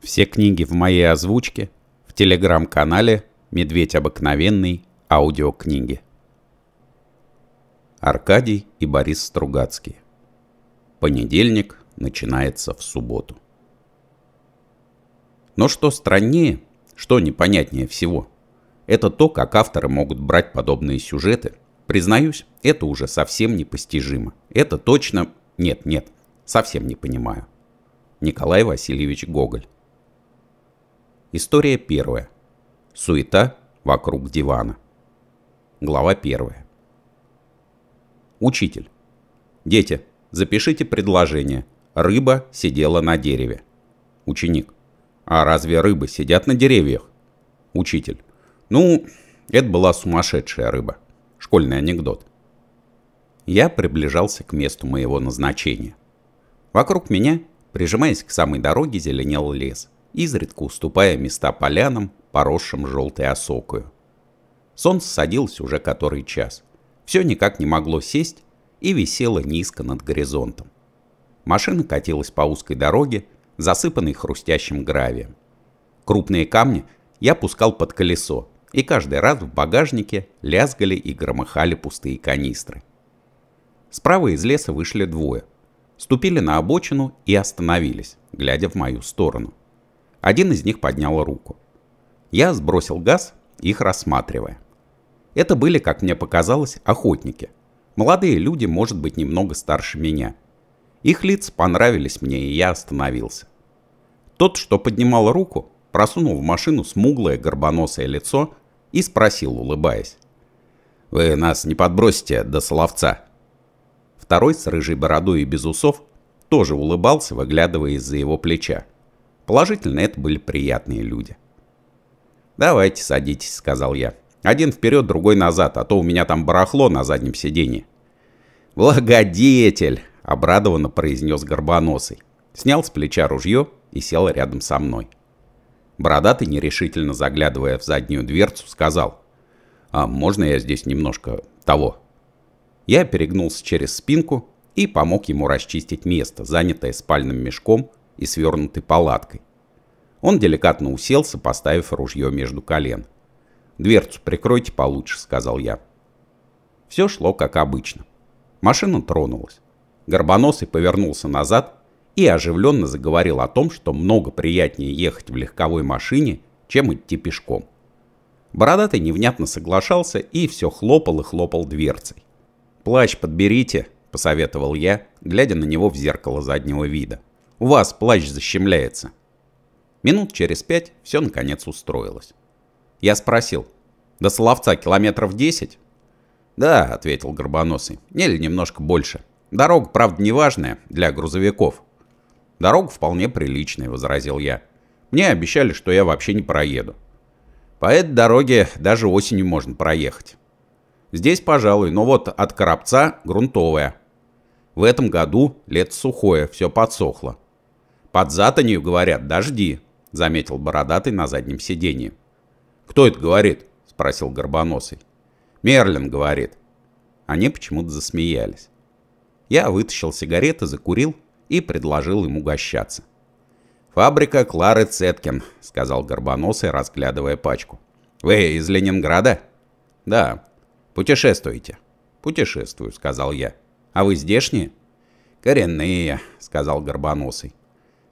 Все книги в моей озвучке в телеграм-канале «Медведь обыкновенный. Аудиокниги». Аркадий и Борис Стругацкий. Понедельник начинается в субботу. Но что страннее, что непонятнее всего, это то, как авторы могут брать подобные сюжеты. Признаюсь, это уже совсем непостижимо. Это точно... Нет, нет, совсем не понимаю. Николай Васильевич Гоголь. История первая. Суета вокруг дивана. Глава первая. Учитель. Дети, запишите предложение. Рыба сидела на дереве. Ученик. А разве рыбы сидят на деревьях? Учитель. Ну, это была сумасшедшая рыба. Школьный анекдот. Я приближался к месту моего назначения. Вокруг меня, прижимаясь к самой дороге, зеленел лес – изредка уступая места полянам, поросшим желтой осокою. Солнце садилось уже который час. Все никак не могло сесть и висело низко над горизонтом. Машина катилась по узкой дороге, засыпанной хрустящим гравием. Крупные камни я пускал под колесо, и каждый раз в багажнике лязгали и громыхали пустые канистры. Справа из леса вышли двое. Ступили на обочину и остановились, глядя в мою сторону. Один из них поднял руку. Я сбросил газ, их рассматривая. Это были, как мне показалось, охотники. Молодые люди, может быть, немного старше меня. Их лица понравились мне, и я остановился. Тот, что поднимал руку, просунул в машину смуглое горбоносое лицо и спросил, улыбаясь. «Вы нас не подбросите до Соловца?» Второй с рыжей бородой и без усов тоже улыбался, выглядывая из-за его плеча. Положительно, это были приятные люди. «Давайте, садитесь», — сказал я. «Один вперед, другой назад, а то у меня там барахло на заднем сиденье». «Благодетель!» — обрадованно произнес Горбоносый. Снял с плеча ружье и сел рядом со мной. Бородатый, нерешительно заглядывая в заднюю дверцу, сказал. «А можно я здесь немножко того?» Я перегнулся через спинку и помог ему расчистить место, занятое спальным мешком, и свернутой палаткой. Он деликатно уселся, поставив ружье между колен. «Дверцу прикройте получше», — сказал я. Все шло как обычно. Машина тронулась. Горбоносый повернулся назад и оживленно заговорил о том, что много приятнее ехать в легковой машине, чем идти пешком. Бородатый невнятно соглашался и все хлопал и хлопал дверцей. «Плащ подберите», — посоветовал я, глядя на него в зеркало заднего вида. У вас плащ защемляется. Минут через пять все наконец устроилось. Я спросил, до Соловца километров десять? Да, ответил Горбоносый, или немножко больше. Дорога, правда, неважная для грузовиков. Дорога вполне приличная, возразил я. Мне обещали, что я вообще не проеду. По этой дороге даже осенью можно проехать. Здесь, пожалуй, но вот от Коробца грунтовая. В этом году лет сухое, все подсохло. «Под затанью, говорят, дожди», — заметил бородатый на заднем сиденье. «Кто это говорит?» — спросил Горбоносый. «Мерлин говорит». Они почему-то засмеялись. Я вытащил сигареты, закурил и предложил им угощаться. «Фабрика Клары Цеткин», — сказал Горбоносый, разглядывая пачку. «Вы из Ленинграда?» «Да». «Путешествуете?» «Путешествую», — сказал я. «А вы здешние?» «Коренные», — сказал Горбоносый.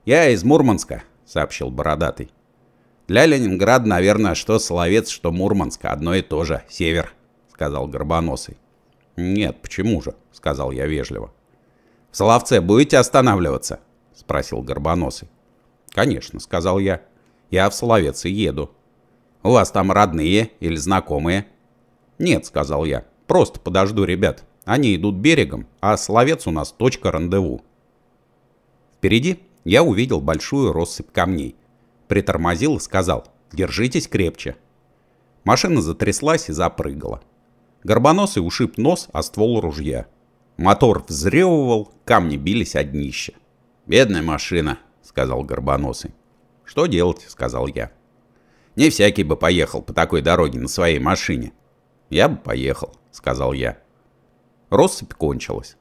«Я из Мурманска», — сообщил Бородатый. «Для Ленинграда, наверное, что Соловец, что Мурманск, одно и то же, север», — сказал Горбоносый. «Нет, почему же?» — сказал я вежливо. «В Соловце будете останавливаться?» — спросил Горбоносый. «Конечно», — сказал я. «Я в Соловец и еду». «У вас там родные или знакомые?» «Нет», — сказал я. «Просто подожду ребят. Они идут берегом, а Соловец у нас точка рандеву». Впереди я увидел большую россыпь камней. Притормозил и сказал «Держитесь крепче». Машина затряслась и запрыгала. Горбоносый ушиб нос о ствол ружья. Мотор взревывал, камни бились от днища. «Бедная машина», — сказал Горбоносый. «Что делать?» — сказал я. «Не всякий бы поехал по такой дороге на своей машине». «Я бы поехал», — сказал я. Россыпь кончилась.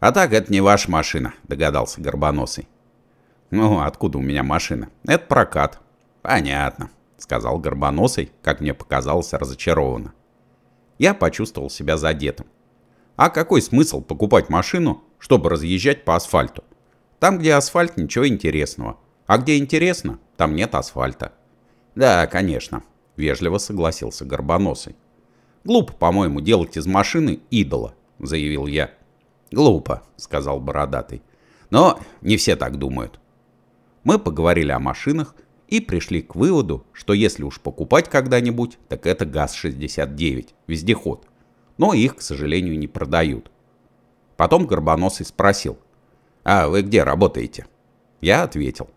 «А так это не ваша машина», — догадался Горбоносый. Ну, откуда у меня машина? Это прокат. Понятно, сказал Горбоносый, как мне показалось, разочарованно. Я почувствовал себя задетым. А какой смысл покупать машину, чтобы разъезжать по асфальту? Там, где асфальт, ничего интересного. А где интересно, там нет асфальта. Да, конечно, вежливо согласился Горбоносый. Глупо, по-моему, делать из машины идола, заявил я. Глупо, сказал Бородатый. Но не все так думают мы поговорили о машинах и пришли к выводу, что если уж покупать когда-нибудь, так это ГАЗ-69, вездеход. Но их, к сожалению, не продают. Потом Горбоносый спросил, «А вы где работаете?» Я ответил,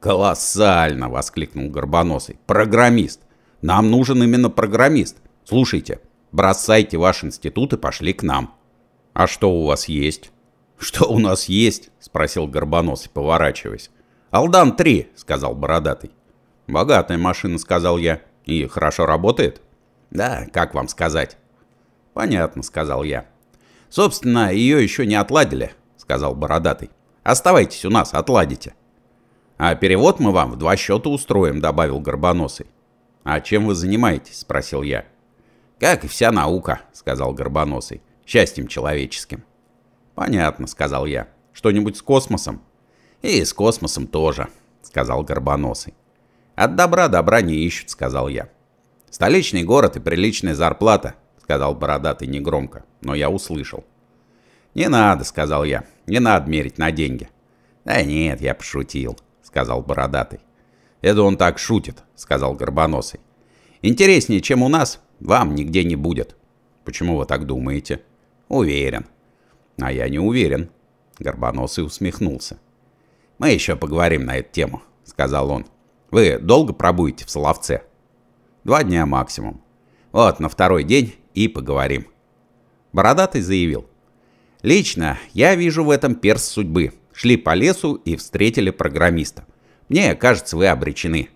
«Колоссально!» — воскликнул Горбоносый. «Программист! Нам нужен именно программист! Слушайте, бросайте ваш институт и пошли к нам!» «А что у вас есть?» «Что у нас есть?» — спросил Горбоносый, поворачиваясь. «Алдан-3», — сказал бородатый. «Богатая машина», — сказал я. «И хорошо работает?» «Да, как вам сказать?» «Понятно», — сказал я. «Собственно, ее еще не отладили», — сказал бородатый. «Оставайтесь у нас, отладите». «А перевод мы вам в два счета устроим», — добавил Горбоносый. «А чем вы занимаетесь?» — спросил я. «Как и вся наука», — сказал Горбоносый. «Счастьем человеческим». «Понятно», — сказал я. «Что-нибудь с космосом?» И с космосом тоже, сказал Горбоносый. От добра добра не ищут, сказал я. Столичный город и приличная зарплата, сказал бородатый негромко, но я услышал. Не надо, сказал я, не надо мерить на деньги. Да нет, я пошутил, сказал бородатый. Это он так шутит, сказал Горбоносый. Интереснее, чем у нас, вам нигде не будет. Почему вы так думаете? Уверен. А я не уверен. Горбоносый усмехнулся. «Мы еще поговорим на эту тему», — сказал он. «Вы долго пробудете в Соловце?» «Два дня максимум. Вот, на второй день и поговорим». Бородатый заявил. «Лично я вижу в этом перс судьбы. Шли по лесу и встретили программиста. Мне кажется, вы обречены».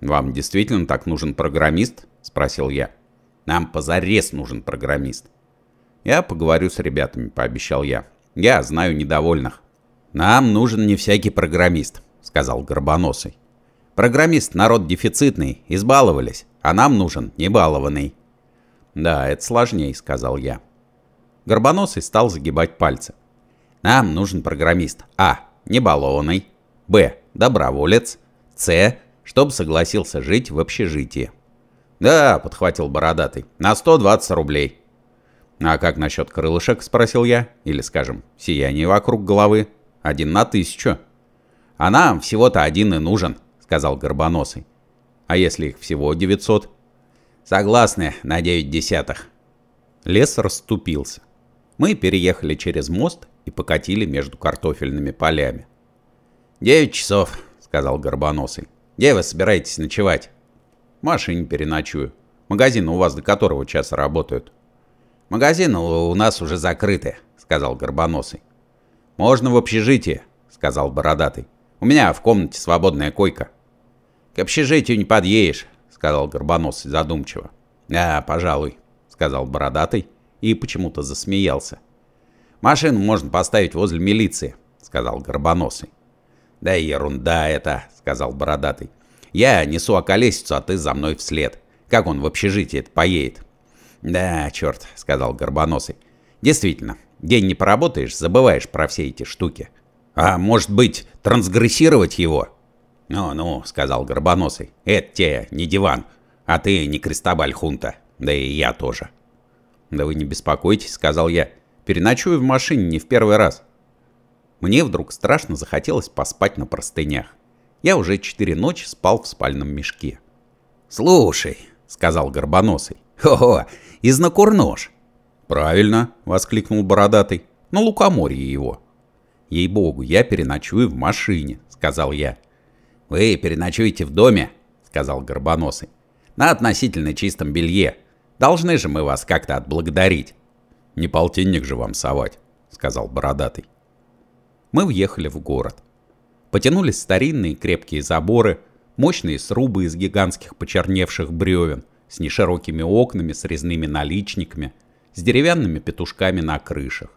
«Вам действительно так нужен программист?» – спросил я. «Нам позарез нужен программист». «Я поговорю с ребятами», – пообещал я. «Я знаю недовольных». «Нам нужен не всякий программист», — сказал Горбоносый. «Программист — народ дефицитный, избаловались, а нам нужен небалованный». «Да, это сложнее», — сказал я. Горбоносый стал загибать пальцы. «Нам нужен программист А. Небалованный. Б. Доброволец. С. чтобы согласился жить в общежитии». «Да», — подхватил Бородатый, — «на 120 рублей». «А как насчет крылышек?» — спросил я. «Или, скажем, сияние вокруг головы?» Один на тысячу. А нам всего-то один и нужен, сказал Горбоносый. А если их всего 900? Согласны на 9 десятых. Лес расступился. Мы переехали через мост и покатили между картофельными полями. «Девять часов», — сказал Горбоносый. «Где вы собираетесь ночевать?» «В машине переночую. Магазин у вас до которого часа работают?» «Магазины у нас уже закрыты», — сказал Горбоносый. «Можно в общежитие», — сказал бородатый. «У меня в комнате свободная койка». «К общежитию не подъедешь», — сказал Горбонос задумчиво. «Да, пожалуй», — сказал бородатый и почему-то засмеялся. «Машину можно поставить возле милиции», — сказал Горбоносый. «Да ерунда это», — сказал бородатый. «Я несу околесицу, а ты за мной вслед. Как он в общежитие поедет?» «Да, черт», — сказал Горбоносый. «Действительно, День не поработаешь, забываешь про все эти штуки. А может быть, трансгрессировать его? Ну-ну, сказал Горбоносый, это тебе не диван, а ты не Крестобаль Хунта, да и я тоже. Да вы не беспокойтесь, сказал я, переночую в машине не в первый раз. Мне вдруг страшно захотелось поспать на простынях. Я уже четыре ночи спал в спальном мешке. «Слушай», — сказал Горбоносый, — «хо-хо, из «Правильно!» — воскликнул Бородатый. «На лукоморье его!» «Ей-богу, я переночую в машине!» — сказал я. «Вы переночуете в доме!» — сказал Горбоносый. «На относительно чистом белье. Должны же мы вас как-то отблагодарить!» «Не полтинник же вам совать!» — сказал Бородатый. Мы въехали в город. Потянулись старинные крепкие заборы, мощные срубы из гигантских почерневших бревен, с неширокими окнами, с резными наличниками — с деревянными петушками на крышах.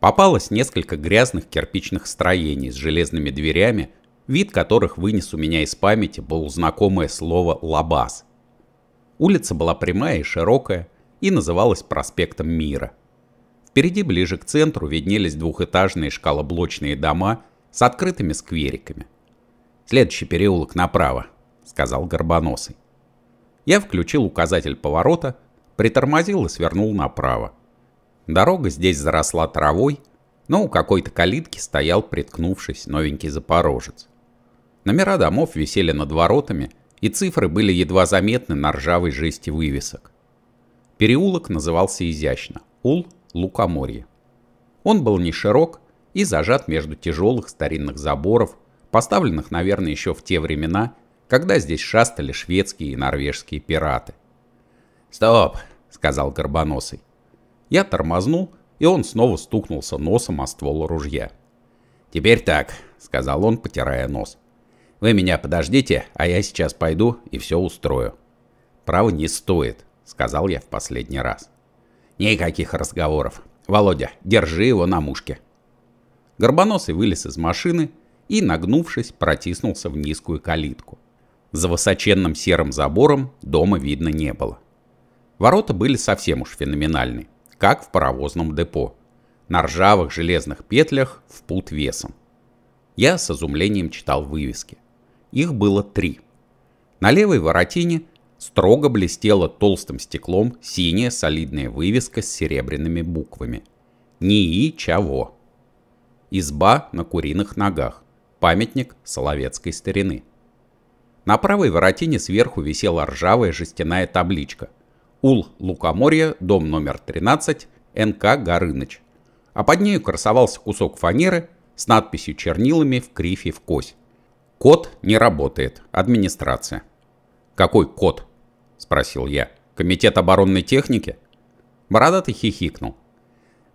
Попалось несколько грязных кирпичных строений с железными дверями, вид которых вынес у меня из памяти был знакомое слово «лабаз». Улица была прямая и широкая, и называлась проспектом Мира. Впереди, ближе к центру, виднелись двухэтажные шкалоблочные дома с открытыми сквериками. «Следующий переулок направо», — сказал Горбоносый. Я включил указатель поворота — притормозил и свернул направо. Дорога здесь заросла травой, но у какой-то калитки стоял, приткнувшись, новенький запорожец. Номера домов висели над воротами, и цифры были едва заметны на ржавой жести вывесок. Переулок назывался изящно – Ул Лукоморье. Он был не широк и зажат между тяжелых старинных заборов, поставленных, наверное, еще в те времена, когда здесь шастали шведские и норвежские пираты. «Стоп!» — сказал Горбоносый. Я тормознул, и он снова стукнулся носом о ствол ружья. «Теперь так», — сказал он, потирая нос. «Вы меня подождите, а я сейчас пойду и все устрою». «Право не стоит», — сказал я в последний раз. «Никаких разговоров. Володя, держи его на мушке». Горбоносый вылез из машины и, нагнувшись, протиснулся в низкую калитку. За высоченным серым забором дома видно не было. Ворота были совсем уж феноменальны, как в паровозном депо. На ржавых железных петлях в путь весом. Я с изумлением читал вывески. Их было три. На левой воротине строго блестела толстым стеклом синяя солидная вывеска с серебряными буквами. НИИ чего. Изба на куриных ногах. Памятник соловецкой старины. На правой воротине сверху висела ржавая жестяная табличка – Ул Лукоморья, дом номер 13, НК Горыныч. А под нею красовался кусок фанеры с надписью чернилами в крифе в кось. Код не работает. Администрация. Какой код? Спросил я. Комитет оборонной техники? Бородатый хихикнул.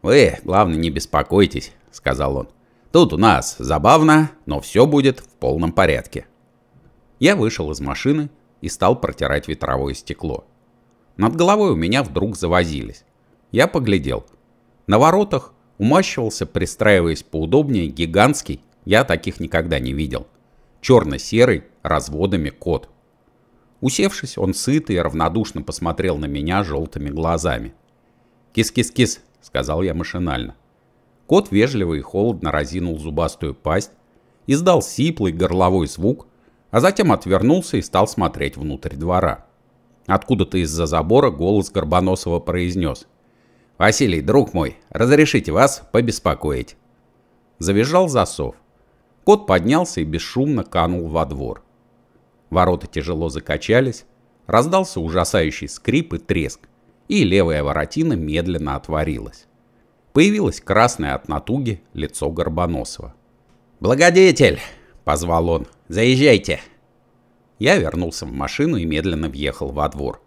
Вы, главное, не беспокойтесь, сказал он. Тут у нас забавно, но все будет в полном порядке. Я вышел из машины и стал протирать ветровое стекло. Над головой у меня вдруг завозились. Я поглядел. На воротах умащивался, пристраиваясь поудобнее, гигантский, я таких никогда не видел, черно-серый, разводами кот. Усевшись, он сытый и равнодушно посмотрел на меня желтыми глазами. «Кис-кис-кис», — сказал я машинально. Кот вежливо и холодно разинул зубастую пасть, издал сиплый горловой звук, а затем отвернулся и стал смотреть внутрь двора. Откуда-то из-за забора голос Горбоносова произнес. «Василий, друг мой, разрешите вас побеспокоить». Завизжал засов. Кот поднялся и бесшумно канул во двор. Ворота тяжело закачались, раздался ужасающий скрип и треск, и левая воротина медленно отворилась. Появилось красное от натуги лицо Горбоносова. «Благодетель!» — позвал он. «Заезжайте!» Я вернулся в машину и медленно въехал во двор.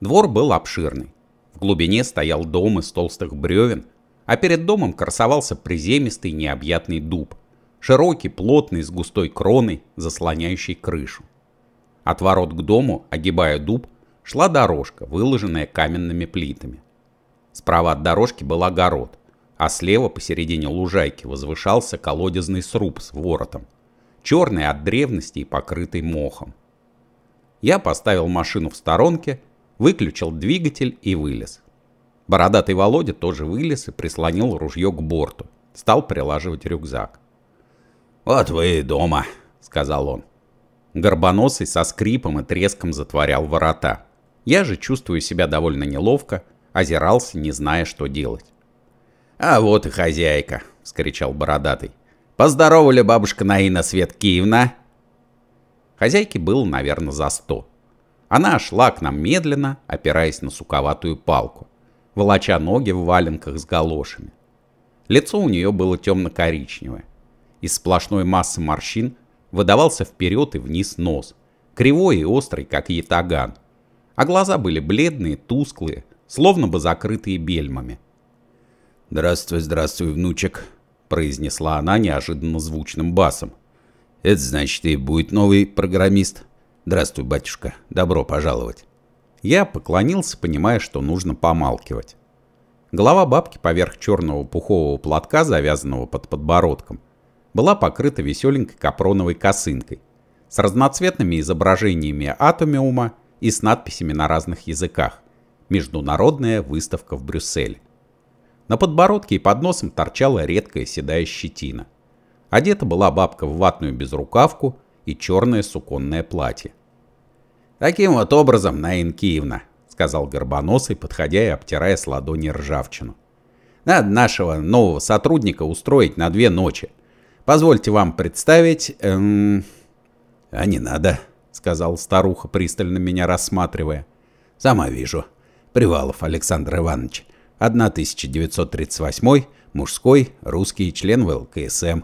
Двор был обширный. В глубине стоял дом из толстых бревен, а перед домом красовался приземистый необъятный дуб, широкий, плотный, с густой кроной, заслоняющий крышу. От ворот к дому, огибая дуб, шла дорожка, выложенная каменными плитами. Справа от дорожки был огород, а слева посередине лужайки возвышался колодезный сруб с воротом, черный от древности и покрытый мохом. Я поставил машину в сторонке, выключил двигатель и вылез. Бородатый Володя тоже вылез и прислонил ружье к борту. Стал прилаживать рюкзак. «Вот вы и дома», — сказал он. Горбоносый со скрипом и треском затворял ворота. Я же, чувствую себя довольно неловко, озирался, не зная, что делать. «А вот и хозяйка!» — вскричал бородатый. «Поздоровали бабушка Наина Свет Киевна!» Хозяйке было, наверное, за сто. Она шла к нам медленно, опираясь на суковатую палку, волоча ноги в валенках с галошами. Лицо у нее было темно-коричневое. Из сплошной массы морщин выдавался вперед и вниз нос, кривой и острый, как ятаган. А глаза были бледные, тусклые, словно бы закрытые бельмами. «Здравствуй, здравствуй, внучек», — произнесла она неожиданно звучным басом. Это значит, и будет новый программист. Здравствуй, батюшка. Добро пожаловать. Я поклонился, понимая, что нужно помалкивать. Голова бабки поверх черного пухового платка, завязанного под подбородком, была покрыта веселенькой капроновой косынкой с разноцветными изображениями атомиума и с надписями на разных языках. Международная выставка в Брюсселе. На подбородке и под носом торчала редкая седая щетина. Одета была бабка в ватную безрукавку и черное суконное платье. «Таким вот образом, Наин Киевна», — сказал Горбоносый, подходя и обтирая с ладони ржавчину. «Надо нашего нового сотрудника устроить на две ночи. Позвольте вам представить...» эм... «А не надо», — сказал старуха, пристально меня рассматривая. «Сама вижу. Привалов Александр Иванович, 1938, мужской, русский член ВЛКСМ,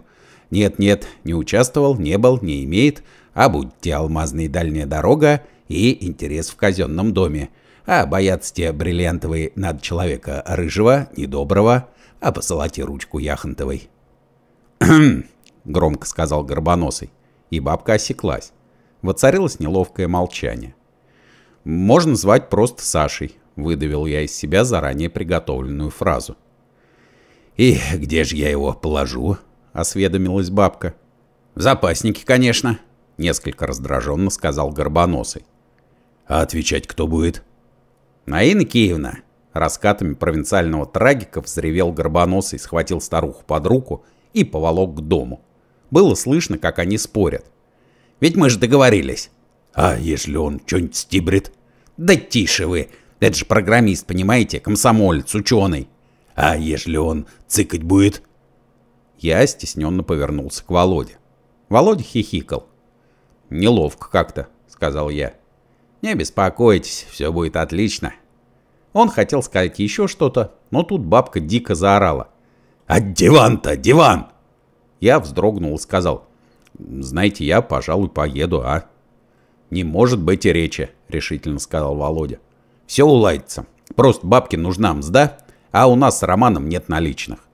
нет-нет, не участвовал, не был, не имеет, а будьте алмазная дальняя дорога и интерес в казенном доме. А боятся те бриллиантовые над человека рыжего, недоброго, а посылайте ручку Яхонтовой. громко сказал Горбоносый, и бабка осеклась. Воцарилось неловкое молчание. «Можно звать просто Сашей», — выдавил я из себя заранее приготовленную фразу. «И где же я его положу?» осведомилась бабка. «В запаснике, конечно», — несколько раздраженно сказал Горбоносый. «А отвечать кто будет?» «Наина Киевна», — раскатами провинциального трагика взревел Горбоносый, схватил старуху под руку и поволок к дому. Было слышно, как они спорят. «Ведь мы же договорились». «А если он что-нибудь стибрит?» «Да тише вы! Это же программист, понимаете? Комсомолец, ученый!» «А если он цыкать будет?» Я стесненно повернулся к Володе. Володя хихикал. «Неловко как-то», — сказал я. «Не беспокойтесь, все будет отлично». Он хотел сказать еще что-то, но тут бабка дико заорала. «От «А диван-то, диван!» Я вздрогнул и сказал. «Знаете, я, пожалуй, поеду, а?» «Не может быть и речи», — решительно сказал Володя. «Все уладится. Просто бабке нужна мзда, а у нас с Романом нет наличных».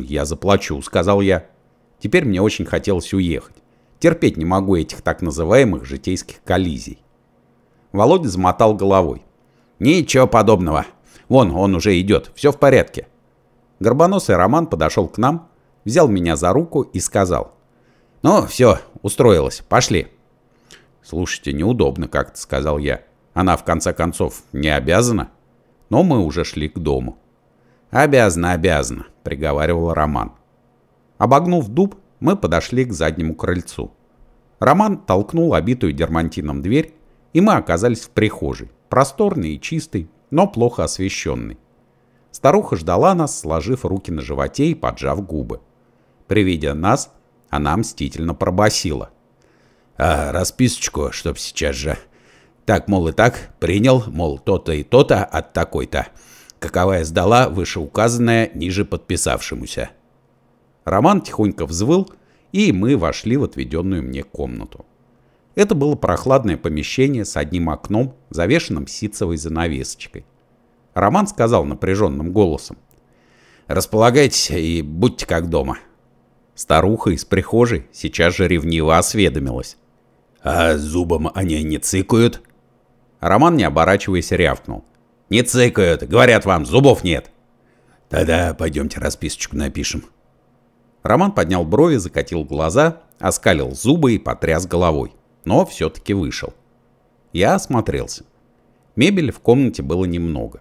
«Я заплачу», — сказал я. Теперь мне очень хотелось уехать. Терпеть не могу этих так называемых житейских коллизий. Володя замотал головой. «Ничего подобного. Вон, он уже идет. Все в порядке». Горбоносый Роман подошел к нам, взял меня за руку и сказал. «Ну, все, устроилось. Пошли». «Слушайте, неудобно как-то», — сказал я. «Она, в конце концов, не обязана». Но мы уже шли к дому. «Обязана, обязана», — приговаривал Роман. Обогнув дуб, мы подошли к заднему крыльцу. Роман толкнул обитую дермантином дверь, и мы оказались в прихожей, просторной и чистой, но плохо освещенной. Старуха ждала нас, сложив руки на животе и поджав губы. При нас она мстительно пробасила. «А, расписочку, чтоб сейчас же. Так, мол, и так, принял, мол, то-то и то-то от такой-то каковая сдала вышеуказанная ниже подписавшемуся. Роман тихонько взвыл, и мы вошли в отведенную мне комнату. Это было прохладное помещение с одним окном, завешенным ситцевой занавесочкой. Роман сказал напряженным голосом. «Располагайтесь и будьте как дома». Старуха из прихожей сейчас же ревниво осведомилась. «А зубом они не цикают?» Роман, не оборачиваясь, рявкнул. Не цыкают, говорят вам, зубов нет. Тогда пойдемте расписочку напишем. Роман поднял брови, закатил глаза, оскалил зубы и потряс головой, но все-таки вышел. Я осмотрелся. Мебели в комнате было немного.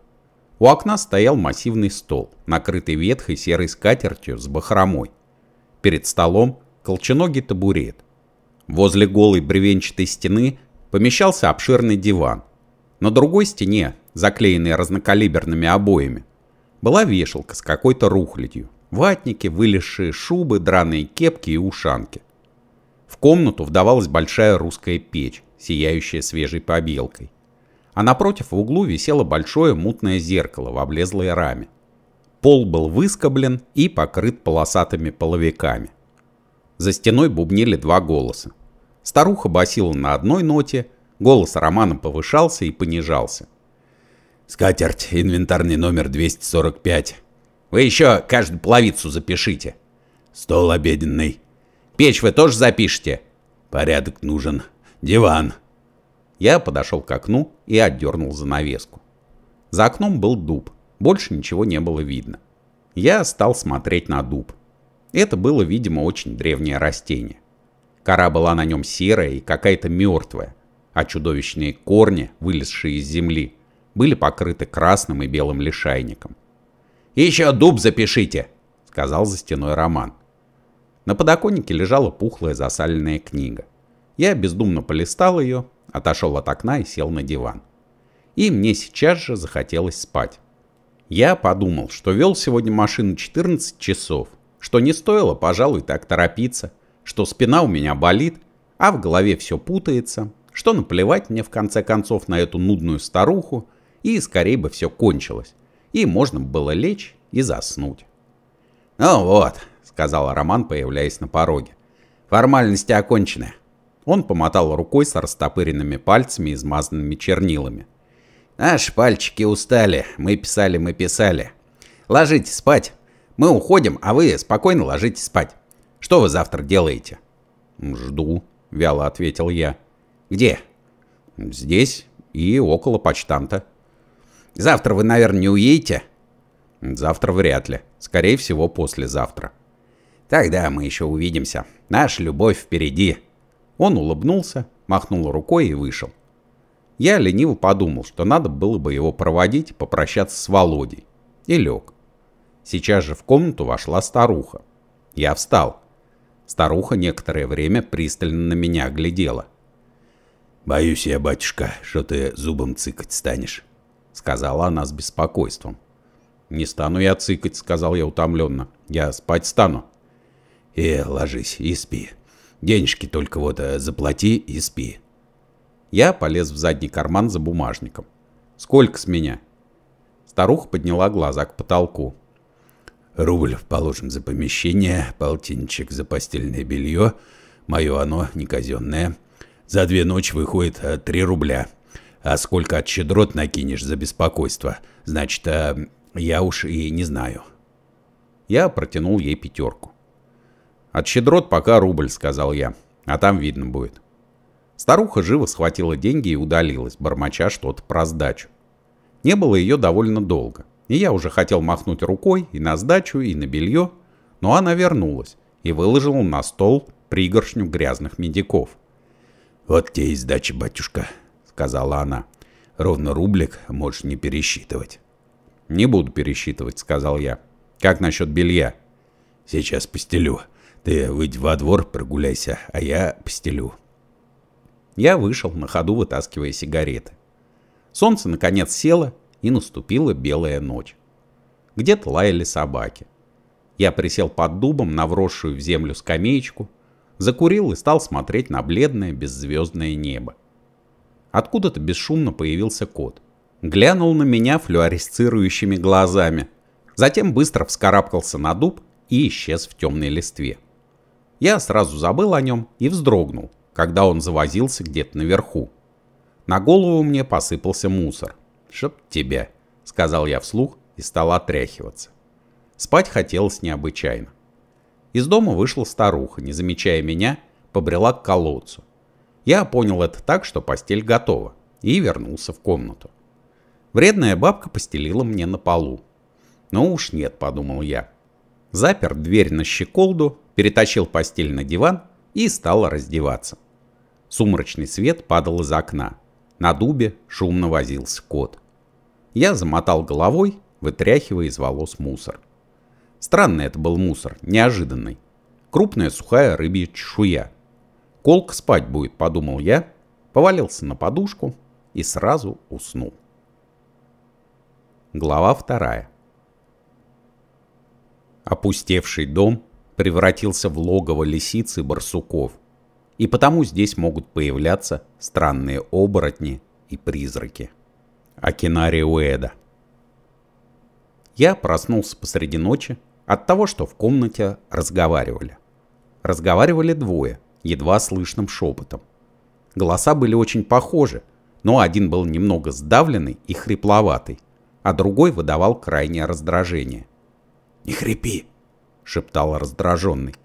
У окна стоял массивный стол, накрытый ветхой серой скатертью с бахромой. Перед столом колченогий табурет. Возле голой бревенчатой стены помещался обширный диван, на другой стене, заклеенной разнокалиберными обоями, была вешалка с какой-то рухлядью, ватники, вылезшие шубы, драные кепки и ушанки. В комнату вдавалась большая русская печь, сияющая свежей побелкой. А напротив в углу висело большое мутное зеркало в облезлой раме. Пол был выскоблен и покрыт полосатыми половиками. За стеной бубнили два голоса. Старуха басила на одной ноте, Голос Романа повышался и понижался. «Скатерть, инвентарный номер 245. Вы еще каждую половицу запишите. Стол обеденный. Печь вы тоже запишите? Порядок нужен. Диван». Я подошел к окну и отдернул занавеску. За окном был дуб. Больше ничего не было видно. Я стал смотреть на дуб. Это было, видимо, очень древнее растение. Кора была на нем серая и какая-то мертвая а чудовищные корни, вылезшие из земли, были покрыты красным и белым лишайником. «Еще дуб запишите!» — сказал за стеной Роман. На подоконнике лежала пухлая засаленная книга. Я бездумно полистал ее, отошел от окна и сел на диван. И мне сейчас же захотелось спать. Я подумал, что вел сегодня машину 14 часов, что не стоило, пожалуй, так торопиться, что спина у меня болит, а в голове все путается, что наплевать мне в конце концов на эту нудную старуху, и скорее бы все кончилось, и можно было лечь и заснуть. «Ну вот», — сказал Роман, появляясь на пороге, — «формальности окончены». Он помотал рукой с растопыренными пальцами, измазанными чернилами. «Наши пальчики устали, мы писали, мы писали. Ложитесь спать, мы уходим, а вы спокойно ложитесь спать. Что вы завтра делаете?» «Жду», — вяло ответил я. «Где?» «Здесь и около почтамта». «Завтра вы, наверное, не уедете?» «Завтра вряд ли. Скорее всего, послезавтра». «Тогда мы еще увидимся. Наша любовь впереди». Он улыбнулся, махнул рукой и вышел. Я лениво подумал, что надо было бы его проводить, попрощаться с Володей. И лег. Сейчас же в комнату вошла старуха. Я встал. Старуха некоторое время пристально на меня глядела. «Боюсь я, батюшка, что ты зубом цыкать станешь», — сказала она с беспокойством. «Не стану я цыкать», — сказал я утомленно. «Я спать стану». «Э, ложись и спи. Денежки только вот э, заплати и спи». Я полез в задний карман за бумажником. «Сколько с меня?» Старуха подняла глаза к потолку. «Рубль положим за помещение, полтинчик за постельное белье, мое оно не казенное, за две ночи выходит 3 э, рубля. А сколько от щедрот накинешь за беспокойство, значит, э, я уж и не знаю. Я протянул ей пятерку. От щедрот пока рубль, сказал я, а там видно будет. Старуха живо схватила деньги и удалилась, бормоча что-то про сдачу. Не было ее довольно долго, и я уже хотел махнуть рукой и на сдачу, и на белье, но она вернулась и выложила на стол пригоршню грязных медиков. «Вот те и сдачи, батюшка», — сказала она. «Ровно рублик можешь не пересчитывать». «Не буду пересчитывать», — сказал я. «Как насчет белья?» «Сейчас постелю. Ты выйди во двор, прогуляйся, а я постелю». Я вышел, на ходу вытаскивая сигареты. Солнце наконец село, и наступила белая ночь. Где-то лаяли собаки. Я присел под дубом на вросшую в землю скамеечку, закурил и стал смотреть на бледное беззвездное небо. Откуда-то бесшумно появился кот. Глянул на меня флюоресцирующими глазами, затем быстро вскарабкался на дуб и исчез в темной листве. Я сразу забыл о нем и вздрогнул, когда он завозился где-то наверху. На голову мне посыпался мусор. «Чтоб тебя», — сказал я вслух и стал отряхиваться. Спать хотелось необычайно. Из дома вышла старуха, не замечая меня, побрела к колодцу. Я понял это так, что постель готова, и вернулся в комнату. Вредная бабка постелила мне на полу. «Ну уж нет», — подумал я. Запер дверь на щеколду, перетащил постель на диван и стал раздеваться. Сумрачный свет падал из окна. На дубе шумно возился кот. Я замотал головой, вытряхивая из волос мусор. Странный это был мусор, неожиданный. Крупная сухая рыбья чешуя. Колк спать будет, подумал я, повалился на подушку и сразу уснул. Глава вторая. Опустевший дом превратился в логово лисицы и барсуков, и потому здесь могут появляться странные оборотни и призраки. Акинари Уэда. Я проснулся посреди ночи от того, что в комнате разговаривали. Разговаривали двое, едва слышным шепотом. Голоса были очень похожи, но один был немного сдавленный и хрипловатый, а другой выдавал крайнее раздражение. «Не хрипи!» — шептал раздраженный.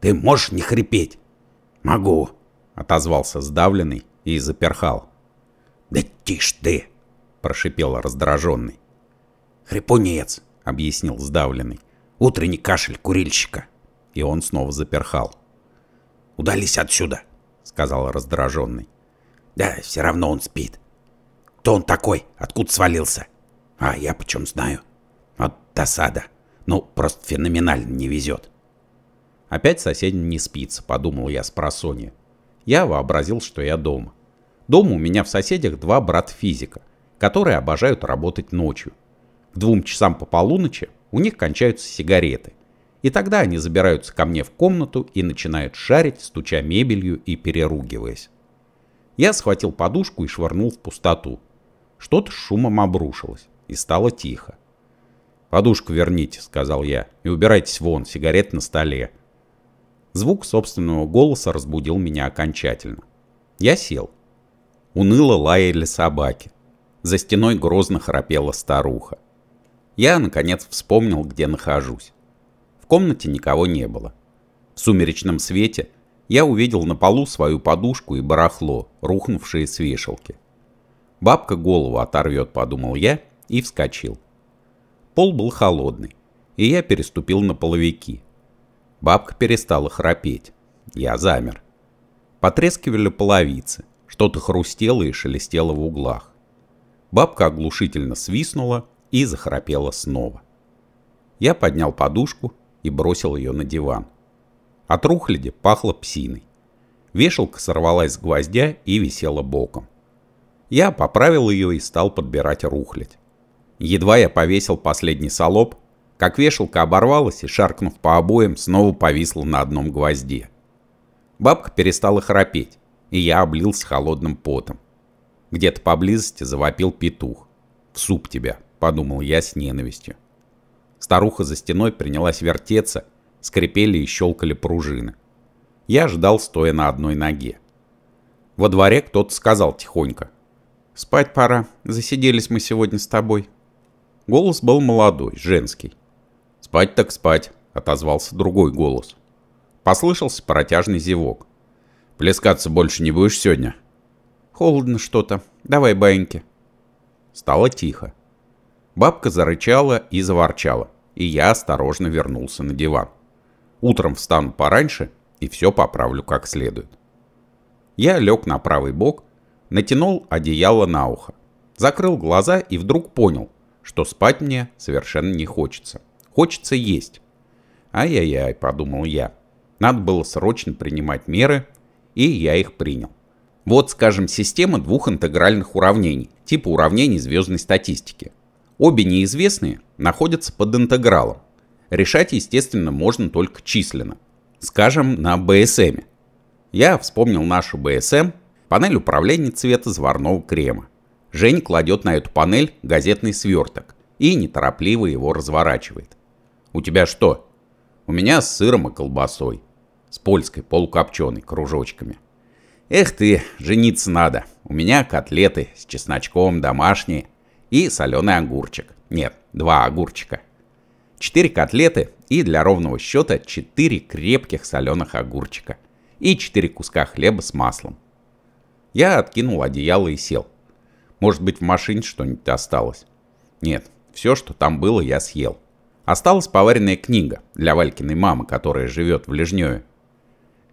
«Ты можешь не хрипеть?» «Могу!» — отозвался сдавленный и заперхал. «Да тише, ты!» — прошипел раздраженный. «Хрипунец!» — объяснил сдавленный. Утренний кашель курильщика. И он снова заперхал. «Удались отсюда», — сказал раздраженный. «Да, все равно он спит. Кто он такой? Откуда свалился?» «А я почем знаю? От досада. Ну, просто феноменально не везет». Опять сосед не спится, подумал я с просонья. Я вообразил, что я дома. Дома у меня в соседях два брата-физика, которые обожают работать ночью. К двум часам по полуночи у них кончаются сигареты. И тогда они забираются ко мне в комнату и начинают шарить, стуча мебелью и переругиваясь. Я схватил подушку и швырнул в пустоту. Что-то шумом обрушилось, и стало тихо. «Подушку верните», — сказал я, — «и убирайтесь вон, сигарет на столе». Звук собственного голоса разбудил меня окончательно. Я сел. Уныло лаяли собаки. За стеной грозно храпела старуха. Я, наконец, вспомнил, где нахожусь. В комнате никого не было. В сумеречном свете я увидел на полу свою подушку и барахло, рухнувшие с вешалки. Бабка голову оторвет, подумал я, и вскочил. Пол был холодный, и я переступил на половики. Бабка перестала храпеть. Я замер. Потрескивали половицы, что-то хрустело и шелестело в углах. Бабка оглушительно свистнула, и захрапела снова. Я поднял подушку и бросил ее на диван. От рухляди пахло псиной. Вешалка сорвалась с гвоздя и висела боком. Я поправил ее и стал подбирать рухлядь. Едва я повесил последний солоб, как вешалка оборвалась и, шаркнув по обоям, снова повисла на одном гвозде. Бабка перестала храпеть, и я облился холодным потом. Где-то поблизости завопил петух. В суп тебя подумал я с ненавистью. Старуха за стеной принялась вертеться, скрипели и щелкали пружины. Я ждал, стоя на одной ноге. Во дворе кто-то сказал тихонько. «Спать пора, засиделись мы сегодня с тобой». Голос был молодой, женский. «Спать так спать», — отозвался другой голос. Послышался протяжный зевок. «Плескаться больше не будешь сегодня?» «Холодно что-то. Давай баиньки». Стало тихо. Бабка зарычала и заворчала, и я осторожно вернулся на диван. Утром встану пораньше и все поправлю как следует. Я лег на правый бок, натянул одеяло на ухо, закрыл глаза и вдруг понял, что спать мне совершенно не хочется. Хочется есть. Ай-яй-яй, подумал я. Надо было срочно принимать меры, и я их принял. Вот, скажем, система двух интегральных уравнений, типа уравнений звездной статистики. Обе неизвестные находятся под интегралом. Решать, естественно, можно только численно. Скажем, на BSM. Я вспомнил нашу BSM, панель управления цвета заварного крема. Жень кладет на эту панель газетный сверток и неторопливо его разворачивает. «У тебя что?» «У меня с сыром и колбасой. С польской полукопченой кружочками». «Эх ты, жениться надо. У меня котлеты с чесночком домашние» и соленый огурчик. Нет, два огурчика. Четыре котлеты и для ровного счета четыре крепких соленых огурчика. И четыре куска хлеба с маслом. Я откинул одеяло и сел. Может быть, в машине что-нибудь осталось. Нет, все, что там было, я съел. Осталась поваренная книга для Валькиной мамы, которая живет в Лежневе.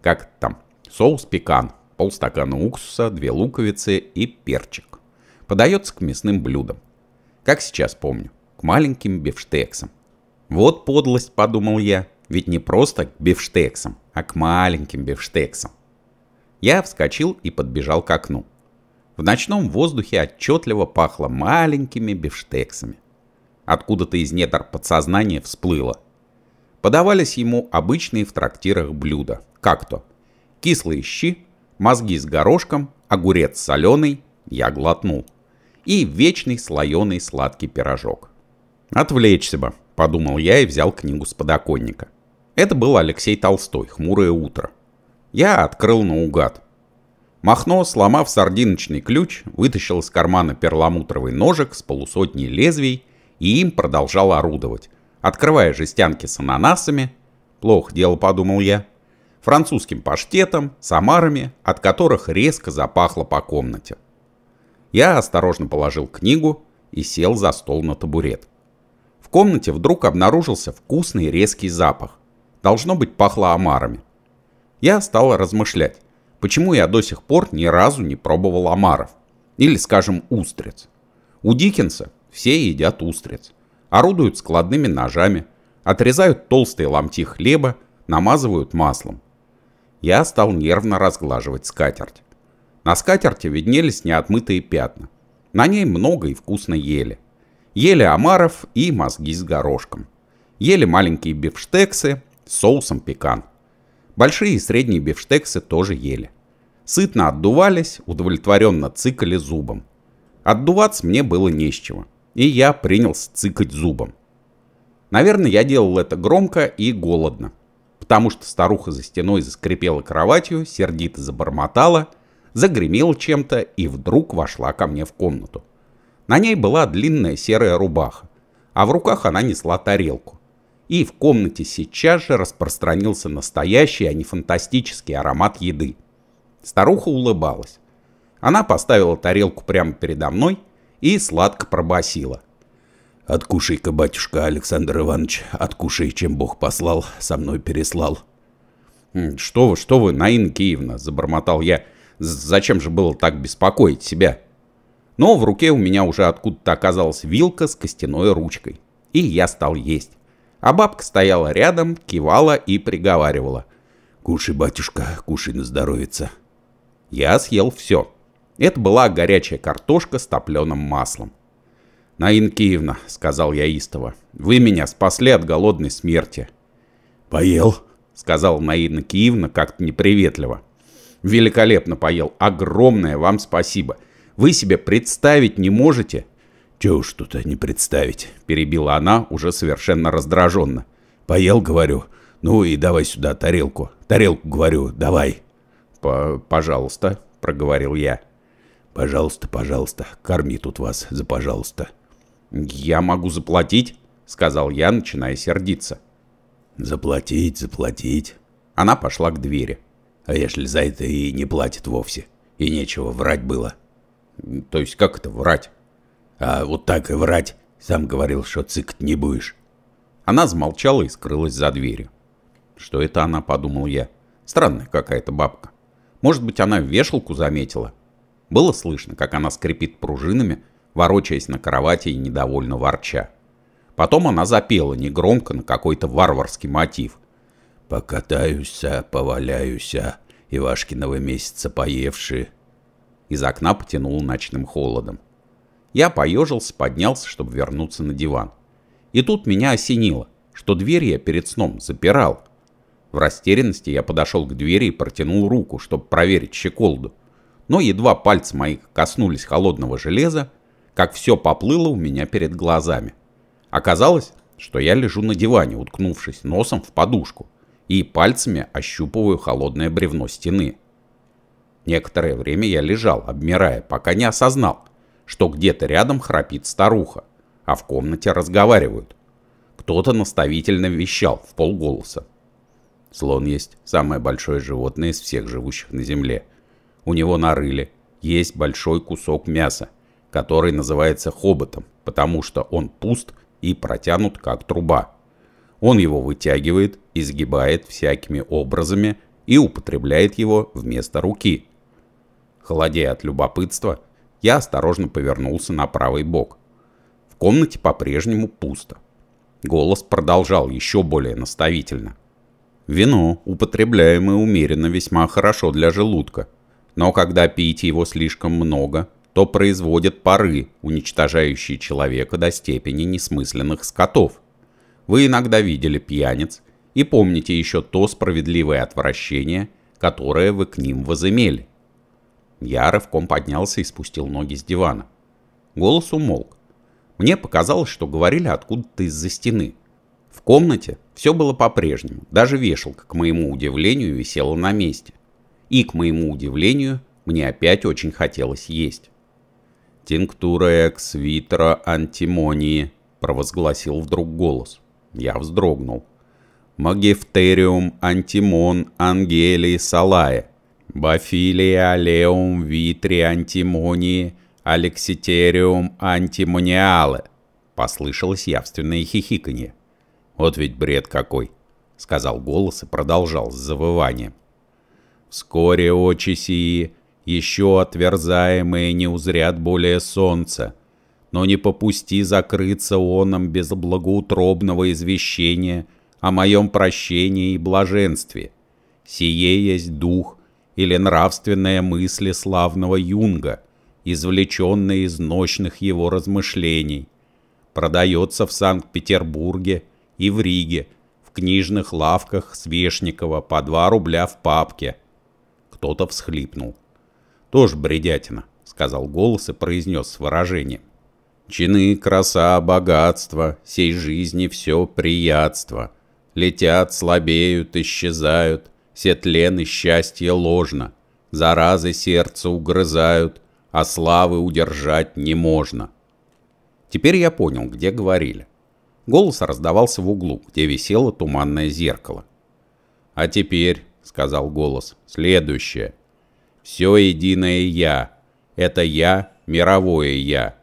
Как там? Соус пекан, полстакана уксуса, две луковицы и перчик. Подается к мясным блюдам. Как сейчас помню, к маленьким бифштексам. Вот подлость, подумал я, ведь не просто к бифштексам, а к маленьким бифштексам. Я вскочил и подбежал к окну. В ночном воздухе отчетливо пахло маленькими бифштексами. Откуда-то из недр подсознания всплыло. Подавались ему обычные в трактирах блюда, как то кислые щи, мозги с горошком, огурец соленый, я глотнул и вечный слоеный сладкий пирожок. «Отвлечься бы», — подумал я и взял книгу с подоконника. Это был Алексей Толстой «Хмурое утро». Я открыл наугад. Махно, сломав сардиночный ключ, вытащил из кармана перламутровый ножик с полусотней лезвий и им продолжал орудовать, открывая жестянки с ананасами, плохо дело, подумал я, французским паштетом, самарами, от которых резко запахло по комнате. Я осторожно положил книгу и сел за стол на табурет. В комнате вдруг обнаружился вкусный резкий запах. Должно быть, пахло омарами. Я стал размышлять, почему я до сих пор ни разу не пробовал омаров. Или, скажем, устриц. У Диккенса все едят устриц. Орудуют складными ножами, отрезают толстые ломти хлеба, намазывают маслом. Я стал нервно разглаживать скатерть. На скатерти виднелись неотмытые пятна. На ней много и вкусно ели. Ели омаров и мозги с горошком. Ели маленькие бифштексы с соусом пекан. Большие и средние бифштексы тоже ели. Сытно отдувались, удовлетворенно цыкали зубом. Отдуваться мне было не с чего, и я принялся цыкать зубом. Наверное, я делал это громко и голодно, потому что старуха за стеной заскрипела кроватью, сердито забормотала – загремел чем-то и вдруг вошла ко мне в комнату. На ней была длинная серая рубаха, а в руках она несла тарелку. И в комнате сейчас же распространился настоящий, а не фантастический аромат еды. Старуха улыбалась. Она поставила тарелку прямо передо мной и сладко пробасила. «Откушай-ка, батюшка Александр Иванович, откушай, чем Бог послал, со мной переслал». «Что вы, что вы, Наина Киевна!» – забормотал я – Зачем же было так беспокоить себя? Но в руке у меня уже откуда-то оказалась вилка с костяной ручкой. И я стал есть. А бабка стояла рядом, кивала и приговаривала. «Кушай, батюшка, кушай на здоровьице». Я съел все. Это была горячая картошка с топленым маслом. «Наин Киевна», — сказал я истово, — «вы меня спасли от голодной смерти». «Поел», — сказал Наина Киевна как-то неприветливо. Великолепно поел. Огромное вам спасибо. Вы себе представить не можете? Чего уж тут не представить, перебила она уже совершенно раздраженно. Поел, говорю. Ну и давай сюда тарелку. Тарелку, говорю, давай. П пожалуйста, проговорил я. Пожалуйста, пожалуйста, корми тут вас за пожалуйста. Я могу заплатить, сказал я, начиная сердиться. Заплатить, заплатить. Она пошла к двери. А если за это и не платит вовсе? И нечего врать было. То есть как это врать? А вот так и врать. Сам говорил, что цикать не будешь. Она замолчала и скрылась за дверью. Что это она, подумал я. Странная какая-то бабка. Может быть, она вешалку заметила? Было слышно, как она скрипит пружинами, ворочаясь на кровати и недовольно ворча. Потом она запела негромко на какой-то варварский мотив – Покатаюся, поваляюся, Ивашкиного месяца поевши. Из окна потянул ночным холодом. Я поежился, поднялся, чтобы вернуться на диван. И тут меня осенило, что дверь я перед сном запирал. В растерянности я подошел к двери и протянул руку, чтобы проверить щеколду. Но едва пальцы моих коснулись холодного железа, как все поплыло у меня перед глазами. Оказалось, что я лежу на диване, уткнувшись носом в подушку и пальцами ощупываю холодное бревно стены. Некоторое время я лежал, обмирая, пока не осознал, что где-то рядом храпит старуха, а в комнате разговаривают. Кто-то наставительно вещал в полголоса. Слон есть самое большое животное из всех живущих на земле. У него на рыле есть большой кусок мяса, который называется хоботом, потому что он пуст и протянут как труба. Он его вытягивает, изгибает всякими образами и употребляет его вместо руки. Холодея от любопытства, я осторожно повернулся на правый бок. В комнате по-прежнему пусто. Голос продолжал еще более наставительно. Вино, употребляемое умеренно, весьма хорошо для желудка, но когда пить его слишком много, то производит пары, уничтожающие человека до степени несмысленных скотов – вы иногда видели пьяниц и помните еще то справедливое отвращение, которое вы к ним возымели. Я рывком поднялся и спустил ноги с дивана. Голос умолк. Мне показалось, что говорили откуда-то из-за стены. В комнате все было по-прежнему, даже вешалка, к моему удивлению, висела на месте. И, к моему удивлению, мне опять очень хотелось есть. «Тинктура экс витра антимонии», — провозгласил вдруг голос. Я вздрогнул. Магифтериум, антимон, ангелий, салае. Бафилия, алеум, витри, антимонии, алекситериум, антимониалы. Послышалось явственное хихиканье. Вот ведь бред какой, сказал голос и продолжал с завыванием. Вскоре очи сии, еще отверзаемые, не узрят более солнца, но не попусти закрыться оном без благоутробного извещения о моем прощении и блаженстве. Сие есть дух или нравственная мысли славного Юнга, извлеченная из ночных его размышлений. Продается в Санкт-Петербурге и в Риге, в книжных лавках Свешникова по 2 рубля в папке. Кто-то всхлипнул. «Тоже бредятина», — сказал голос и произнес с выражением. Чины, краса, богатство, сей жизни все приятство. Летят, слабеют, исчезают, все тлен счастье ложно. Заразы сердце угрызают, а славы удержать не можно. Теперь я понял, где говорили. Голос раздавался в углу, где висело туманное зеркало. «А теперь», — сказал голос, — «следующее. Все единое «я». Это «я» — мировое «я»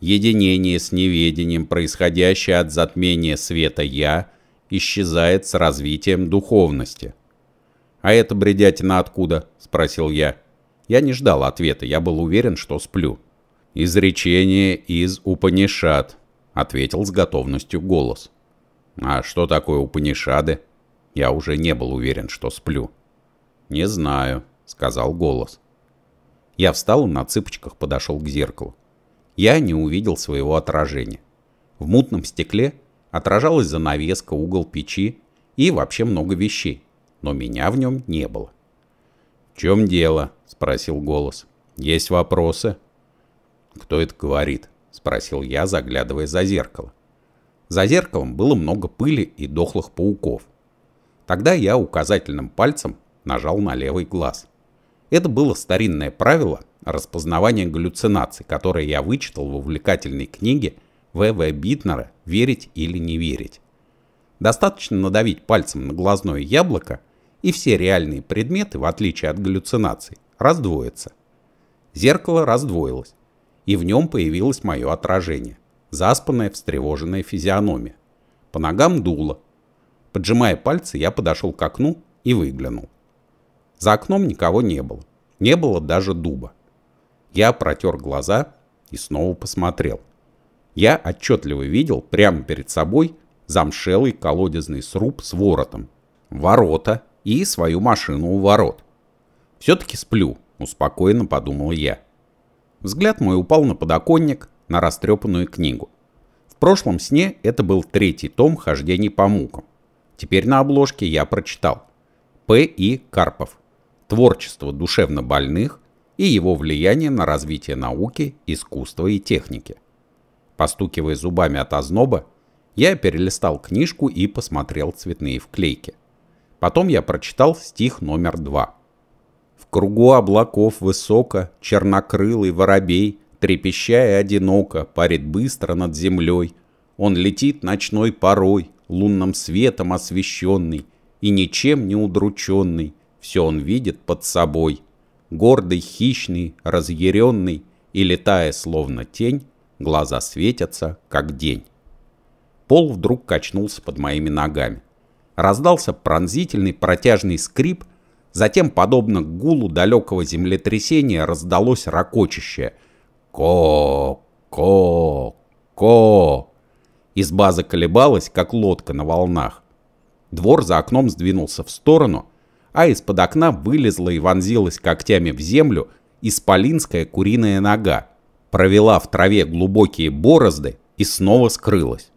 единение с неведением, происходящее от затмения света «я», исчезает с развитием духовности. «А это бредятина откуда?» – спросил я. Я не ждал ответа, я был уверен, что сплю. «Изречение из Упанишад. ответил с готовностью голос. «А что такое Упанишады?» Я уже не был уверен, что сплю. «Не знаю», – сказал голос. Я встал и на цыпочках подошел к зеркалу. Я не увидел своего отражения. В мутном стекле отражалась занавеска, угол печи и вообще много вещей, но меня в нем не было. «В чем дело?» – спросил голос. «Есть вопросы?» «Кто это говорит?» – спросил я, заглядывая за зеркало. За зеркалом было много пыли и дохлых пауков. Тогда я указательным пальцем нажал на левый глаз. Это было старинное правило, распознавание галлюцинаций, которое я вычитал в увлекательной книге В.В. Битнера «Верить или не верить». Достаточно надавить пальцем на глазное яблоко, и все реальные предметы, в отличие от галлюцинаций, раздвоятся. Зеркало раздвоилось, и в нем появилось мое отражение, заспанная встревоженная физиономия. По ногам дуло. Поджимая пальцы, я подошел к окну и выглянул. За окном никого не было. Не было даже дуба. Я протер глаза и снова посмотрел. Я отчетливо видел прямо перед собой замшелый колодезный сруб с воротом, ворота и свою машину у ворот. Все-таки сплю, успокоенно подумал я. Взгляд мой упал на подоконник, на растрепанную книгу. В прошлом сне это был третий том хождений по мукам. Теперь на обложке я прочитал. П. И. Карпов. Творчество душевно больных и его влияние на развитие науки, искусства и техники. Постукивая зубами от озноба, я перелистал книжку и посмотрел цветные вклейки. Потом я прочитал стих номер два. «В кругу облаков высоко чернокрылый воробей, трепещая одиноко, парит быстро над землей. Он летит ночной порой, лунным светом освещенный, и ничем не удрученный, все он видит под собой гордый, хищный, разъяренный и летая словно тень, глаза светятся, как день. Пол вдруг качнулся под моими ногами. Раздался пронзительный протяжный скрип, затем, подобно гулу далекого землетрясения, раздалось ракочащее «Ко-ко-ко». Изба заколебалась, как лодка на волнах. Двор за окном сдвинулся в сторону — а из-под окна вылезла и вонзилась когтями в землю исполинская куриная нога, провела в траве глубокие борозды и снова скрылась.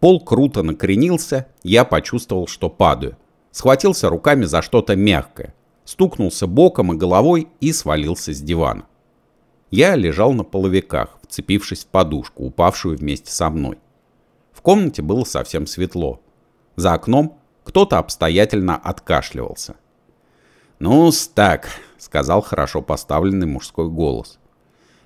Пол круто накренился, я почувствовал, что падаю. Схватился руками за что-то мягкое, стукнулся боком и головой и свалился с дивана. Я лежал на половиках, вцепившись в подушку, упавшую вместе со мной. В комнате было совсем светло. За окном кто-то обстоятельно откашливался ну так», — сказал хорошо поставленный мужской голос.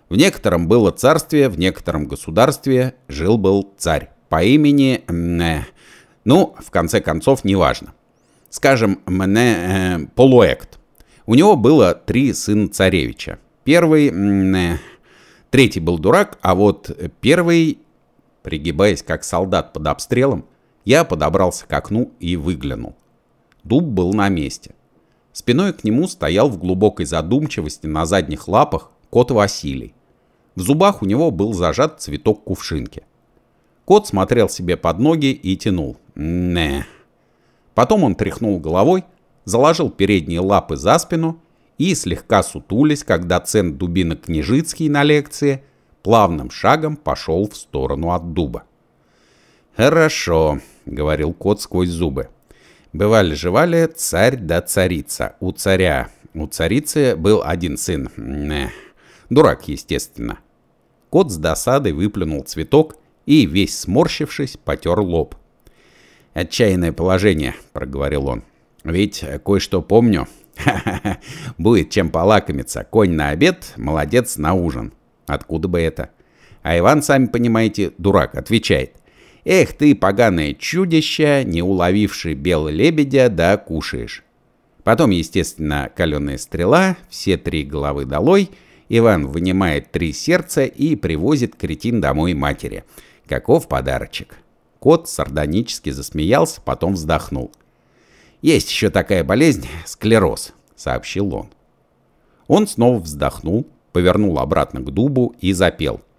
В некотором было царствие, в некотором государстве жил-был царь по имени... Э, ну, в конце концов, неважно. Скажем, мне э, Полуэкт. У него было три сына царевича. Первый... Э, третий был дурак, а вот первый... Пригибаясь как солдат под обстрелом, я подобрался к окну и выглянул. Дуб был на месте. Спиной к нему стоял в глубокой задумчивости на задних лапах кот Василий. В зубах у него был зажат цветок кувшинки. Кот смотрел себе под ноги и тянул. Не. Потом он тряхнул головой, заложил передние лапы за спину и, слегка сутулись, как доцент Дубина Княжицкий на лекции, плавным шагом пошел в сторону от дуба. «Хорошо», — говорил кот сквозь зубы. Бывали-живали царь да царица. У царя, у царицы был один сын. Дурак, естественно. Кот с досадой выплюнул цветок и, весь сморщившись, потер лоб. «Отчаянное положение», — проговорил он. «Ведь кое-что помню. будет чем полакомиться. Конь на обед, молодец на ужин. Откуда бы это?» А Иван, сами понимаете, дурак, отвечает. «Эх ты, поганое чудище, не уловивший бел лебедя, да кушаешь». Потом, естественно, каленая стрела, все три головы долой, Иван вынимает три сердца и привозит кретин домой матери. Каков подарочек? Кот сардонически засмеялся, потом вздохнул. «Есть еще такая болезнь – склероз», – сообщил он. Он снова вздохнул, повернул обратно к дубу и запел –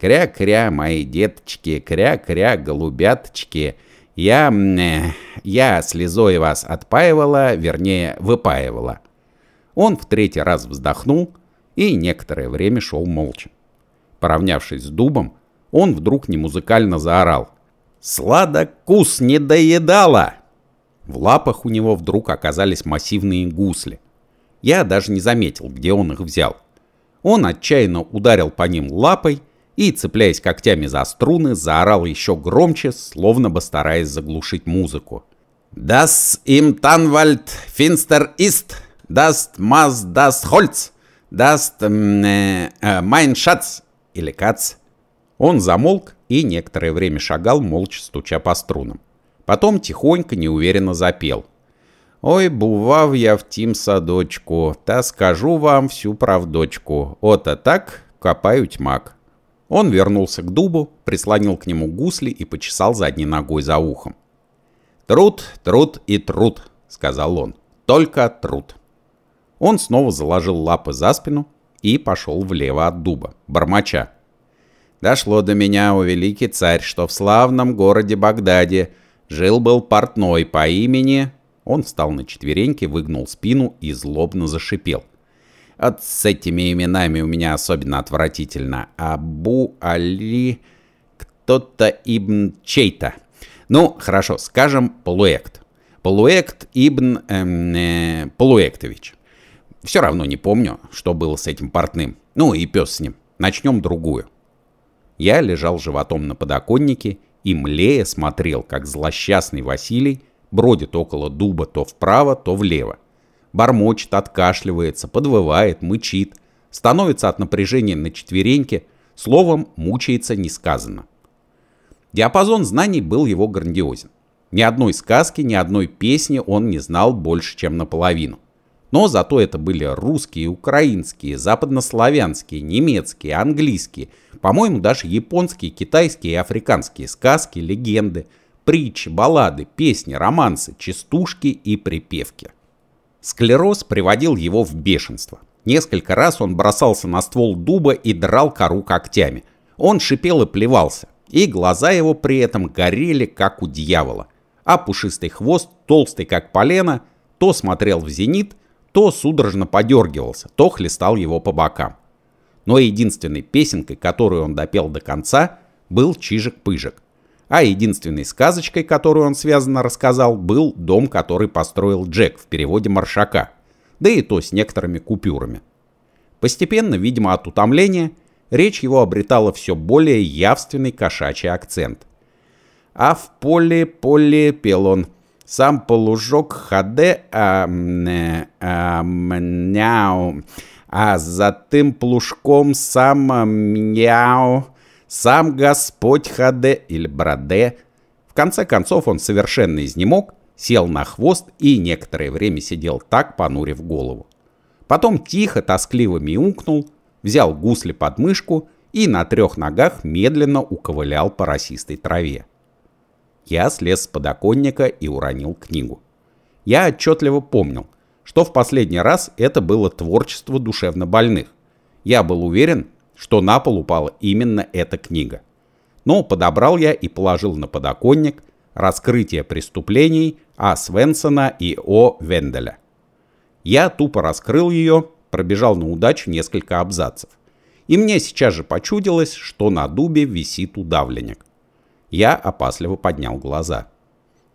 Кря-кря, мои деточки, кря-кря, голубяточки. Я... Э, я слезой вас отпаивала, вернее, выпаивала. Он в третий раз вздохнул и некоторое время шел молча. Поравнявшись с дубом, он вдруг немузыкально заорал. «Сладокус не доедала!» В лапах у него вдруг оказались массивные гусли. Я даже не заметил, где он их взял. Он отчаянно ударил по ним лапой, и, цепляясь когтями за струны, заорал еще громче, словно бы стараясь заглушить музыку. «Das im Tanwald finster ist, das Maß das Holz, das mein Schatz» или «Кац». Он замолк и некоторое время шагал, молча стуча по струнам. Потом тихонько, неуверенно запел. «Ой, бував я в тім садочку, та скажу вам всю правдочку. Ота так копают маг. Он вернулся к дубу, прислонил к нему гусли и почесал задней ногой за ухом. «Труд, труд и труд», — сказал он. «Только труд». Он снова заложил лапы за спину и пошел влево от дуба, бормоча. «Дошло до меня, о великий царь, что в славном городе Багдаде жил-был портной по имени...» Он встал на четвереньки, выгнул спину и злобно зашипел. От с этими именами у меня особенно отвратительно. Абу, Али, кто-то Ибн чей-то. Ну, хорошо, скажем, Полуэкт. Полуэкт Ибн эм, э, Полуэктович. Все равно не помню, что было с этим портным. Ну и пес с ним. Начнем другую. Я лежал животом на подоконнике и млея смотрел, как злосчастный Василий бродит около дуба то вправо, то влево бормочет, откашливается, подвывает, мычит, становится от напряжения на четвереньке, словом, мучается несказанно. Диапазон знаний был его грандиозен. Ни одной сказки, ни одной песни он не знал больше, чем наполовину. Но зато это были русские, украинские, западнославянские, немецкие, английские, по-моему, даже японские, китайские и африканские сказки, легенды, притчи, баллады, песни, романсы, частушки и припевки. Склероз приводил его в бешенство. Несколько раз он бросался на ствол дуба и драл кору когтями. Он шипел и плевался, и глаза его при этом горели, как у дьявола. А пушистый хвост, толстый как полено, то смотрел в зенит, то судорожно подергивался, то хлестал его по бокам. Но единственной песенкой, которую он допел до конца, был «Чижик-пыжик» а единственной сказочкой, которую он связанно рассказал, был дом, который построил Джек в переводе Маршака, да и то с некоторыми купюрами. Постепенно, видимо, от утомления, речь его обретала все более явственный кошачий акцент. «А в поле, поле», — пел он, — «сам полужок хаде, а, а, мяу, а за тем плужком сам мяу». Сам Господь Хаде или Браде. В конце концов он совершенно изнемог, сел на хвост и некоторое время сидел так, понурив голову. Потом тихо, тоскливо мяукнул, взял гусли под мышку и на трех ногах медленно уковылял по росистой траве. Я слез с подоконника и уронил книгу. Я отчетливо помнил, что в последний раз это было творчество душевнобольных. Я был уверен, что на пол упала именно эта книга. Но ну, подобрал я и положил на подоконник «Раскрытие преступлений А. Свенсона и О. Венделя». Я тупо раскрыл ее, пробежал на удачу несколько абзацев. И мне сейчас же почудилось, что на дубе висит удавленник. Я опасливо поднял глаза.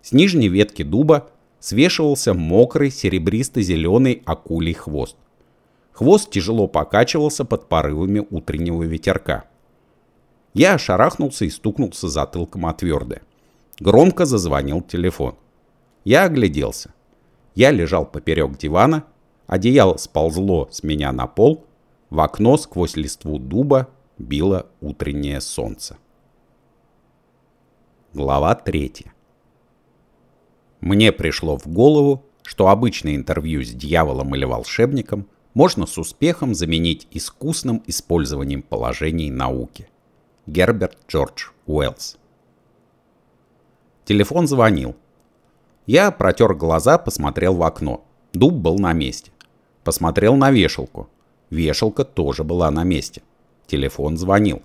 С нижней ветки дуба свешивался мокрый серебристо-зеленый акулий хвост. Хвост тяжело покачивался под порывами утреннего ветерка. Я шарахнулся и стукнулся затылком о твердое. Громко зазвонил телефон. Я огляделся. Я лежал поперек дивана, одеяло сползло с меня на пол, в окно сквозь листву дуба било утреннее солнце. Глава третья. Мне пришло в голову, что обычное интервью с дьяволом или волшебником можно с успехом заменить искусным использованием положений науки. Герберт Джордж Уэллс Телефон звонил. Я протер глаза, посмотрел в окно. Дуб был на месте. Посмотрел на вешалку. Вешалка тоже была на месте. Телефон звонил.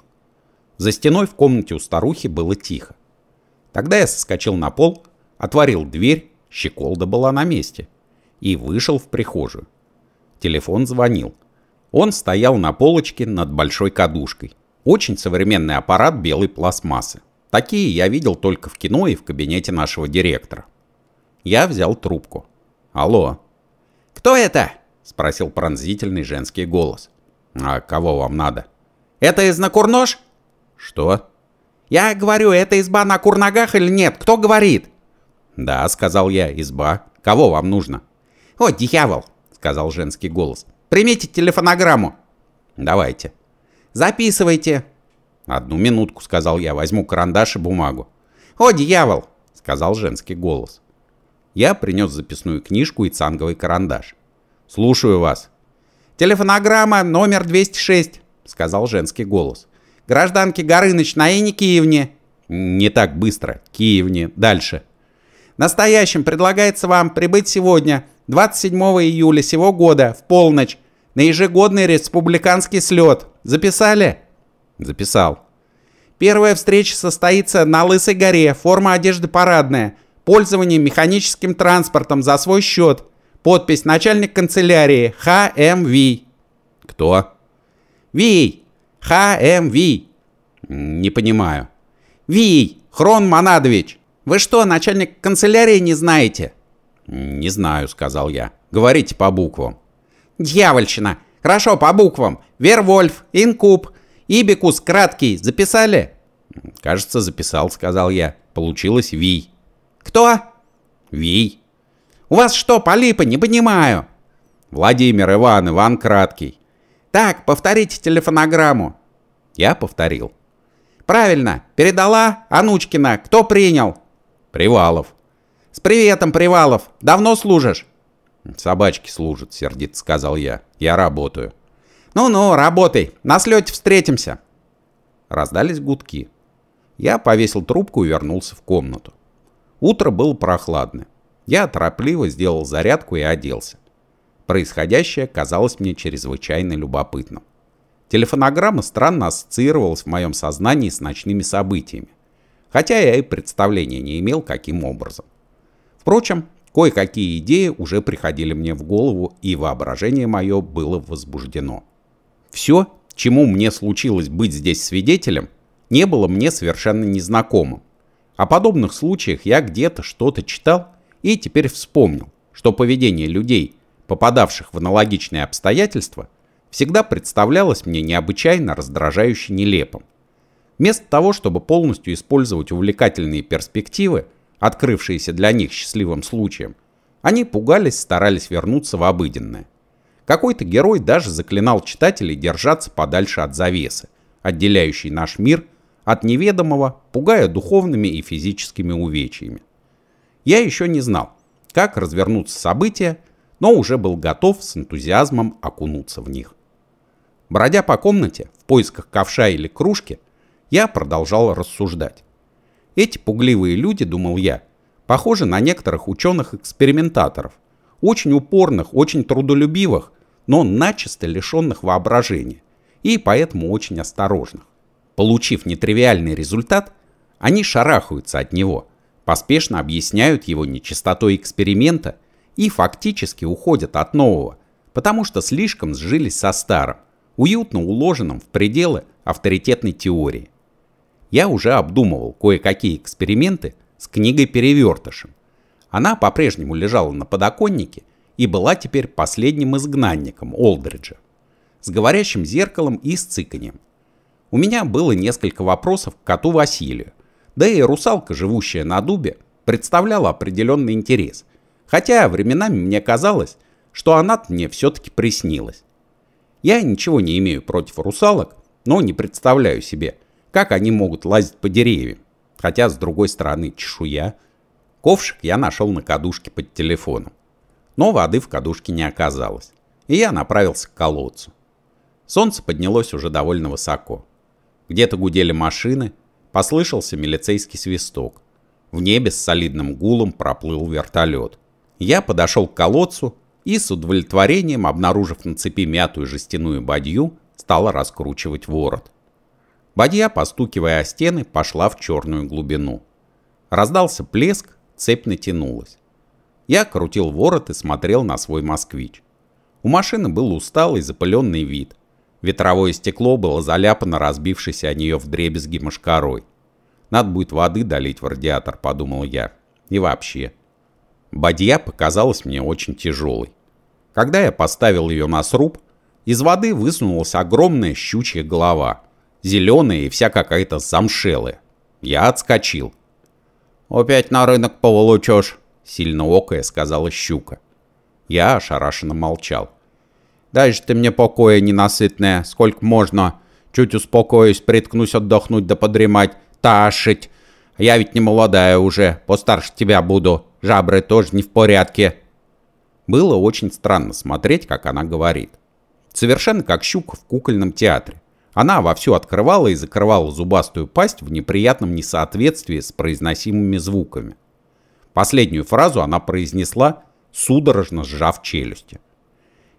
За стеной в комнате у старухи было тихо. Тогда я соскочил на пол, отворил дверь, щеколда была на месте, и вышел в прихожую. Телефон звонил. Он стоял на полочке над большой кадушкой. Очень современный аппарат белой пластмассы. Такие я видел только в кино и в кабинете нашего директора. Я взял трубку. «Алло». «Кто это?» – спросил пронзительный женский голос. «А кого вам надо?» «Это из Накурнож?» «Что?» «Я говорю, это изба на Курногах или нет? Кто говорит?» «Да», — сказал я, — «изба. Кого вам нужно?» «О, дьявол!» сказал женский голос. «Примите телефонограмму!» «Давайте». «Записывайте!» «Одну минутку», — сказал я, — «возьму карандаш и бумагу». «О, дьявол!» — сказал женский голос. Я принес записную книжку и цанговый карандаш. «Слушаю вас». «Телефонограмма номер 206», — сказал женский голос. «Гражданке Горыныч на Киевне». «Не так быстро. Киевне. Дальше». «Настоящим предлагается вам прибыть сегодня 27 июля сего года в полночь на ежегодный республиканский слет. Записали?» «Записал». «Первая встреча состоится на Лысой горе, форма одежды парадная, пользование механическим транспортом за свой счет, подпись начальник канцелярии ХМВ». «Кто?» «Вий. ХМВ». «Не понимаю». «Вий. Хрон Манадович. Вы что, начальник канцелярии не знаете?» «Не знаю», — сказал я. «Говорите по буквам». «Дьявольщина! Хорошо, по буквам. Вервольф, Инкуб, Ибикус краткий. Записали?» «Кажется, записал», — сказал я. «Получилось Вий». «Кто?» «Вий». «У вас что, полипы? Не понимаю». «Владимир, Иван, Иван краткий». «Так, повторите телефонограмму». Я повторил. «Правильно. Передала Анучкина. Кто принял?» «Привалов». «С приветом, Привалов! Давно служишь?» «Собачки служат», — сердито сказал я. «Я работаю». «Ну-ну, работай. На слете встретимся». Раздались гудки. Я повесил трубку и вернулся в комнату. Утро было прохладное. Я торопливо сделал зарядку и оделся. Происходящее казалось мне чрезвычайно любопытным. Телефонограмма странно ассоциировалась в моем сознании с ночными событиями, хотя я и представления не имел, каким образом. Впрочем, кое-какие идеи уже приходили мне в голову, и воображение мое было возбуждено. Все, чему мне случилось быть здесь свидетелем, не было мне совершенно незнакомым. О подобных случаях я где-то что-то читал и теперь вспомнил, что поведение людей, попадавших в аналогичные обстоятельства, всегда представлялось мне необычайно раздражающе нелепым. Вместо того, чтобы полностью использовать увлекательные перспективы, открывшиеся для них счастливым случаем, они пугались, старались вернуться в обыденное. Какой-то герой даже заклинал читателей держаться подальше от завесы, отделяющей наш мир от неведомого, пугая духовными и физическими увечьями. Я еще не знал, как развернуться события, но уже был готов с энтузиазмом окунуться в них. Бродя по комнате в поисках ковша или кружки, я продолжал рассуждать. Эти пугливые люди, думал я, похожи на некоторых ученых-экспериментаторов, очень упорных, очень трудолюбивых, но начисто лишенных воображения и поэтому очень осторожных. Получив нетривиальный результат, они шарахаются от него, поспешно объясняют его нечистотой эксперимента и фактически уходят от нового, потому что слишком сжились со старым, уютно уложенным в пределы авторитетной теории я уже обдумывал кое-какие эксперименты с книгой-перевертышем. Она по-прежнему лежала на подоконнике и была теперь последним изгнанником Олдриджа. С говорящим зеркалом и с цыканьем. У меня было несколько вопросов к коту Василию, да и русалка, живущая на дубе, представляла определенный интерес, хотя временами мне казалось, что она мне все-таки приснилась. Я ничего не имею против русалок, но не представляю себе – как они могут лазить по деревьям? Хотя, с другой стороны, чешуя. Ковшик я нашел на кадушке под телефоном. Но воды в кадушке не оказалось. И я направился к колодцу. Солнце поднялось уже довольно высоко. Где-то гудели машины, послышался милицейский свисток. В небе с солидным гулом проплыл вертолет. Я подошел к колодцу и с удовлетворением, обнаружив на цепи мятую жестяную бадью, стал раскручивать ворот. Бадья, постукивая о стены, пошла в черную глубину. Раздался плеск, цепь натянулась. Я крутил ворот и смотрел на свой москвич. У машины был усталый, запыленный вид. Ветровое стекло было заляпано разбившейся о нее вдребезги мошкарой. Надо будет воды долить в радиатор, подумал я. И вообще. Бадья показалась мне очень тяжелой. Когда я поставил ее на сруб, из воды высунулась огромная щучья голова – Зеленые и вся какая-то замшелая. Я отскочил. «Опять на рынок поволочешь», — сильно окая сказала щука. Я ошарашенно молчал. «Дай же ты мне покоя, ненасытная, сколько можно. Чуть успокоюсь, приткнусь отдохнуть да подремать, ташить. Я ведь не молодая уже, постарше тебя буду. Жабры тоже не в порядке». Было очень странно смотреть, как она говорит. Совершенно как щука в кукольном театре. Она вовсю открывала и закрывала зубастую пасть в неприятном несоответствии с произносимыми звуками. Последнюю фразу она произнесла, судорожно сжав челюсти.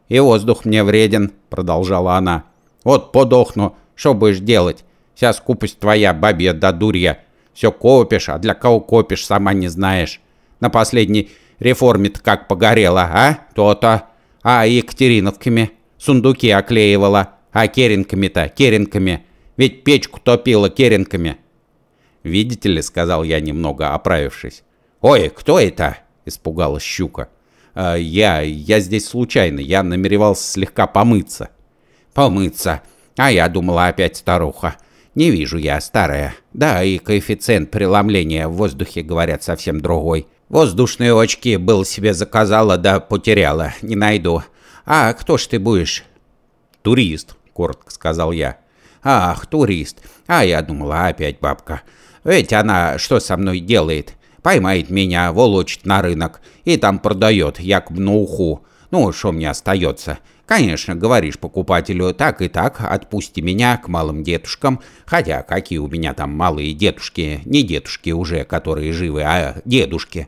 «И воздух мне вреден», — продолжала она. «Вот подохну, что будешь делать? Вся скупость твоя, бабья да дурья. Все копишь, а для кого копишь, сама не знаешь. На последней реформе то как погорела, а? То-то. А Екатериновками сундуки оклеивала». А керенками-то, керенками. Ведь печку топила керенками. «Видите ли», — сказал я, немного оправившись. «Ой, кто это?» — испугалась щука. «Э, «Я... я здесь случайно. Я намеревался слегка помыться». «Помыться? А я думала опять старуха. Не вижу я старая. Да, и коэффициент преломления в воздухе, говорят, совсем другой. Воздушные очки был себе заказала, да потеряла. Не найду. А кто ж ты будешь?» «Турист», — коротко сказал я. «Ах, турист! А я думала, опять бабка. Ведь она что со мной делает? Поймает меня, волочит на рынок и там продает, якобы на уху. Ну, что мне остается? Конечно, говоришь покупателю, так и так, отпусти меня к малым детушкам, хотя какие у меня там малые детушки, не детушки уже, которые живы, а дедушки.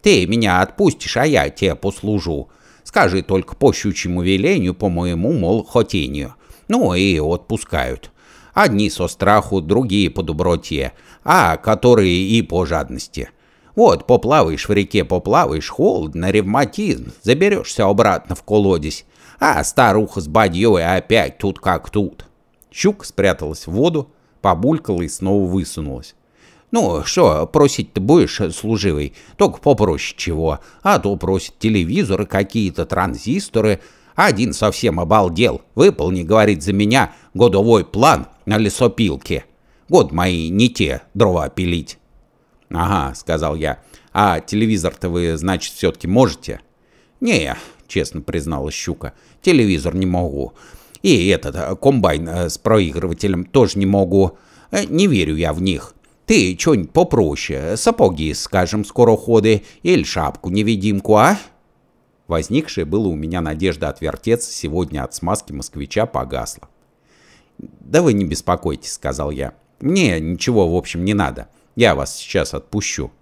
Ты меня отпустишь, а я тебе послужу. Скажи только по щучьему велению, по моему, мол, хотению ну и отпускают. Одни со страху, другие по доброте, а которые и по жадности. Вот, поплаваешь в реке, поплаваешь, холодно, ревматизм, заберешься обратно в колодец. А старуха с бадьей опять тут как тут. Щук спряталась в воду, побулькала и снова высунулась. «Ну, что, просить ты будешь, служивый? Только попроще чего. А то просят телевизоры какие-то, транзисторы. Один совсем обалдел. Выполни, говорит, за меня годовой план на лесопилке. Год мои не те дрова пилить. Ага, сказал я. А телевизор-то вы, значит, все-таки можете? Не, честно призналась щука. Телевизор не могу. И этот э, комбайн э, с проигрывателем тоже не могу. Э, не верю я в них. Ты что-нибудь попроще, сапоги, скажем, скороходы или шапку-невидимку, а? Возникшая была у меня надежда отвертеться сегодня от смазки москвича погасла. «Да вы не беспокойтесь», — сказал я. «Мне ничего, в общем, не надо. Я вас сейчас отпущу».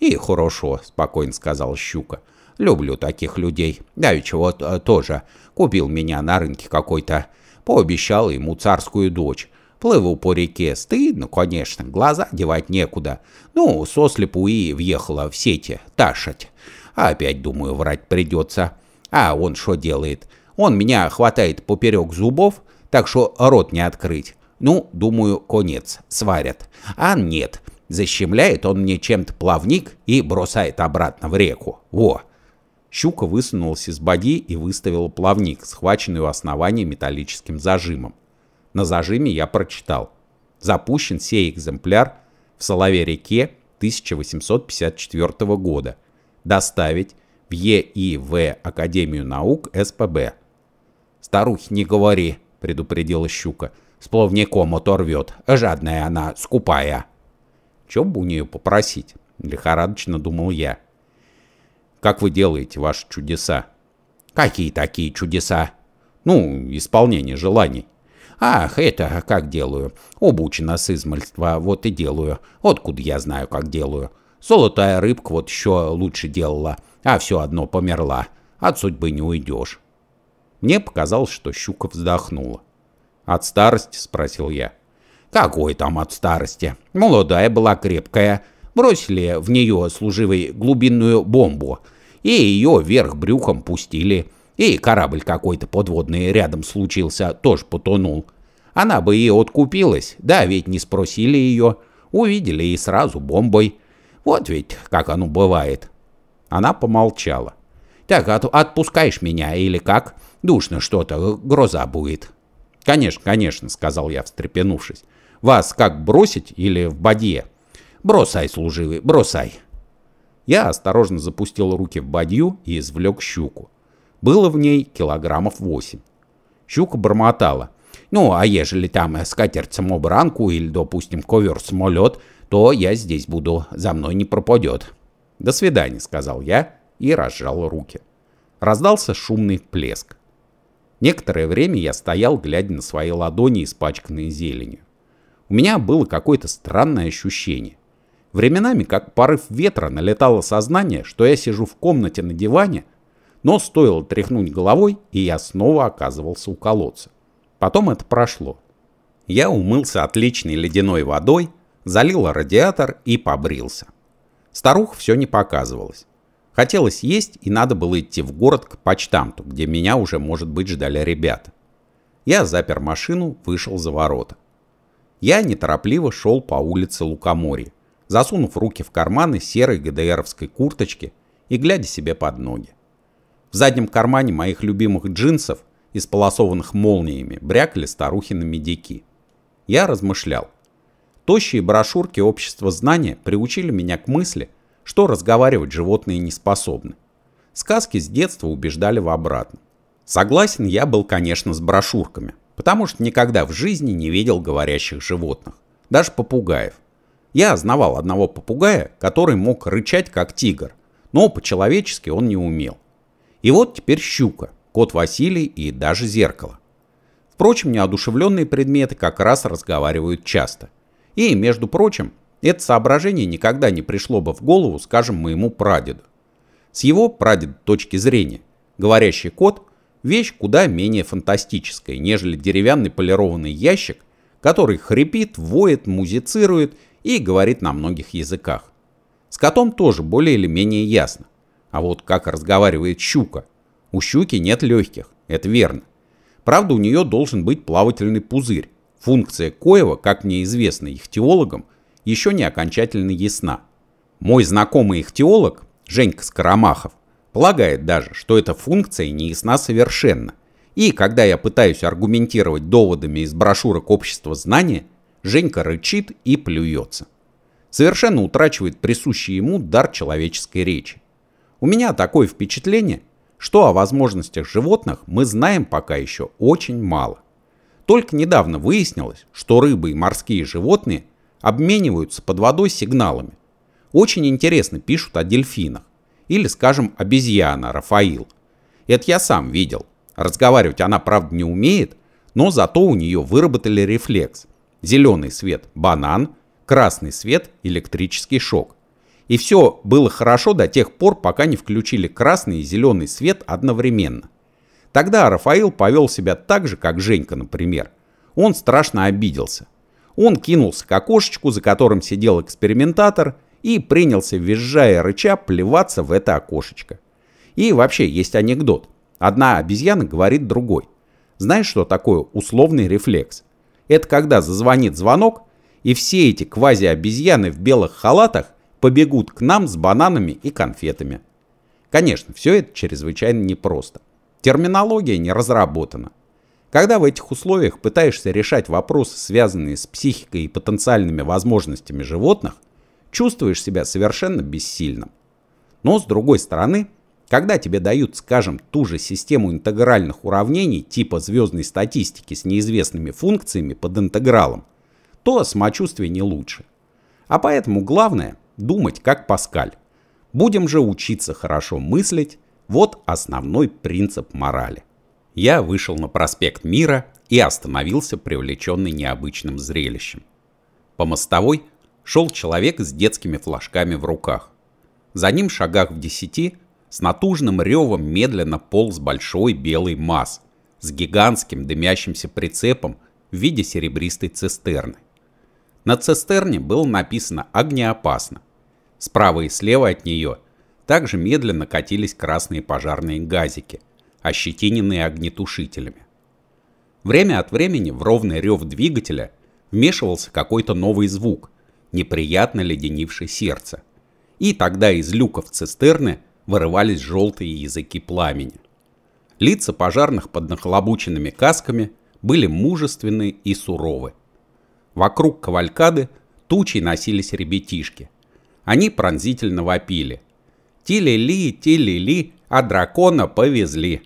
«И хорошо», — спокойно сказал Щука. «Люблю таких людей. Да ведь вот э, тоже. Купил меня на рынке какой-то. Пообещал ему царскую дочь. Плыву по реке. Стыдно, конечно. Глаза девать некуда. Ну, сослепу и въехала в сети. Ташать. А опять, думаю, врать придется. А он что делает? Он меня хватает поперек зубов, так что рот не открыть. Ну, думаю, конец, сварят. А нет, защемляет он мне чем-то плавник и бросает обратно в реку. Во! Щука высунулась из боди и выставила плавник, схваченный у основания металлическим зажимом. На зажиме я прочитал. Запущен сей экземпляр в Солове-реке 1854 года доставить в ЕИВ Академию наук СПБ. «Старухи, не говори», — предупредила щука. «С плавником оторвет. Жадная она, скупая». Чем бы у нее попросить?» — лихорадочно думал я. «Как вы делаете ваши чудеса?» «Какие такие чудеса?» «Ну, исполнение желаний». «Ах, это как делаю. Обучена с измальства, вот и делаю. Откуда я знаю, как делаю?» Золотая рыбка вот еще лучше делала, а все одно померла. От судьбы не уйдешь. Мне показалось, что щука вздохнула. «От старости?» – спросил я. «Какой там от старости? Молодая была крепкая. Бросили в нее служивой глубинную бомбу, и ее вверх брюхом пустили. И корабль какой-то подводный рядом случился, тоже потонул. Она бы и откупилась, да ведь не спросили ее. Увидели и сразу бомбой. Вот ведь как оно бывает. Она помолчала. Так, а от, отпускаешь меня или как? Душно что-то, гроза будет. Конечно, конечно, сказал я, встрепенувшись. Вас как бросить или в бадье? Бросай, служивый, бросай. Я осторожно запустил руки в бадью и извлек щуку. Было в ней килограммов восемь. Щука бормотала. Ну, а ежели там э, скатерть самобранку или, допустим, ковер-самолет, то я здесь буду, за мной не пропадет. «До свидания», — сказал я и разжал руки. Раздался шумный плеск. Некоторое время я стоял, глядя на свои ладони, испачканные зеленью. У меня было какое-то странное ощущение. Временами, как порыв ветра, налетало сознание, что я сижу в комнате на диване, но стоило тряхнуть головой, и я снова оказывался у колодца. Потом это прошло. Я умылся отличной ледяной водой, залила радиатор и побрился. Старух все не показывалось. Хотелось есть, и надо было идти в город к почтамту, где меня уже, может быть, ждали ребята. Я запер машину, вышел за ворота. Я неторопливо шел по улице Лукоморья, засунув руки в карманы серой ГДРовской курточки и глядя себе под ноги. В заднем кармане моих любимых джинсов, исполосованных молниями, брякали старухины медики. Я размышлял – Тощие брошюрки общества знания приучили меня к мысли, что разговаривать животные не способны. Сказки с детства убеждали в обратном. Согласен я был, конечно, с брошюрками, потому что никогда в жизни не видел говорящих животных, даже попугаев. Я ознавал одного попугая, который мог рычать как тигр, но по-человечески он не умел. И вот теперь щука, кот Василий и даже зеркало. Впрочем, неодушевленные предметы как раз разговаривают часто – и, между прочим, это соображение никогда не пришло бы в голову, скажем, моему прадеду. С его прадед точки зрения, говорящий кот – вещь куда менее фантастическая, нежели деревянный полированный ящик, который хрипит, воет, музицирует и говорит на многих языках. С котом тоже более или менее ясно. А вот как разговаривает щука. У щуки нет легких, это верно. Правда, у нее должен быть плавательный пузырь, Функция коего, как мне известно их теологам, еще не окончательно ясна. Мой знакомый их теолог, Женька Скоромахов, полагает даже, что эта функция не ясна совершенно. И когда я пытаюсь аргументировать доводами из брошюрок общества знания, Женька рычит и плюется. Совершенно утрачивает присущий ему дар человеческой речи. У меня такое впечатление, что о возможностях животных мы знаем пока еще очень мало. Только недавно выяснилось, что рыбы и морские животные обмениваются под водой сигналами. Очень интересно пишут о дельфинах. Или, скажем, обезьяна Рафаил. Это я сам видел. Разговаривать она, правда, не умеет, но зато у нее выработали рефлекс. Зеленый свет – банан, красный свет – электрический шок. И все было хорошо до тех пор, пока не включили красный и зеленый свет одновременно. Тогда Рафаил повел себя так же, как Женька, например. Он страшно обиделся. Он кинулся к окошечку, за которым сидел экспериментатор, и принялся, визжая рыча, плеваться в это окошечко. И вообще есть анекдот. Одна обезьяна говорит другой. Знаешь, что такое условный рефлекс? Это когда зазвонит звонок, и все эти квази-обезьяны в белых халатах побегут к нам с бананами и конфетами. Конечно, все это чрезвычайно непросто. Терминология не разработана. Когда в этих условиях пытаешься решать вопросы, связанные с психикой и потенциальными возможностями животных, чувствуешь себя совершенно бессильным. Но с другой стороны, когда тебе дают, скажем, ту же систему интегральных уравнений типа звездной статистики с неизвестными функциями под интегралом, то самочувствие не лучше. А поэтому главное – думать как Паскаль. Будем же учиться хорошо мыслить, вот основной принцип морали. Я вышел на проспект Мира и остановился, привлеченный необычным зрелищем. По мостовой шел человек с детскими флажками в руках. За ним шагах в десяти с натужным ревом медленно полз большой белый масс с гигантским дымящимся прицепом в виде серебристой цистерны. На цистерне было написано «Огнеопасно». Справа и слева от нее – также медленно катились красные пожарные газики, ощетиненные огнетушителями. Время от времени в ровный рев двигателя вмешивался какой-то новый звук, неприятно леденивший сердце. И тогда из люков цистерны вырывались желтые языки пламени. Лица пожарных под нахлобученными касками были мужественны и суровы. Вокруг кавалькады тучей носились ребятишки. Они пронзительно вопили – Тили-ли, тили-ли, а дракона повезли.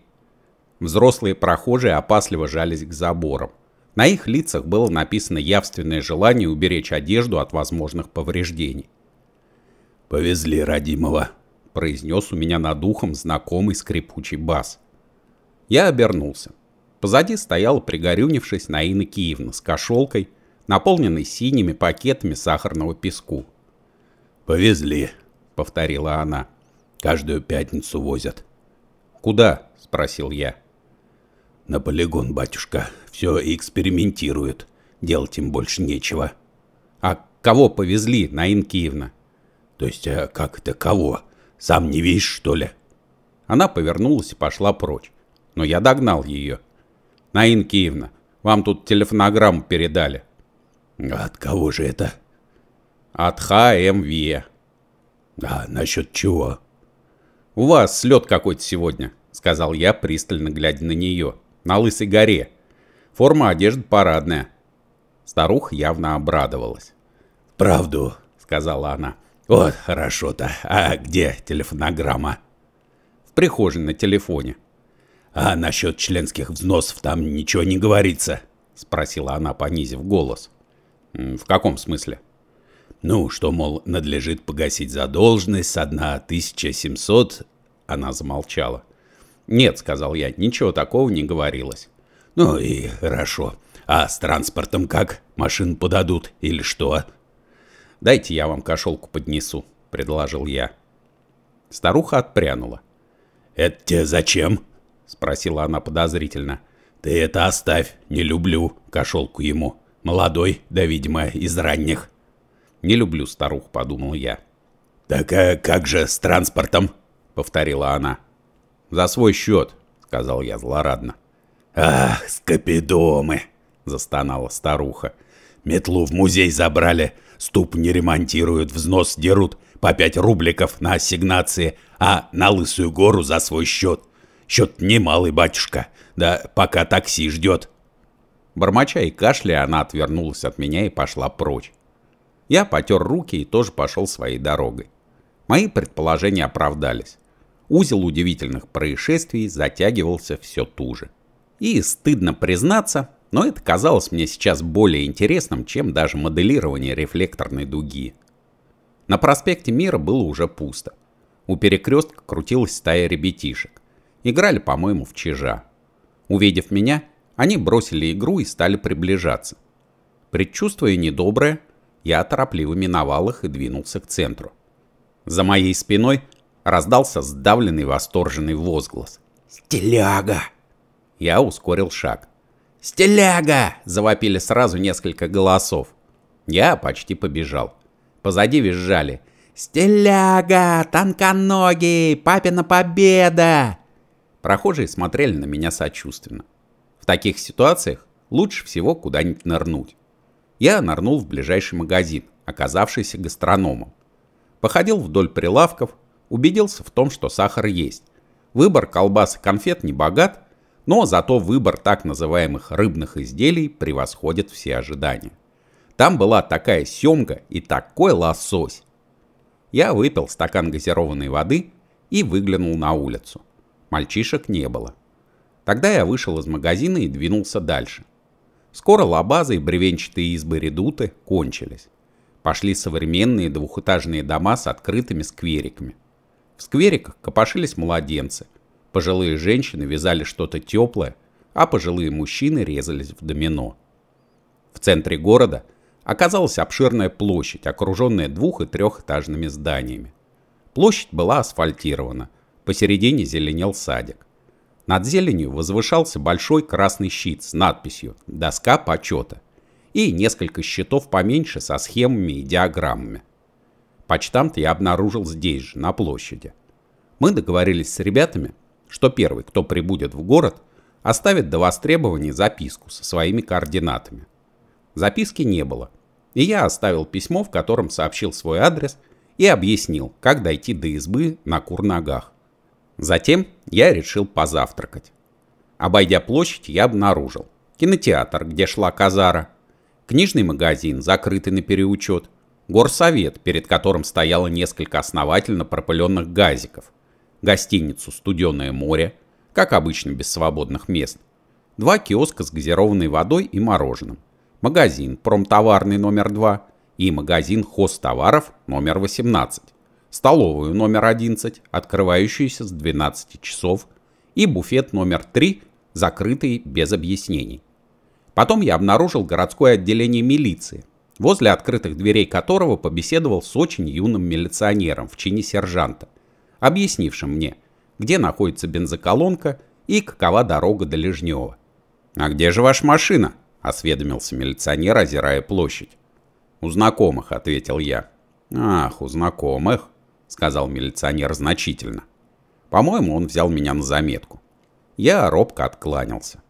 Взрослые прохожие опасливо жались к заборам. На их лицах было написано явственное желание уберечь одежду от возможных повреждений. «Повезли, родимого», — произнес у меня над ухом знакомый скрипучий бас. Я обернулся. Позади стояла, пригорюнившись, Наина Киевна с кошелкой, наполненной синими пакетами сахарного песку. «Повезли», — повторила она. Каждую пятницу возят. Куда? Спросил я. На полигон, батюшка. Все экспериментируют. Делать им больше нечего. А кого повезли, Наин Киевна? То есть, а как это кого? Сам не видишь, что ли? Она повернулась и пошла прочь. Но я догнал ее. Наин Киевна, вам тут телефонограмму передали. От кого же это? От ХМВ. Эм э». А насчет чего? «У вас слет какой-то сегодня», — сказал я, пристально глядя на нее. «На Лысой горе. Форма одежды парадная». Старуха явно обрадовалась. «Правду», — сказала она. «Вот хорошо-то. А где телефонограмма?» «В прихожей на телефоне». «А насчет членских взносов там ничего не говорится?» — спросила она, понизив голос. «В каком смысле?» Ну, что, мол, надлежит погасить задолженность со дна 1700... Она замолчала. «Нет», — сказал я, — «ничего такого не говорилось». «Ну и хорошо. А с транспортом как? Машин подадут или что?» «Дайте я вам кошелку поднесу», — предложил я. Старуха отпрянула. «Это тебе зачем?» — спросила она подозрительно. «Ты это оставь, не люблю кошелку ему. Молодой, да, видимо, из ранних». Не люблю старух, подумал я. Так а как же с транспортом? Повторила она. За свой счет, сказал я злорадно. Ах, скопидомы, застонала старуха. Метлу в музей забрали, ступ не ремонтируют, взнос дерут по 5 рубликов на ассигнации, а на Лысую гору за свой счет. Счет немалый, батюшка, да пока такси ждет. Бормоча и кашляя, она отвернулась от меня и пошла прочь. Я потер руки и тоже пошел своей дорогой. Мои предположения оправдались. Узел удивительных происшествий затягивался все туже. И стыдно признаться, но это казалось мне сейчас более интересным, чем даже моделирование рефлекторной дуги. На проспекте Мира было уже пусто. У перекрестка крутилась стая ребятишек. Играли, по-моему, в чижа. Увидев меня, они бросили игру и стали приближаться. Предчувствуя недоброе, я торопливо миновал их и двинулся к центру. За моей спиной раздался сдавленный восторженный возглас. «Стиляга!» Я ускорил шаг. «Стиляга!» – завопили сразу несколько голосов. Я почти побежал. Позади визжали. «Стиляга! Тонконогий! Папина победа!» Прохожие смотрели на меня сочувственно. В таких ситуациях лучше всего куда-нибудь нырнуть я нырнул в ближайший магазин, оказавшийся гастрономом. Походил вдоль прилавков, убедился в том, что сахар есть. Выбор колбас и конфет не богат, но зато выбор так называемых рыбных изделий превосходит все ожидания. Там была такая семга и такой лосось. Я выпил стакан газированной воды и выглянул на улицу. Мальчишек не было. Тогда я вышел из магазина и двинулся дальше – Скоро лабазы и бревенчатые избы редуты кончились. Пошли современные двухэтажные дома с открытыми сквериками. В сквериках копошились младенцы. Пожилые женщины вязали что-то теплое, а пожилые мужчины резались в домино. В центре города оказалась обширная площадь, окруженная двух- и трехэтажными зданиями. Площадь была асфальтирована, посередине зеленел садик. Над зеленью возвышался большой красный щит с надписью «Доска почета» и несколько щитов поменьше со схемами и диаграммами. Почтамт я обнаружил здесь же, на площади. Мы договорились с ребятами, что первый, кто прибудет в город, оставит до востребования записку со своими координатами. Записки не было, и я оставил письмо, в котором сообщил свой адрес и объяснил, как дойти до избы на курногах. Затем я решил позавтракать. Обойдя площадь, я обнаружил кинотеатр, где шла Казара, книжный магазин, закрытый на переучет, горсовет, перед которым стояло несколько основательно пропыленных газиков, гостиницу «Студеное море», как обычно без свободных мест, два киоска с газированной водой и мороженым, магазин «Промтоварный номер 2» и магазин «Хозтоваров номер 18» столовую номер 11, открывающуюся с 12 часов, и буфет номер 3, закрытый без объяснений. Потом я обнаружил городское отделение милиции, возле открытых дверей которого побеседовал с очень юным милиционером в чине сержанта, объяснившим мне, где находится бензоколонка и какова дорога до Лежнева. «А где же ваша машина?» – осведомился милиционер, озирая площадь. «У знакомых», – ответил я. «Ах, у знакомых», — сказал милиционер значительно. По-моему, он взял меня на заметку. Я робко откланялся.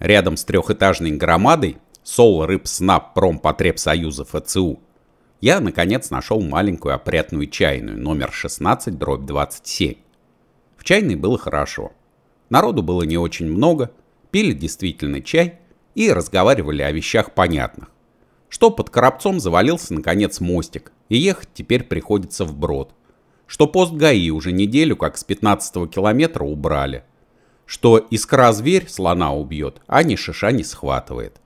Рядом с трехэтажной громадой Сол Рыб Снаб Промпотребсоюза ФЦУ я, наконец, нашел маленькую опрятную чайную, номер 16, дробь 27. В чайной было хорошо. Народу было не очень много, пили действительно чай и разговаривали о вещах понятных. Что под коробцом завалился, наконец, мостик, и ехать теперь приходится вброд – что пост ГАИ уже неделю как с 15 километра убрали, что искра зверь слона убьет, а ни шиша не схватывает.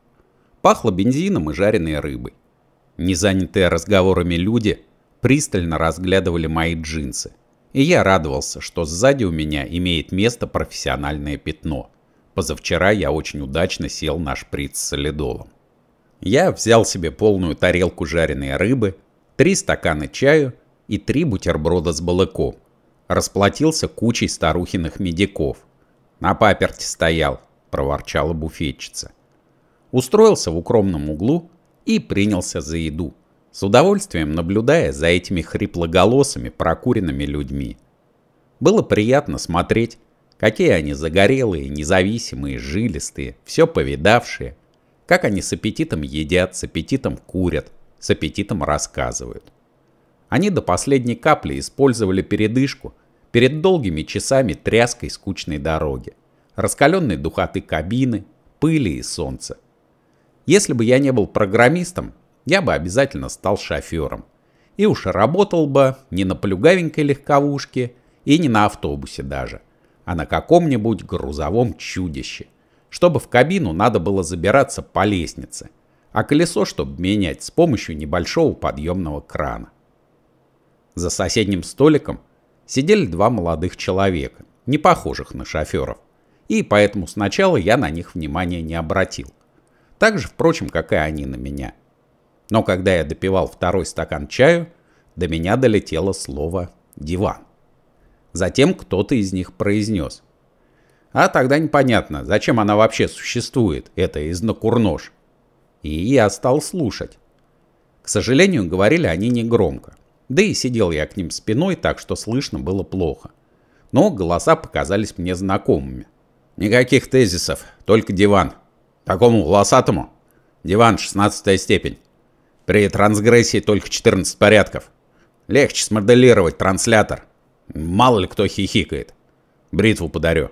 Пахло бензином и жареной рыбой. Незанятые разговорами люди пристально разглядывали мои джинсы, и я радовался, что сзади у меня имеет место профессиональное пятно. Позавчера я очень удачно сел на шприц с солидолом. Я взял себе полную тарелку жареной рыбы, три стакана чаю – и три бутерброда с балыком. Расплатился кучей старухиных медиков. «На паперте стоял», — проворчала буфетчица. Устроился в укромном углу и принялся за еду, с удовольствием наблюдая за этими хриплоголосыми прокуренными людьми. Было приятно смотреть, какие они загорелые, независимые, жилистые, все повидавшие, как они с аппетитом едят, с аппетитом курят, с аппетитом рассказывают. Они до последней капли использовали передышку перед долгими часами тряской скучной дороги, раскаленной духоты кабины, пыли и солнца. Если бы я не был программистом, я бы обязательно стал шофером. И уж работал бы не на плюгавенькой легковушке и не на автобусе даже, а на каком-нибудь грузовом чудище, чтобы в кабину надо было забираться по лестнице, а колесо, чтобы менять с помощью небольшого подъемного крана. За соседним столиком сидели два молодых человека, не похожих на шоферов, и поэтому сначала я на них внимания не обратил. Так же, впрочем, как и они на меня. Но когда я допивал второй стакан чаю, до меня долетело слово «диван». Затем кто-то из них произнес. А тогда непонятно, зачем она вообще существует, это изнокурнож. И я стал слушать. К сожалению, говорили они негромко. Да и сидел я к ним спиной, так что слышно было плохо. Но голоса показались мне знакомыми. Никаких тезисов, только диван. Такому волосатому? Диван 16 степень. При трансгрессии только 14 порядков. Легче смоделировать транслятор. Мало ли кто хихикает. Бритву подарю.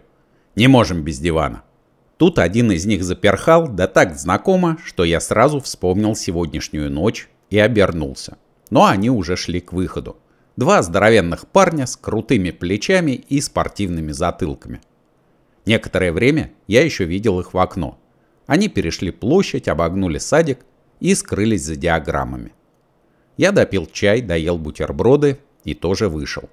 Не можем без дивана. Тут один из них заперхал, да так знакомо, что я сразу вспомнил сегодняшнюю ночь и обернулся но они уже шли к выходу. Два здоровенных парня с крутыми плечами и спортивными затылками. Некоторое время я еще видел их в окно. Они перешли площадь, обогнули садик и скрылись за диаграммами. Я допил чай, доел бутерброды и тоже вышел.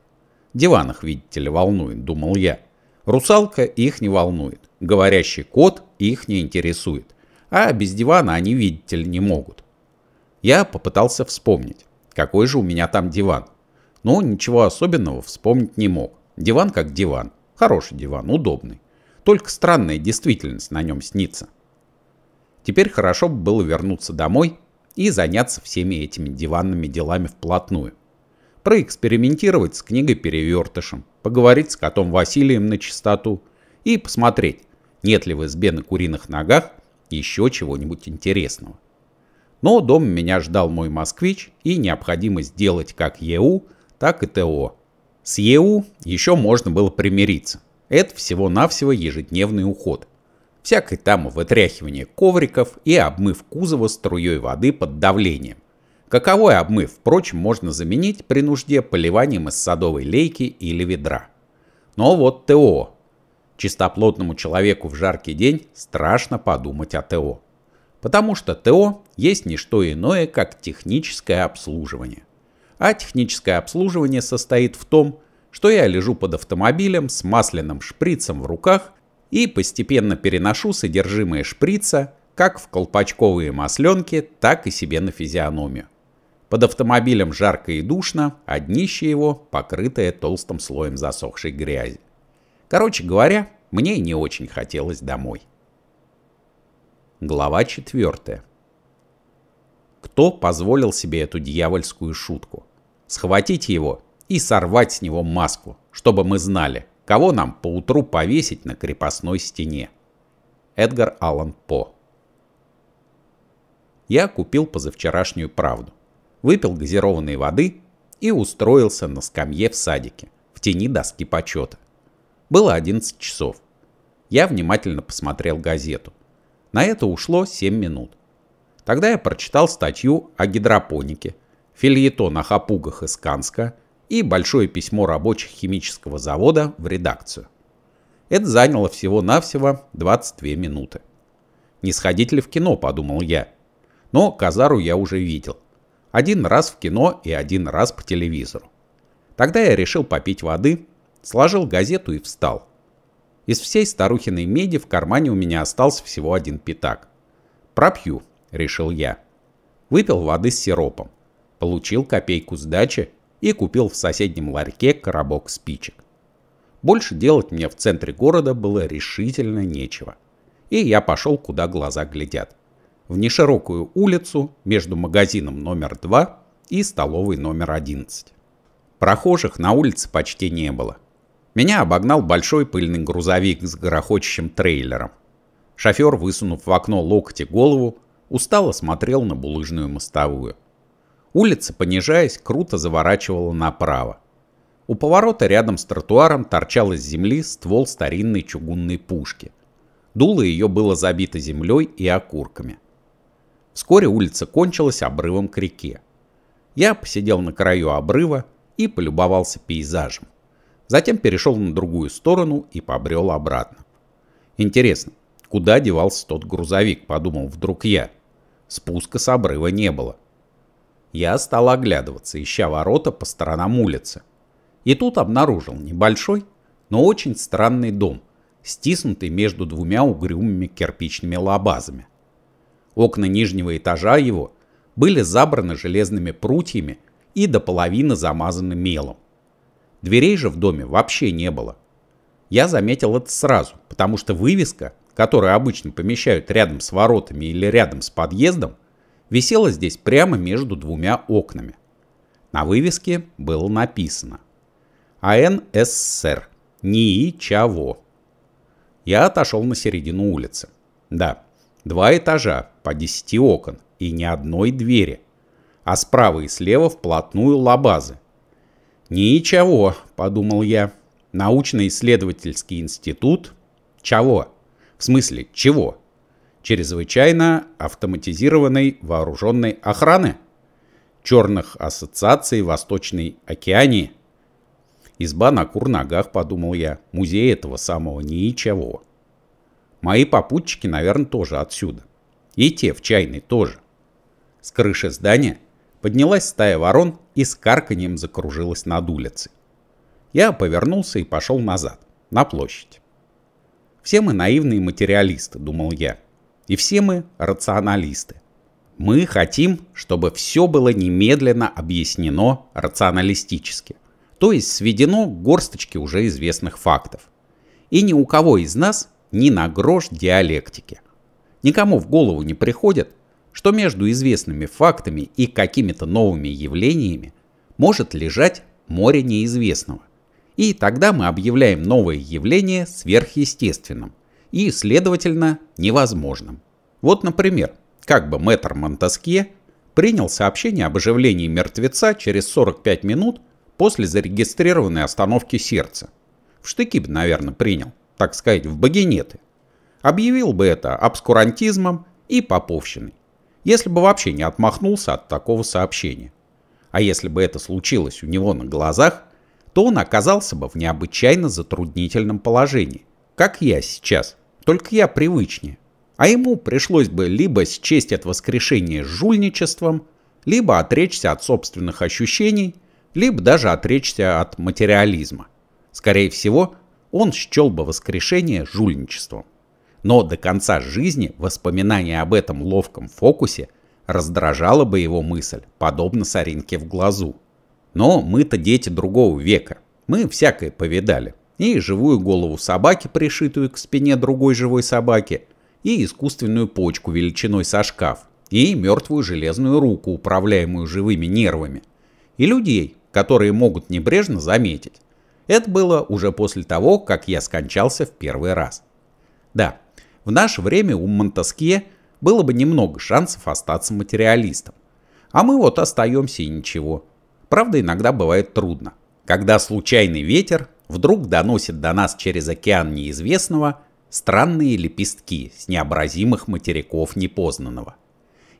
Диван их, видите ли, волнует, думал я. Русалка их не волнует. Говорящий кот их не интересует. А без дивана они, видите ли, не могут. Я попытался вспомнить, какой же у меня там диван? Но ну, ничего особенного вспомнить не мог. Диван как диван. Хороший диван, удобный. Только странная действительность на нем снится. Теперь хорошо бы было вернуться домой и заняться всеми этими диванными делами вплотную. Проэкспериментировать с книгой-перевертышем, поговорить с котом Василием на чистоту и посмотреть, нет ли в избе на куриных ногах еще чего-нибудь интересного. Но дом меня ждал мой москвич и необходимо сделать как ЕУ, так и ТО. С ЕУ еще можно было примириться. Это всего-навсего ежедневный уход. Всякое там вытряхивание ковриков и обмыв кузова струей воды под давлением. Каковой обмыв, впрочем, можно заменить при нужде поливанием из садовой лейки или ведра. Но вот ТО. Чистоплотному человеку в жаркий день страшно подумать о ТО. Потому что ТО есть не что иное, как техническое обслуживание. А техническое обслуживание состоит в том, что я лежу под автомобилем с масляным шприцем в руках и постепенно переношу содержимое шприца как в колпачковые масленки, так и себе на физиономию. Под автомобилем жарко и душно, а днище его покрытое толстым слоем засохшей грязи. Короче говоря, мне не очень хотелось домой. Глава 4. Кто позволил себе эту дьявольскую шутку? Схватить его и сорвать с него маску, чтобы мы знали, кого нам поутру повесить на крепостной стене. Эдгар Аллан По. Я купил позавчерашнюю правду, выпил газированной воды и устроился на скамье в садике, в тени доски почета. Было 11 часов. Я внимательно посмотрел газету. На это ушло 7 минут. Тогда я прочитал статью о гидропонике, фильетон о хапугах из Канска и большое письмо рабочих химического завода в редакцию. Это заняло всего-навсего 22 минуты. Не сходить ли в кино, подумал я. Но Казару я уже видел. Один раз в кино и один раз по телевизору. Тогда я решил попить воды, сложил газету и встал. Из всей старухиной меди в кармане у меня остался всего один пятак. «Пропью», — решил я. Выпил воды с сиропом, получил копейку сдачи и купил в соседнем ларьке коробок спичек. Больше делать мне в центре города было решительно нечего. И я пошел, куда глаза глядят. В неширокую улицу между магазином номер 2 и столовой номер 11. Прохожих на улице почти не было. Меня обогнал большой пыльный грузовик с грохочущим трейлером. Шофер, высунув в окно локти голову, устало смотрел на булыжную мостовую. Улица, понижаясь, круто заворачивала направо. У поворота рядом с тротуаром торчал из земли ствол старинной чугунной пушки. Дуло ее было забито землей и окурками. Вскоре улица кончилась обрывом к реке. Я посидел на краю обрыва и полюбовался пейзажем. Затем перешел на другую сторону и побрел обратно. Интересно, куда девался тот грузовик, подумал вдруг я. Спуска с обрыва не было. Я стал оглядываться, ища ворота по сторонам улицы. И тут обнаружил небольшой, но очень странный дом, стиснутый между двумя угрюмыми кирпичными лабазами. Окна нижнего этажа его были забраны железными прутьями и до половины замазаны мелом. Дверей же в доме вообще не было. Я заметил это сразу, потому что вывеска, которую обычно помещают рядом с воротами или рядом с подъездом, висела здесь прямо между двумя окнами. На вывеске было написано «АНССР. Ничего». Я отошел на середину улицы. Да, два этажа по 10 окон и ни одной двери. А справа и слева вплотную лабазы, «Ничего», — подумал я. «Научно-исследовательский институт? Чего? В смысле, чего? Чрезвычайно автоматизированной вооруженной охраны? Черных ассоциаций Восточной океании?» Изба на кур подумал я. Музей этого самого ничего. Мои попутчики, наверное, тоже отсюда. И те в чайной тоже. С крыши здания поднялась стая ворон и с карканьем закружилась над улицей. Я повернулся и пошел назад, на площадь. Все мы наивные материалисты, думал я. И все мы рационалисты. Мы хотим, чтобы все было немедленно объяснено рационалистически, то есть сведено к уже известных фактов. И ни у кого из нас ни на грош диалектики. Никому в голову не приходит, что между известными фактами и какими-то новыми явлениями может лежать море неизвестного. И тогда мы объявляем новое явление сверхъестественным и, следовательно, невозможным. Вот, например, как бы мэтр Монтаске принял сообщение об оживлении мертвеца через 45 минут после зарегистрированной остановки сердца. В штыки бы, наверное, принял, так сказать, в багинеты. Объявил бы это обскурантизмом и поповщиной если бы вообще не отмахнулся от такого сообщения. А если бы это случилось у него на глазах, то он оказался бы в необычайно затруднительном положении, как я сейчас, только я привычнее. А ему пришлось бы либо счесть от воскрешения жульничеством, либо отречься от собственных ощущений, либо даже отречься от материализма. Скорее всего, он счел бы воскрешение жульничеством но до конца жизни воспоминание об этом ловком фокусе раздражало бы его мысль, подобно соринке в глазу. Но мы-то дети другого века, мы всякое повидали. И живую голову собаки, пришитую к спине другой живой собаки, и искусственную почку величиной со шкаф, и мертвую железную руку, управляемую живыми нервами, и людей, которые могут небрежно заметить. Это было уже после того, как я скончался в первый раз. Да, в наше время у Монтаске было бы немного шансов остаться материалистом. А мы вот остаемся и ничего. Правда, иногда бывает трудно. Когда случайный ветер вдруг доносит до нас через океан неизвестного странные лепестки с необразимых материков непознанного.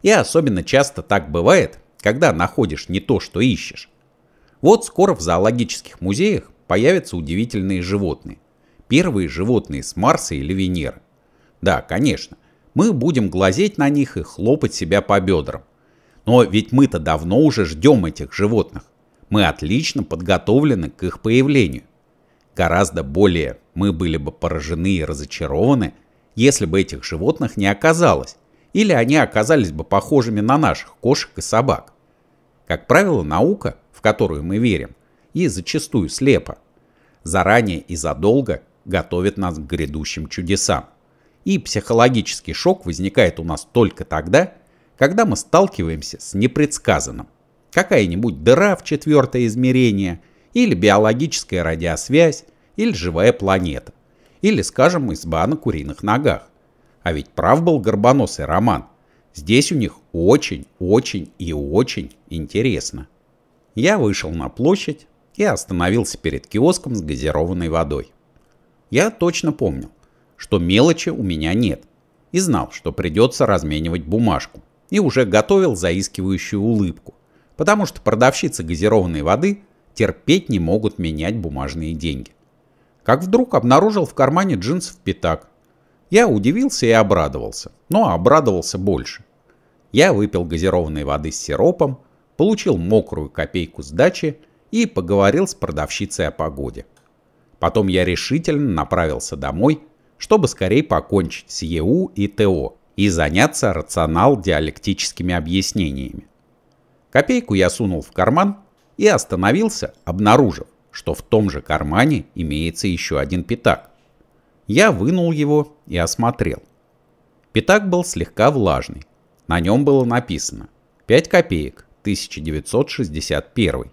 И особенно часто так бывает, когда находишь не то, что ищешь. Вот скоро в зоологических музеях появятся удивительные животные. Первые животные с Марса или Венеры. Да, конечно, мы будем глазеть на них и хлопать себя по бедрам. Но ведь мы-то давно уже ждем этих животных. Мы отлично подготовлены к их появлению. Гораздо более мы были бы поражены и разочарованы, если бы этих животных не оказалось, или они оказались бы похожими на наших кошек и собак. Как правило, наука, в которую мы верим, и зачастую слепо, заранее и задолго готовит нас к грядущим чудесам. И психологический шок возникает у нас только тогда, когда мы сталкиваемся с непредсказанным. Какая-нибудь дыра в четвертое измерение, или биологическая радиосвязь, или живая планета, или, скажем, изба на куриных ногах. А ведь прав был Горбонос и Роман. Здесь у них очень, очень и очень интересно. Я вышел на площадь и остановился перед киоском с газированной водой. Я точно помнил, что мелочи у меня нет, и знал, что придется разменивать бумажку, и уже готовил заискивающую улыбку, потому что продавщицы газированной воды терпеть не могут менять бумажные деньги. Как вдруг обнаружил в кармане джинсов пятак. Я удивился и обрадовался, но обрадовался больше. Я выпил газированной воды с сиропом, получил мокрую копейку сдачи и поговорил с продавщицей о погоде. Потом я решительно направился домой, чтобы скорее покончить с ЕУ и ТО и заняться рационал-диалектическими объяснениями. Копейку я сунул в карман и остановился, обнаружив, что в том же кармане имеется еще один пятак. Я вынул его и осмотрел. Пятак был слегка влажный. На нем было написано 5 копеек 1961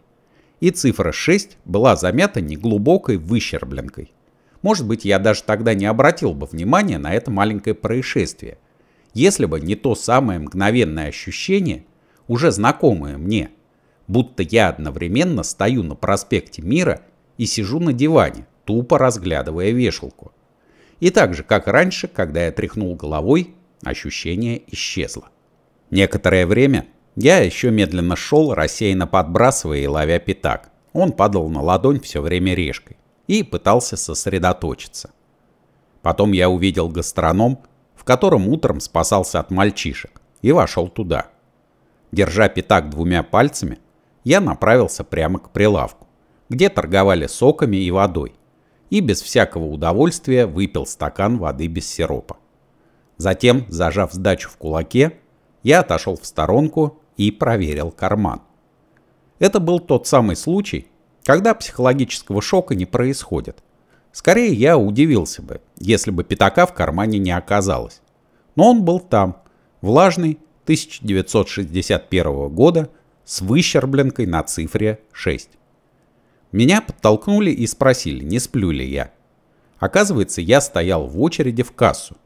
и цифра 6 была замята неглубокой выщербленкой. Может быть, я даже тогда не обратил бы внимания на это маленькое происшествие, если бы не то самое мгновенное ощущение, уже знакомое мне, будто я одновременно стою на проспекте Мира и сижу на диване, тупо разглядывая вешалку. И так же, как раньше, когда я тряхнул головой, ощущение исчезло. Некоторое время я еще медленно шел, рассеянно подбрасывая и ловя пятак. Он падал на ладонь все время решкой и пытался сосредоточиться. Потом я увидел гастроном, в котором утром спасался от мальчишек, и вошел туда. Держа пятак двумя пальцами, я направился прямо к прилавку, где торговали соками и водой, и без всякого удовольствия выпил стакан воды без сиропа. Затем, зажав сдачу в кулаке, я отошел в сторонку и проверил карман. Это был тот самый случай, когда психологического шока не происходит. Скорее, я удивился бы, если бы пятака в кармане не оказалось. Но он был там, влажный, 1961 года, с выщербленкой на цифре 6. Меня подтолкнули и спросили, не сплю ли я. Оказывается, я стоял в очереди в кассу.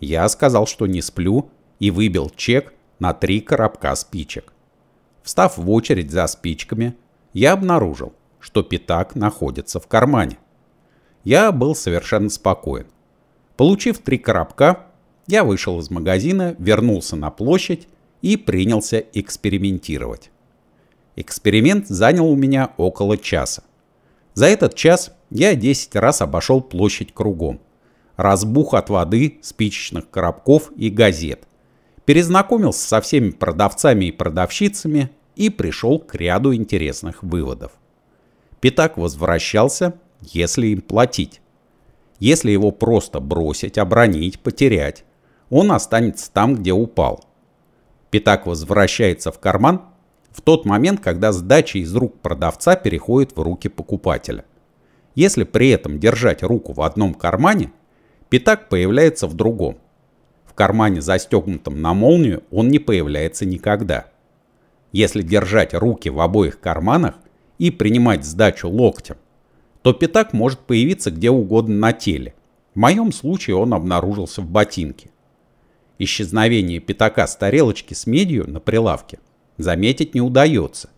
Я сказал, что не сплю, и выбил чек на три коробка спичек. Встав в очередь за спичками, я обнаружил, что пятак находится в кармане. Я был совершенно спокоен. Получив три коробка, я вышел из магазина, вернулся на площадь и принялся экспериментировать. Эксперимент занял у меня около часа. За этот час я 10 раз обошел площадь кругом. Разбух от воды, спичечных коробков и газет. Перезнакомился со всеми продавцами и продавщицами и пришел к ряду интересных выводов. Пятак возвращался, если им платить. Если его просто бросить, обронить, потерять, он останется там, где упал. Пятак возвращается в карман в тот момент, когда сдача из рук продавца переходит в руки покупателя. Если при этом держать руку в одном кармане, пятак появляется в другом. В кармане, застегнутом на молнию, он не появляется никогда. Если держать руки в обоих карманах, и принимать сдачу локтем, то пятак может появиться где угодно на теле. В моем случае он обнаружился в ботинке. Исчезновение пятака с тарелочки с медью на прилавке заметить не удается.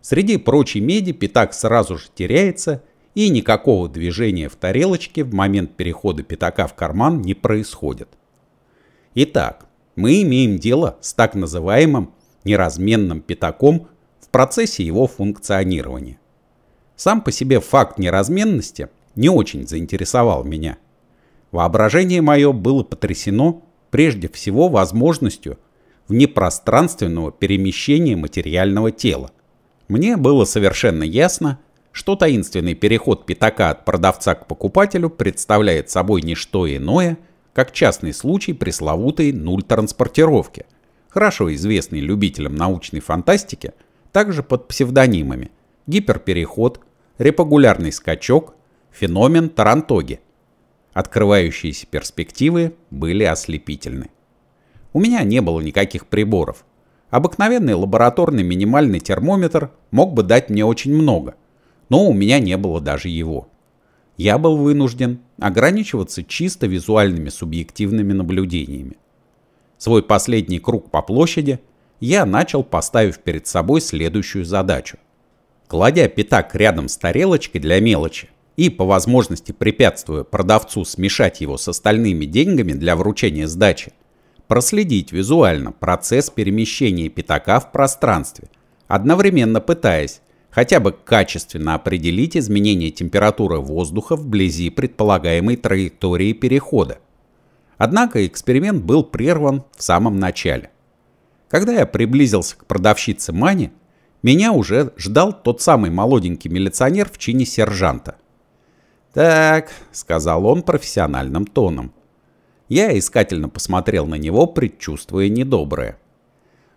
Среди прочей меди пятак сразу же теряется, и никакого движения в тарелочке в момент перехода пятака в карман не происходит. Итак, мы имеем дело с так называемым неразменным пятаком процессе его функционирования. Сам по себе факт неразменности не очень заинтересовал меня. Воображение мое было потрясено прежде всего возможностью внепространственного перемещения материального тела. Мне было совершенно ясно, что таинственный переход пятака от продавца к покупателю представляет собой не что иное, как частный случай пресловутой нуль транспортировки, хорошо известный любителям научной фантастики – также под псевдонимами «Гиперпереход», «Репогулярный скачок», «Феномен Тарантоги». Открывающиеся перспективы были ослепительны. У меня не было никаких приборов. Обыкновенный лабораторный минимальный термометр мог бы дать мне очень много, но у меня не было даже его. Я был вынужден ограничиваться чисто визуальными субъективными наблюдениями. Свой последний круг по площади я начал, поставив перед собой следующую задачу. Кладя пятак рядом с тарелочкой для мелочи и по возможности препятствуя продавцу смешать его с остальными деньгами для вручения сдачи, проследить визуально процесс перемещения пятака в пространстве, одновременно пытаясь хотя бы качественно определить изменение температуры воздуха вблизи предполагаемой траектории перехода. Однако эксперимент был прерван в самом начале. Когда я приблизился к продавщице Мане, меня уже ждал тот самый молоденький милиционер в чине сержанта. «Так», — сказал он профессиональным тоном. Я искательно посмотрел на него, предчувствуя недоброе.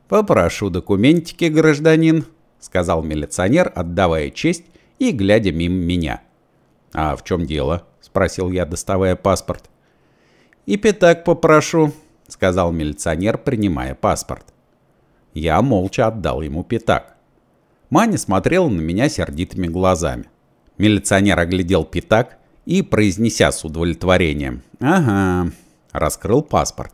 «Попрошу документики, гражданин», — сказал милиционер, отдавая честь и глядя мимо меня. «А в чем дело?» — спросил я, доставая паспорт. «И пятак попрошу», — сказал милиционер, принимая паспорт. Я молча отдал ему пятак. Маня смотрела на меня сердитыми глазами. Милиционер оглядел пятак и, произнеся с удовлетворением «Ага», раскрыл паспорт.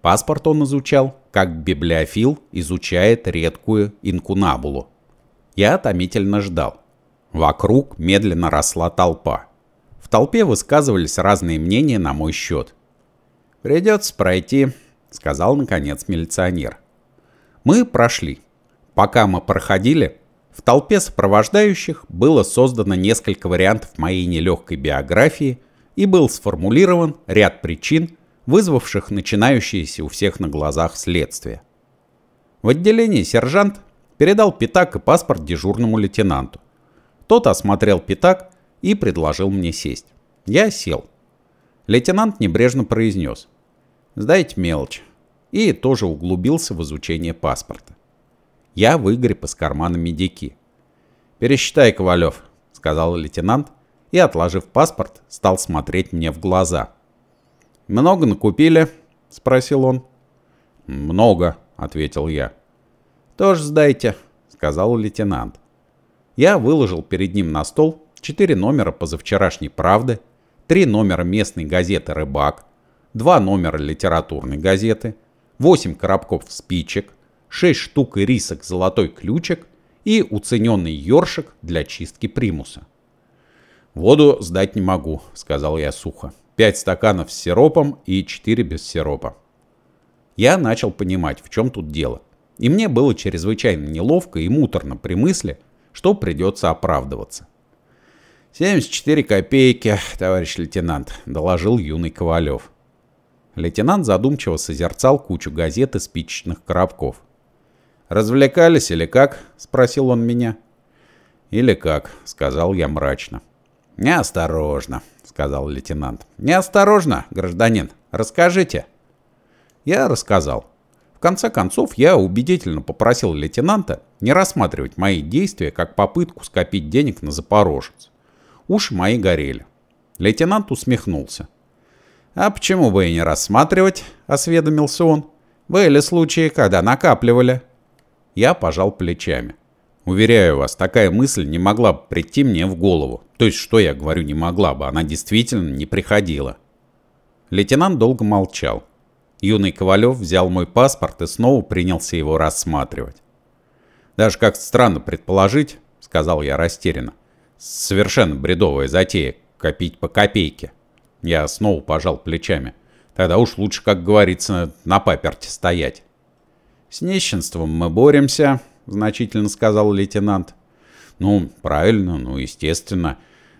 Паспорт он изучал, как библиофил изучает редкую инкунабулу. Я томительно ждал. Вокруг медленно росла толпа. В толпе высказывались разные мнения на мой счет. «Придется пройти», — сказал наконец милиционер. Мы прошли. Пока мы проходили, в толпе сопровождающих было создано несколько вариантов моей нелегкой биографии и был сформулирован ряд причин, вызвавших начинающиеся у всех на глазах следствие. В отделении сержант передал пятак и паспорт дежурному лейтенанту. Тот осмотрел пятак и предложил мне сесть. Я сел. Лейтенант небрежно произнес. «Сдайте мелочь и тоже углубился в изучение паспорта. Я выгреб из кармана медики. «Пересчитай, Ковалев», — сказал лейтенант, и, отложив паспорт, стал смотреть мне в глаза. «Много накупили?» — спросил он. «Много», — ответил я. «Тоже сдайте», — сказал лейтенант. Я выложил перед ним на стол четыре номера позавчерашней «Правды», три номера местной газеты «Рыбак», два номера литературной газеты, 8 коробков спичек, 6 штук ирисок золотой ключик и уцененный ёршик для чистки примуса. «Воду сдать не могу», — сказал я сухо. «Пять стаканов с сиропом и четыре без сиропа». Я начал понимать, в чем тут дело. И мне было чрезвычайно неловко и муторно при мысли, что придется оправдываться. «74 копейки, товарищ лейтенант», — доложил юный Ковалев. Лейтенант задумчиво созерцал кучу газет и спичечных коробков. «Развлекались или как?» — спросил он меня. «Или как?» — сказал я мрачно. «Неосторожно», — сказал лейтенант. «Неосторожно, гражданин. Расскажите». Я рассказал. В конце концов, я убедительно попросил лейтенанта не рассматривать мои действия как попытку скопить денег на запорожец. Уши мои горели. Лейтенант усмехнулся. «А почему бы и не рассматривать?» — осведомился он. «Были случаи, когда накапливали». Я пожал плечами. Уверяю вас, такая мысль не могла бы прийти мне в голову. То есть, что я говорю, не могла бы, она действительно не приходила. Лейтенант долго молчал. Юный Ковалев взял мой паспорт и снова принялся его рассматривать. «Даже как странно предположить», — сказал я растерянно, — «совершенно бредовая затея копить по копейке». Я снова пожал плечами. Тогда уж лучше, как говорится, на паперте стоять. «С нищенством мы боремся», — значительно сказал лейтенант. «Ну, правильно, ну, естественно.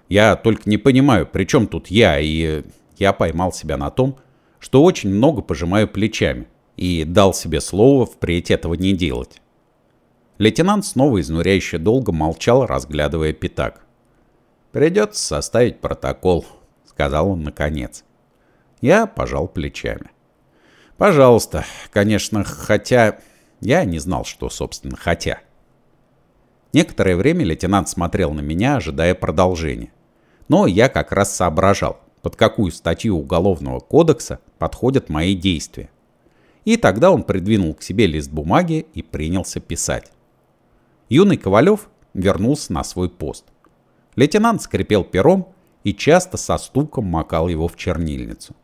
Я только не понимаю, при чем тут я, и я поймал себя на том, что очень много пожимаю плечами и дал себе слово впредь этого не делать». Лейтенант снова изнуряюще долго молчал, разглядывая пятак. «Придется составить протокол», сказал он наконец. Я пожал плечами. Пожалуйста, конечно, хотя... Я не знал, что, собственно, хотя. Некоторое время лейтенант смотрел на меня, ожидая продолжения. Но я как раз соображал, под какую статью Уголовного кодекса подходят мои действия. И тогда он придвинул к себе лист бумаги и принялся писать. Юный Ковалев вернулся на свой пост. Лейтенант скрипел пером и часто со стуком макал его в чернильницу.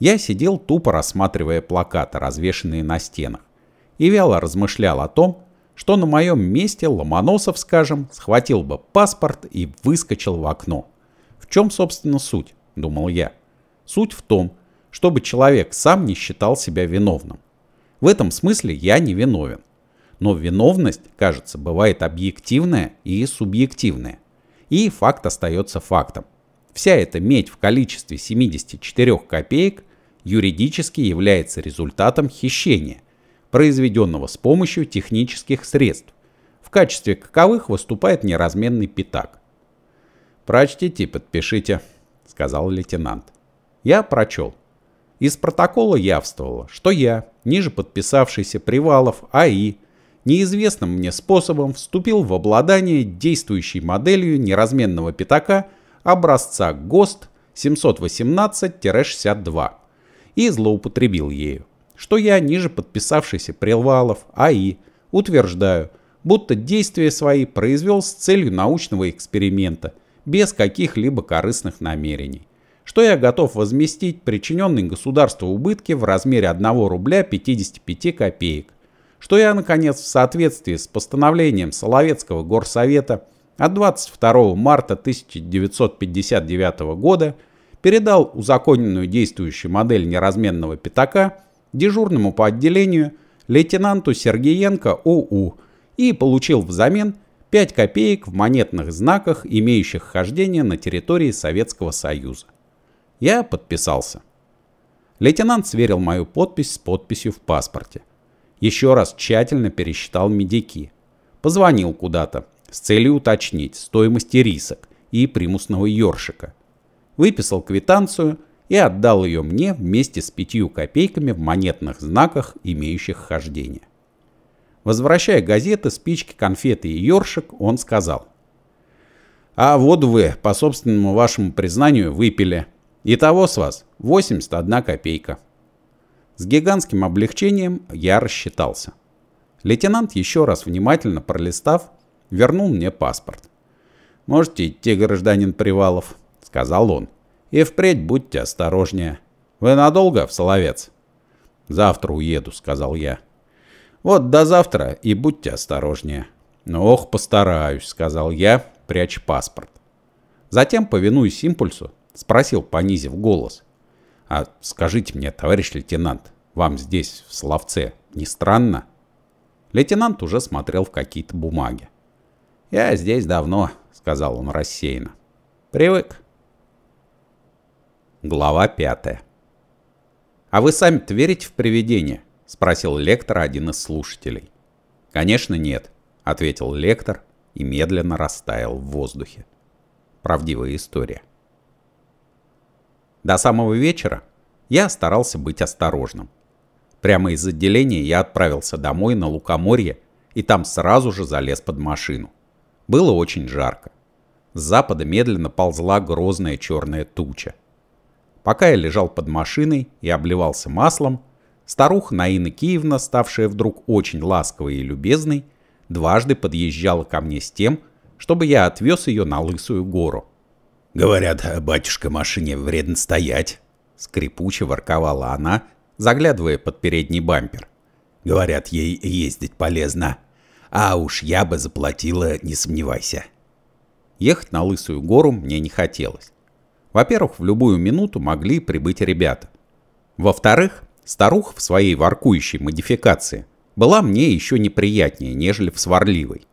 Я сидел тупо рассматривая плакаты, развешанные на стенах, и вяло размышлял о том, что на моем месте Ломоносов, скажем, схватил бы паспорт и выскочил в окно. В чем, собственно, суть, думал я. Суть в том, чтобы человек сам не считал себя виновным. В этом смысле я не виновен. Но виновность, кажется, бывает объективная и субъективная. И факт остается фактом. Вся эта медь в количестве 74 копеек юридически является результатом хищения, произведенного с помощью технических средств, в качестве каковых выступает неразменный пятак. «Прочтите, подпишите», — сказал лейтенант. Я прочел. Из протокола явствовало, что я, ниже подписавшийся Привалов А.И., неизвестным мне способом вступил в обладание действующей моделью неразменного пятака — образца ГОСТ 718-62 и злоупотребил ею, что я, ниже подписавшийся Прилвалов, АИ, утверждаю, будто действия свои произвел с целью научного эксперимента, без каких-либо корыстных намерений, что я готов возместить причиненные государству убытки в размере 1 рубля 55 копеек, что я, наконец, в соответствии с постановлением Соловецкого горсовета – от 22 марта 1959 года передал узаконенную действующую модель неразменного пятака дежурному по отделению лейтенанту Сергеенко ОУ и получил взамен 5 копеек в монетных знаках, имеющих хождение на территории Советского Союза. Я подписался. Лейтенант сверил мою подпись с подписью в паспорте. Еще раз тщательно пересчитал медики. Позвонил куда-то, с целью уточнить стоимость рисок и примусного ёршика. Выписал квитанцию и отдал ее мне вместе с пятью копейками в монетных знаках, имеющих хождение. Возвращая газеты, спички, конфеты и ёршик, он сказал. «А вот вы, по собственному вашему признанию, выпили. Итого с вас 81 копейка». С гигантским облегчением я рассчитался. Лейтенант, еще раз внимательно пролистав, вернул мне паспорт. «Можете идти, гражданин Привалов», — сказал он. «И впредь будьте осторожнее. Вы надолго в Соловец?» «Завтра уеду», — сказал я. «Вот до завтра и будьте осторожнее». «Ну, ох, постараюсь», — сказал я, прячь паспорт. Затем, повинуясь импульсу, спросил, понизив голос. «А скажите мне, товарищ лейтенант, вам здесь, в Словце, не странно?» Лейтенант уже смотрел в какие-то бумаги. «Я здесь давно», — сказал он рассеянно. «Привык». Глава пятая. «А вы сами-то верите в привидения?» — спросил лектор один из слушателей. «Конечно нет», — ответил лектор и медленно растаял в воздухе. Правдивая история. До самого вечера я старался быть осторожным. Прямо из отделения я отправился домой на Лукоморье и там сразу же залез под машину. Было очень жарко. С запада медленно ползла грозная черная туча. Пока я лежал под машиной и обливался маслом, старуха Наина Киевна, ставшая вдруг очень ласковой и любезной, дважды подъезжала ко мне с тем, чтобы я отвез ее на Лысую гору. «Говорят, батюшка, машине вредно стоять», — скрипуче ворковала она, заглядывая под передний бампер. «Говорят, ей ездить полезно». А уж я бы заплатила, не сомневайся. Ехать на Лысую гору мне не хотелось. Во-первых, в любую минуту могли прибыть ребята. Во-вторых, старуха в своей воркующей модификации была мне еще неприятнее, нежели в сварливой.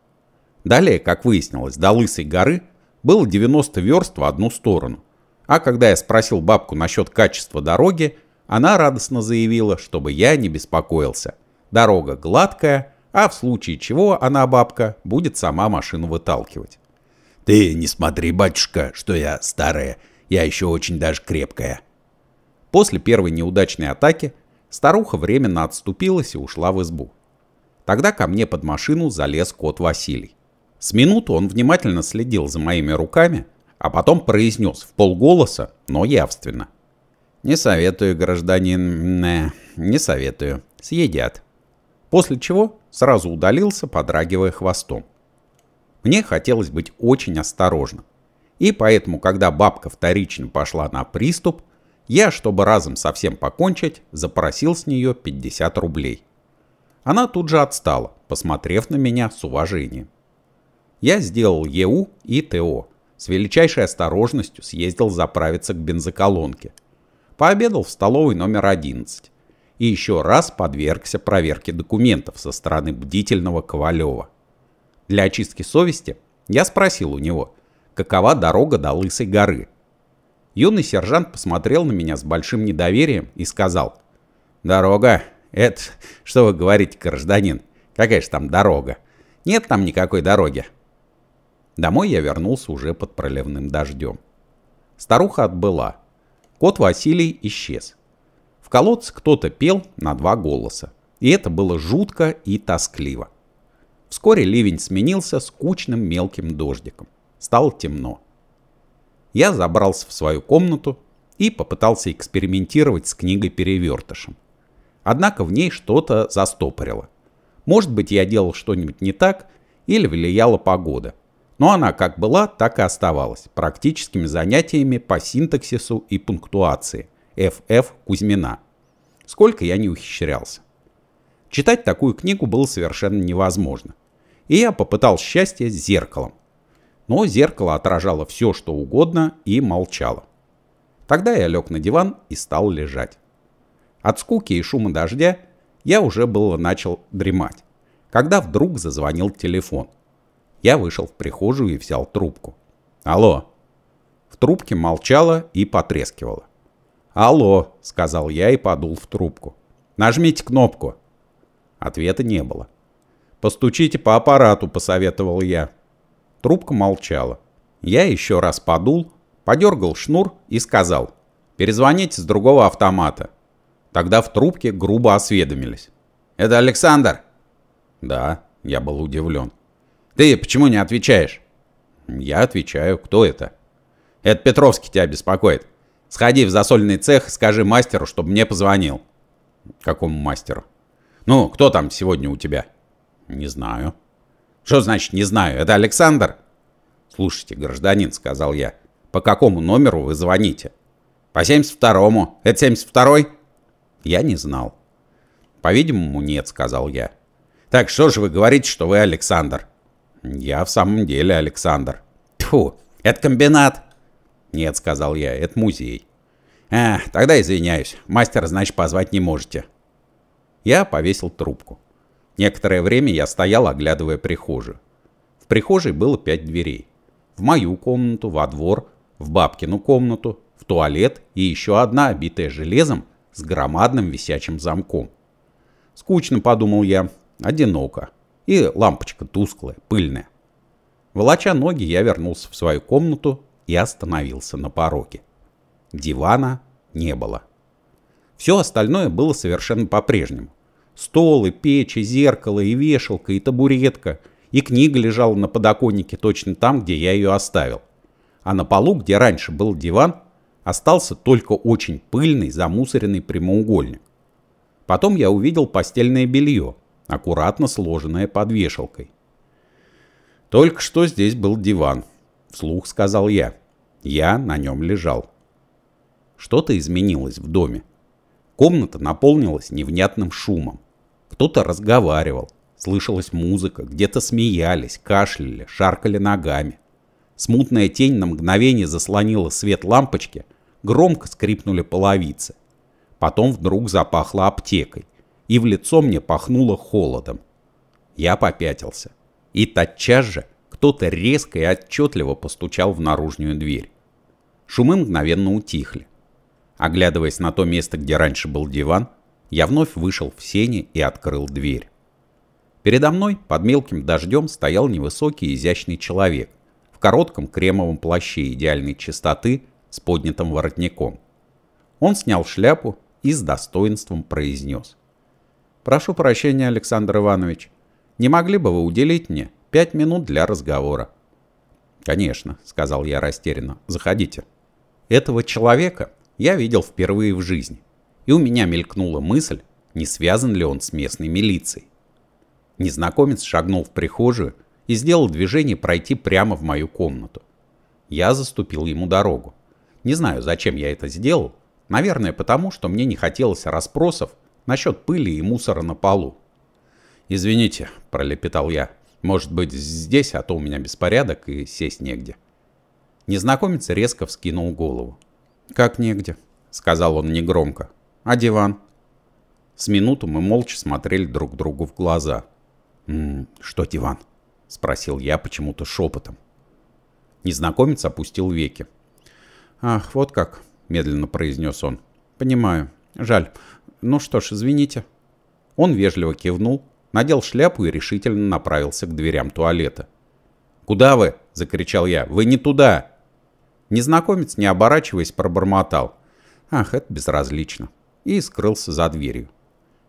Далее, как выяснилось, до Лысой горы было 90 верст в одну сторону. А когда я спросил бабку насчет качества дороги, она радостно заявила, чтобы я не беспокоился. Дорога гладкая, а в случае чего она, бабка, будет сама машину выталкивать. «Ты не смотри, батюшка, что я старая, я еще очень даже крепкая». После первой неудачной атаки старуха временно отступилась и ушла в избу. Тогда ко мне под машину залез кот Василий. С минуту он внимательно следил за моими руками, а потом произнес в полголоса, но явственно. «Не советую, гражданин... не советую. Съедят». После чего сразу удалился, подрагивая хвостом. Мне хотелось быть очень осторожным. И поэтому, когда бабка вторично пошла на приступ, я, чтобы разом совсем покончить, запросил с нее 50 рублей. Она тут же отстала, посмотрев на меня с уважением. Я сделал ЕУ и ТО. С величайшей осторожностью съездил заправиться к бензоколонке. Пообедал в столовой номер 11 и еще раз подвергся проверке документов со стороны бдительного Ковалева. Для очистки совести я спросил у него, какова дорога до Лысой горы. Юный сержант посмотрел на меня с большим недоверием и сказал, «Дорога? Это, что вы говорите, гражданин? Какая же там дорога? Нет там никакой дороги». Домой я вернулся уже под проливным дождем. Старуха отбыла. Кот Василий исчез колодце кто-то пел на два голоса. И это было жутко и тоскливо. Вскоре ливень сменился скучным мелким дождиком. Стало темно. Я забрался в свою комнату и попытался экспериментировать с книгой-перевертышем. Однако в ней что-то застопорило. Может быть, я делал что-нибудь не так или влияла погода. Но она как была, так и оставалась практическими занятиями по синтаксису и пунктуации. Ф.Ф. Кузьмина – сколько я не ухищрялся. Читать такую книгу было совершенно невозможно. И я попытал счастье с зеркалом. Но зеркало отражало все, что угодно, и молчало. Тогда я лег на диван и стал лежать. От скуки и шума дождя я уже было начал дремать, когда вдруг зазвонил телефон. Я вышел в прихожую и взял трубку. «Алло!» В трубке молчало и потрескивало. «Алло», — сказал я и подул в трубку. «Нажмите кнопку». Ответа не было. «Постучите по аппарату», — посоветовал я. Трубка молчала. Я еще раз подул, подергал шнур и сказал «Перезвоните с другого автомата». Тогда в трубке грубо осведомились. «Это Александр?» «Да», — я был удивлен. «Ты почему не отвечаешь?» «Я отвечаю. Кто это?» «Это Петровский тебя беспокоит. Сходи в засольный цех, скажи мастеру, чтобы мне позвонил. Какому мастеру? Ну, кто там сегодня у тебя? Не знаю. Что значит не знаю? Это Александр? Слушайте, гражданин, сказал я, по какому номеру вы звоните? По 72-му. Это 72-й? Я не знал. По-видимому, нет, сказал я. Так что же вы говорите, что вы Александр? Я в самом деле Александр. Тьфу, это комбинат. «Нет», — сказал я, — «это музей». «А, тогда извиняюсь. Мастера, значит, позвать не можете». Я повесил трубку. Некоторое время я стоял, оглядывая прихожую. В прихожей было пять дверей. В мою комнату, во двор, в бабкину комнату, в туалет и еще одна, обитая железом, с громадным висячим замком. Скучно, подумал я, одиноко. И лампочка тусклая, пыльная. Волоча ноги, я вернулся в свою комнату и остановился на пороге. Дивана не было. Все остальное было совершенно по-прежнему. Столы, и печь, зеркало, и вешалка, и табуретка, и книга лежала на подоконнике точно там, где я ее оставил. А на полу, где раньше был диван, остался только очень пыльный, замусоренный прямоугольник. Потом я увидел постельное белье, аккуратно сложенное под вешалкой. Только что здесь был диван – вслух сказал я. Я на нем лежал. Что-то изменилось в доме. Комната наполнилась невнятным шумом. Кто-то разговаривал, слышалась музыка, где-то смеялись, кашляли, шаркали ногами. Смутная тень на мгновение заслонила свет лампочки, громко скрипнули половицы. Потом вдруг запахло аптекой, и в лицо мне пахнуло холодом. Я попятился. И тотчас же кто-то резко и отчетливо постучал в наружную дверь. Шумы мгновенно утихли. Оглядываясь на то место, где раньше был диван, я вновь вышел в сени и открыл дверь. Передо мной под мелким дождем стоял невысокий изящный человек в коротком кремовом плаще идеальной чистоты с поднятым воротником. Он снял шляпу и с достоинством произнес. «Прошу прощения, Александр Иванович, не могли бы вы уделить мне Пять минут для разговора. «Конечно», — сказал я растерянно, — «заходите». Этого человека я видел впервые в жизни, и у меня мелькнула мысль, не связан ли он с местной милицией. Незнакомец шагнул в прихожую и сделал движение пройти прямо в мою комнату. Я заступил ему дорогу. Не знаю, зачем я это сделал, наверное, потому что мне не хотелось расспросов насчет пыли и мусора на полу. «Извините», — пролепетал я, может быть, здесь, а то у меня беспорядок и сесть негде. Незнакомец резко вскинул голову. «Как негде?» — сказал он негромко. «А диван?» С минуту мы молча смотрели друг другу в глаза. «М -м, «Что диван?» — спросил я почему-то шепотом. Незнакомец опустил веки. «Ах, вот как!» — медленно произнес он. «Понимаю. Жаль. Ну что ж, извините». Он вежливо кивнул, надел шляпу и решительно направился к дверям туалета. «Куда вы?» – закричал я. «Вы не туда!» Незнакомец, не оборачиваясь, пробормотал. «Ах, это безразлично!» и скрылся за дверью.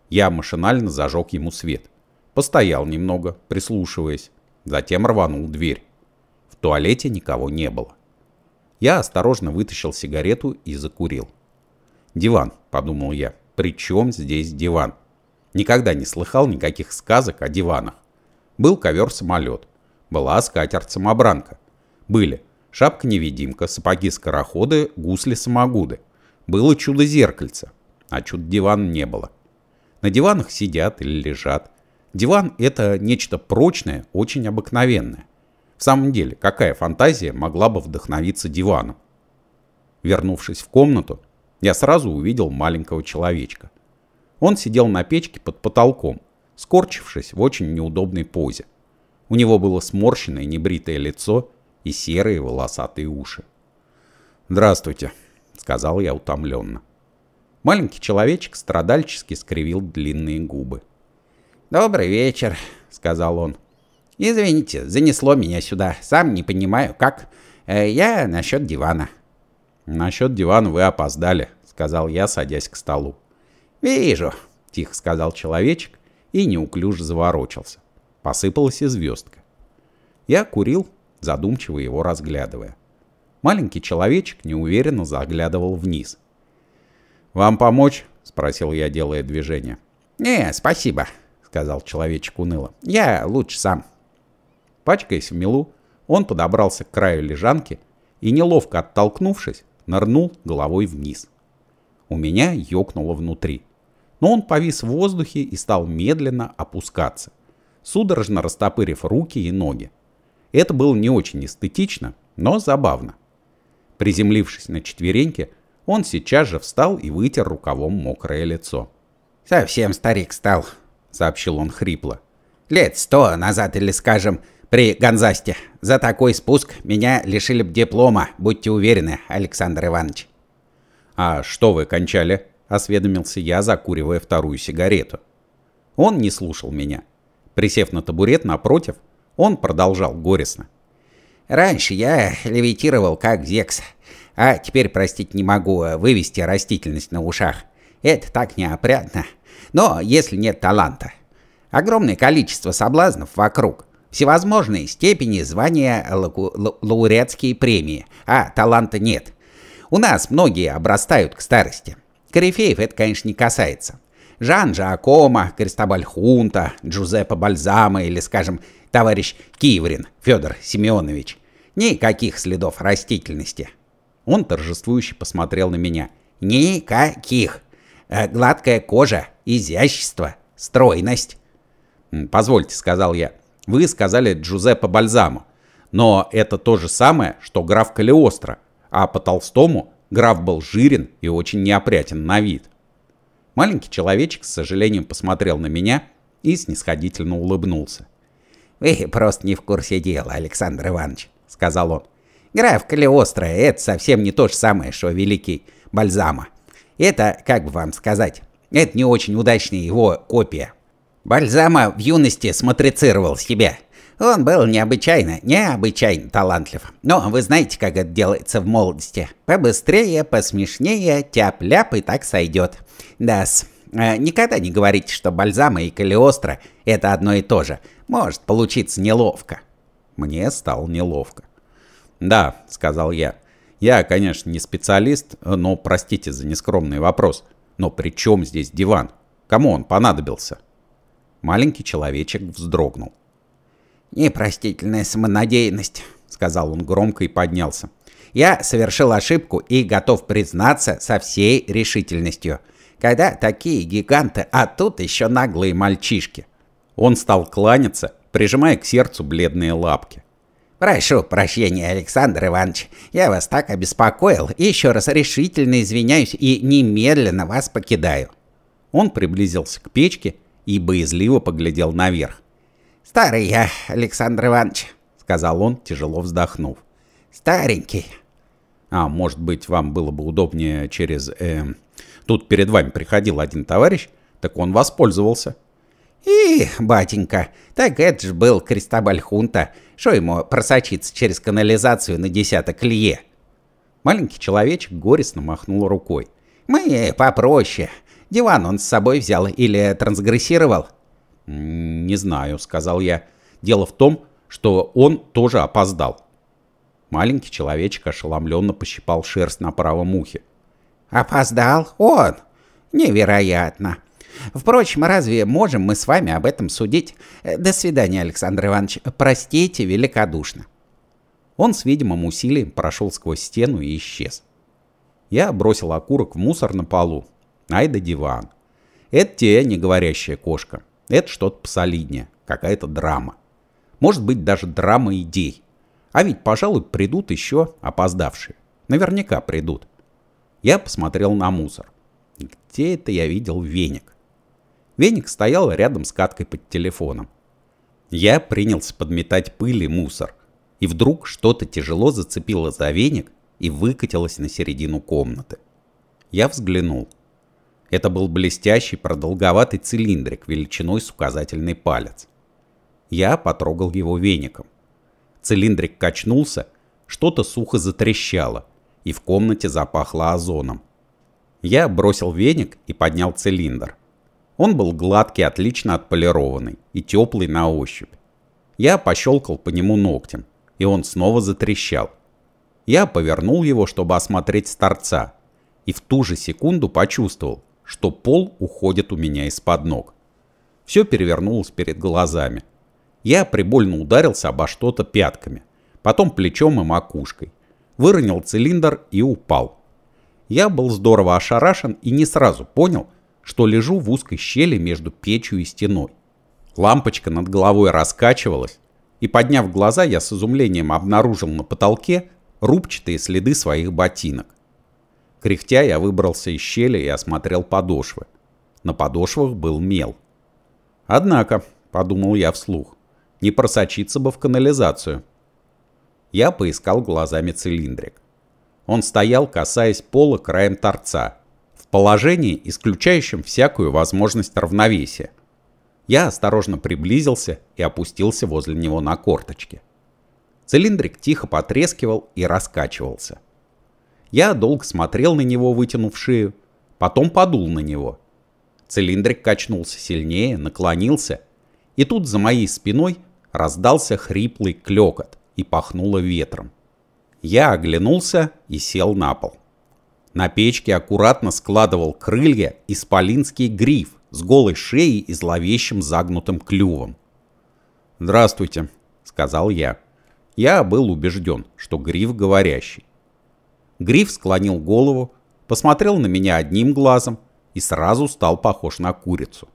Я машинально зажег ему свет. Постоял немного, прислушиваясь. Затем рванул дверь. В туалете никого не было. Я осторожно вытащил сигарету и закурил. «Диван», — подумал я. «При чем здесь диван?» Никогда не слыхал никаких сказок о диванах. Был ковер-самолет. Была скатерть-самобранка. Были шапка-невидимка, сапоги-скороходы, гусли-самогуды. Было чудо-зеркальце, а чудо-дивана не было. На диванах сидят или лежат. Диван – это нечто прочное, очень обыкновенное. В самом деле, какая фантазия могла бы вдохновиться диваном? Вернувшись в комнату, я сразу увидел маленького человечка. Он сидел на печке под потолком, скорчившись в очень неудобной позе. У него было сморщенное небритое лицо и серые волосатые уши. «Здравствуйте», — сказал я утомленно. Маленький человечек страдальчески скривил длинные губы. «Добрый вечер», — сказал он. «Извините, занесло меня сюда. Сам не понимаю, как. Э, я насчет дивана». «Насчет дивана вы опоздали», — сказал я, садясь к столу. «Вижу», — тихо сказал человечек и неуклюже заворочился. Посыпалась и звездка. Я курил, задумчиво его разглядывая. Маленький человечек неуверенно заглядывал вниз. «Вам помочь?» — спросил я, делая движение. «Не, спасибо», — сказал человечек уныло. «Я лучше сам». Пачкаясь в милу, он подобрался к краю лежанки и, неловко оттолкнувшись, нырнул головой вниз. У меня ёкнуло внутри но он повис в воздухе и стал медленно опускаться, судорожно растопырив руки и ноги. Это было не очень эстетично, но забавно. Приземлившись на четвереньки, он сейчас же встал и вытер рукавом мокрое лицо. «Совсем старик стал», — сообщил он хрипло. «Лет сто назад или, скажем, при Ганзасте За такой спуск меня лишили б диплома, будьте уверены, Александр Иванович». «А что вы кончали?» — осведомился я, закуривая вторую сигарету. Он не слушал меня. Присев на табурет напротив, он продолжал горестно. «Раньше я левитировал как Зекс, а теперь, простить не могу, а вывести растительность на ушах. Это так неопрятно. Но если нет таланта. Огромное количество соблазнов вокруг. Всевозможные степени, звания, лаку, лауреатские премии. А таланта нет. У нас многие обрастают к старости. Корифеев это, конечно, не касается. Жан Жакома, Кристобаль Хунта, Джузеппе Бальзама или, скажем, товарищ Киеврин Федор Семенович. Никаких следов растительности. Он торжествующе посмотрел на меня. Никаких. Э, гладкая кожа, изящество, стройность. «Позвольте», — сказал я, — «вы сказали Джузеппе Бальзаму, но это то же самое, что граф Калиостро, а по Толстому Граф был жирен и очень неопрятен на вид. Маленький человечек с сожалением посмотрел на меня и снисходительно улыбнулся. «Вы просто не в курсе дела, Александр Иванович», — сказал он. «Граф Калиостро — это совсем не то же самое, что великий Бальзама. Это, как бы вам сказать, это не очень удачная его копия. Бальзама в юности сматрицировал себя, он был необычайно, необычайно талантлив. Но вы знаете, как это делается в молодости. Побыстрее, посмешнее, тяп-ляп и так сойдет. Да-с. Э, никогда не говорите, что бальзамы и калиостро – это одно и то же. Может получиться неловко. Мне стало неловко. «Да», – сказал я. «Я, конечно, не специалист, но простите за нескромный вопрос. Но при чем здесь диван? Кому он понадобился?» Маленький человечек вздрогнул. «Непростительная самонадеянность», — сказал он громко и поднялся. «Я совершил ошибку и готов признаться со всей решительностью. Когда такие гиганты, а тут еще наглые мальчишки». Он стал кланяться, прижимая к сердцу бледные лапки. «Прошу прощения, Александр Иванович, я вас так обеспокоил, еще раз решительно извиняюсь и немедленно вас покидаю». Он приблизился к печке и боязливо поглядел наверх. «Старый я, Александр Иванович», — сказал он, тяжело вздохнув. «Старенький». «А, может быть, вам было бы удобнее через... Э, тут перед вами приходил один товарищ, так он воспользовался». «И, батенька, так это ж был Крестобаль Хунта. Что ему просочиться через канализацию на десяток лье?» Маленький человечек горестно махнул рукой. «Мы попроще. Диван он с собой взял или трансгрессировал. «Не знаю», — сказал я. «Дело в том, что он тоже опоздал». Маленький человечек ошеломленно пощипал шерсть на правом ухе. «Опоздал он? Невероятно! Впрочем, разве можем мы с вами об этом судить? До свидания, Александр Иванович. Простите великодушно». Он с видимым усилием прошел сквозь стену и исчез. Я бросил окурок в мусор на полу. Ай да диван. Это те не говорящая кошка. Это что-то посолиднее, какая-то драма. Может быть, даже драма идей. А ведь, пожалуй, придут еще опоздавшие. Наверняка придут. Я посмотрел на мусор. Где это я видел веник? Веник стоял рядом с каткой под телефоном. Я принялся подметать пыль и мусор. И вдруг что-то тяжело зацепило за веник и выкатилось на середину комнаты. Я взглянул. Это был блестящий продолговатый цилиндрик величиной с указательный палец. Я потрогал его веником. Цилиндрик качнулся, что-то сухо затрещало, и в комнате запахло озоном. Я бросил веник и поднял цилиндр. Он был гладкий, отлично отполированный и теплый на ощупь. Я пощелкал по нему ногтем, и он снова затрещал. Я повернул его, чтобы осмотреть с торца, и в ту же секунду почувствовал, что пол уходит у меня из-под ног. Все перевернулось перед глазами. Я прибольно ударился обо что-то пятками, потом плечом и макушкой. Выронил цилиндр и упал. Я был здорово ошарашен и не сразу понял, что лежу в узкой щели между печью и стеной. Лампочка над головой раскачивалась, и, подняв глаза, я с изумлением обнаружил на потолке рубчатые следы своих ботинок. Кряхтя я выбрался из щели и осмотрел подошвы. На подошвах был мел. Однако, подумал я вслух, не просочиться бы в канализацию. Я поискал глазами цилиндрик. Он стоял, касаясь пола краем торца, в положении, исключающем всякую возможность равновесия. Я осторожно приблизился и опустился возле него на корточки. Цилиндрик тихо потрескивал и раскачивался. Я долго смотрел на него, вытянув шею. Потом подул на него. Цилиндрик качнулся сильнее, наклонился. И тут за моей спиной раздался хриплый клёкот и пахнуло ветром. Я оглянулся и сел на пол. На печке аккуратно складывал крылья исполинский гриф с голой шеей и зловещим загнутым клювом. «Здравствуйте», — сказал я. Я был убежден, что гриф говорящий. Гриф склонил голову, посмотрел на меня одним глазом и сразу стал похож на курицу.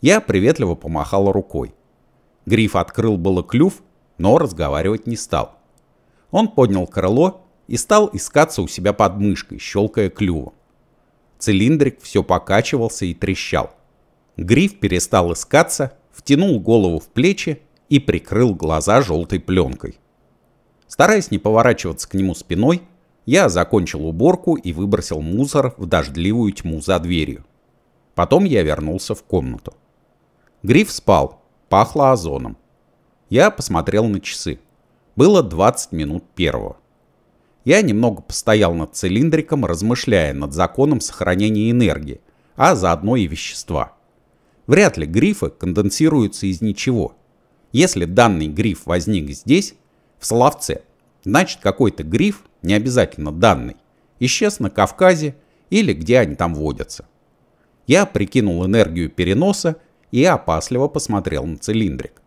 Я приветливо помахал рукой. Гриф открыл было клюв, но разговаривать не стал. Он поднял крыло и стал искаться у себя под мышкой, щелкая клювом. Цилиндрик все покачивался и трещал. Гриф перестал искаться, втянул голову в плечи и прикрыл глаза желтой пленкой. Стараясь не поворачиваться к нему спиной, я закончил уборку и выбросил мусор в дождливую тьму за дверью. Потом я вернулся в комнату. Гриф спал, пахло озоном. Я посмотрел на часы. Было 20 минут первого. Я немного постоял над цилиндриком, размышляя над законом сохранения энергии, а заодно и вещества. Вряд ли грифы конденсируются из ничего. Если данный гриф возник здесь, в Славце Значит, какой-то гриф, не обязательно данный, исчез на Кавказе или где они там водятся. Я прикинул энергию переноса и опасливо посмотрел на цилиндрик.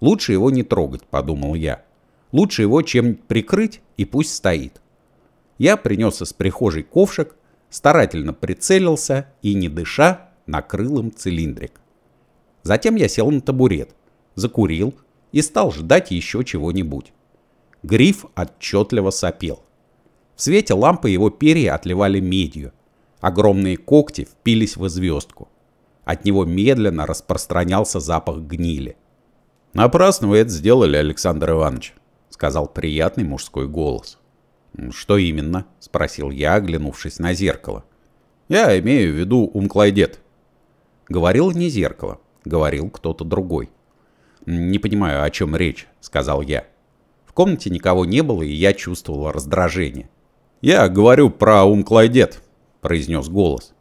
Лучше его не трогать, подумал я. Лучше его чем-нибудь прикрыть и пусть стоит. Я принес из прихожей ковшик, старательно прицелился и, не дыша, накрыл им цилиндрик. Затем я сел на табурет, закурил и стал ждать еще чего-нибудь. Гриф отчетливо сопел. В свете лампы его перья отливали медью. Огромные когти впились в звездку. От него медленно распространялся запах гнили. «Напрасно вы это сделали, Александр Иванович», — сказал приятный мужской голос. «Что именно?» — спросил я, оглянувшись на зеркало. «Я имею в виду умклайдет». Говорил не зеркало, говорил кто-то другой. «Не понимаю, о чем речь», — сказал я. В комнате никого не было, и я чувствовал раздражение. «Я говорю про Умклайдет», — произнес голос.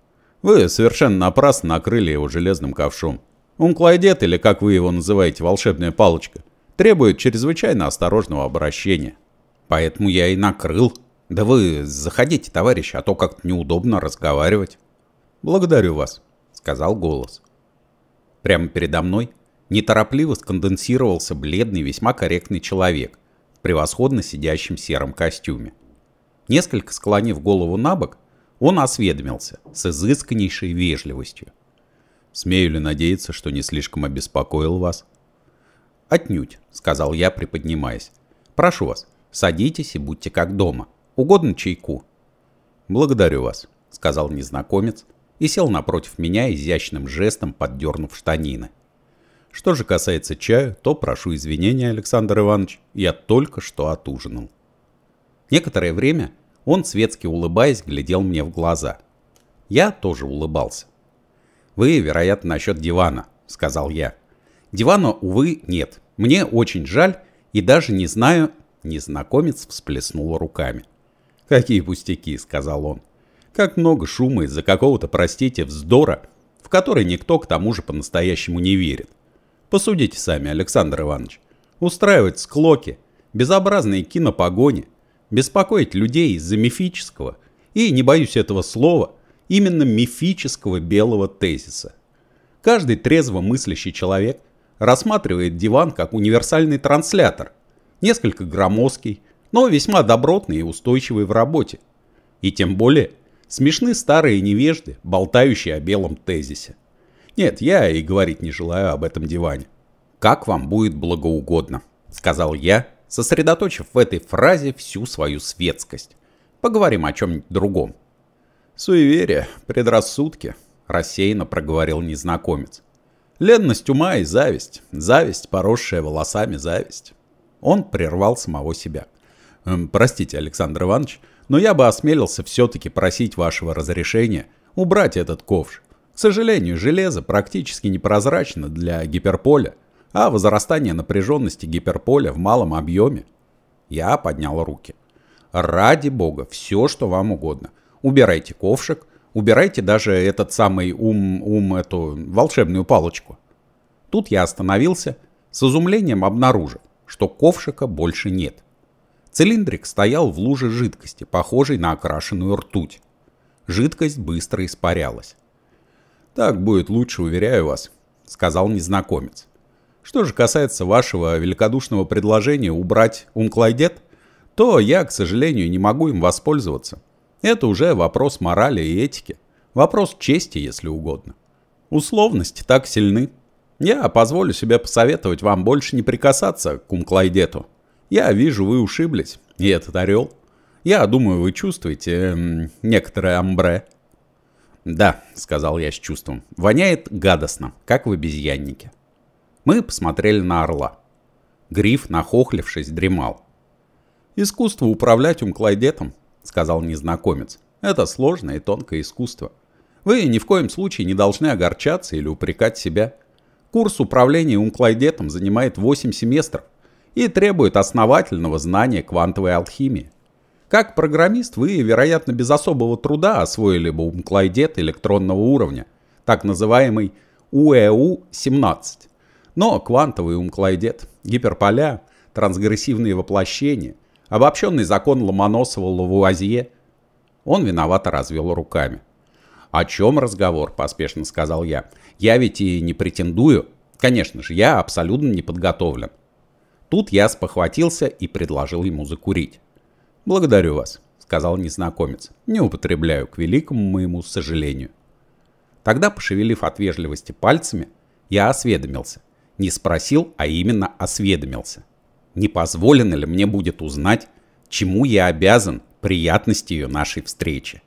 «Вы совершенно напрасно накрыли его железным ковшом. Умклайдет, или как вы его называете, волшебная палочка, требует чрезвычайно осторожного обращения. Поэтому я и накрыл. Да вы заходите, товарищ, а то как-то неудобно разговаривать». «Благодарю вас», — сказал голос. Прямо передо мной неторопливо сконденсировался бледный, весьма корректный человек, превосходно сидящем сером костюме. Несколько склонив голову на бок, он осведомился с изысканнейшей вежливостью. «Смею ли надеяться, что не слишком обеспокоил вас?» «Отнюдь», — сказал я, приподнимаясь. «Прошу вас, садитесь и будьте как дома. Угодно чайку?» «Благодарю вас», — сказал незнакомец и сел напротив меня изящным жестом, поддернув штанины. Что же касается чая, то прошу извинения, Александр Иванович, я только что отужинал. Некоторое время он, светски улыбаясь, глядел мне в глаза. Я тоже улыбался. «Вы, вероятно, насчет дивана», — сказал я. «Дивана, увы, нет. Мне очень жаль и даже не знаю...» Незнакомец всплеснул руками. «Какие пустяки», — сказал он. «Как много шума из-за какого-то, простите, вздора, в который никто к тому же по-настоящему не верит. Посудите сами, Александр Иванович. Устраивать склоки, безобразные кинопогони, беспокоить людей из-за мифического, и, не боюсь этого слова, именно мифического белого тезиса. Каждый трезво мыслящий человек рассматривает диван как универсальный транслятор, несколько громоздкий, но весьма добротный и устойчивый в работе. И тем более смешны старые невежды, болтающие о белом тезисе. Нет, я и говорить не желаю об этом диване. Как вам будет благоугодно, сказал я, сосредоточив в этой фразе всю свою светскость. Поговорим о чем-нибудь другом. Суеверие, предрассудки, рассеянно проговорил незнакомец. Ленность ума и зависть. Зависть, поросшая волосами зависть. Он прервал самого себя. Эм, простите, Александр Иванович, но я бы осмелился все-таки просить вашего разрешения убрать этот ковш. К сожалению, железо практически непрозрачно для гиперполя, а возрастание напряженности гиперполя в малом объеме. Я поднял руки. Ради бога, все, что вам угодно. Убирайте ковшик, убирайте даже этот самый ум, ум, эту волшебную палочку. Тут я остановился, с изумлением обнаружив, что ковшика больше нет. Цилиндрик стоял в луже жидкости, похожей на окрашенную ртуть. Жидкость быстро испарялась. «Так будет лучше, уверяю вас», — сказал незнакомец. «Что же касается вашего великодушного предложения убрать умклайдет, то я, к сожалению, не могу им воспользоваться. Это уже вопрос морали и этики, вопрос чести, если угодно. Условности так сильны. Я позволю себе посоветовать вам больше не прикасаться к умклайдету. Я вижу, вы ушиблись, и этот орел. Я думаю, вы чувствуете э, некоторое амбре». «Да», — сказал я с чувством, — «воняет гадостно, как в обезьяннике». Мы посмотрели на орла. Гриф, нахохлившись, дремал. «Искусство управлять умклайдетом», — сказал незнакомец. «Это сложное и тонкое искусство. Вы ни в коем случае не должны огорчаться или упрекать себя. Курс управления умклайдетом занимает 8 семестров и требует основательного знания квантовой алхимии. Как программист вы, вероятно, без особого труда освоили бы умклайдет электронного уровня, так называемый УЭУ-17. Но квантовый умклайдет, гиперполя, трансгрессивные воплощения, обобщенный закон Ломоносова-Лавуазье, он виновато развел руками. «О чем разговор?» – поспешно сказал я. «Я ведь и не претендую. Конечно же, я абсолютно не подготовлен». Тут я спохватился и предложил ему закурить. «Благодарю вас», — сказал незнакомец. «Не употребляю, к великому моему сожалению». Тогда, пошевелив от вежливости пальцами, я осведомился. Не спросил, а именно осведомился. Не позволено ли мне будет узнать, чему я обязан приятностью нашей встречи?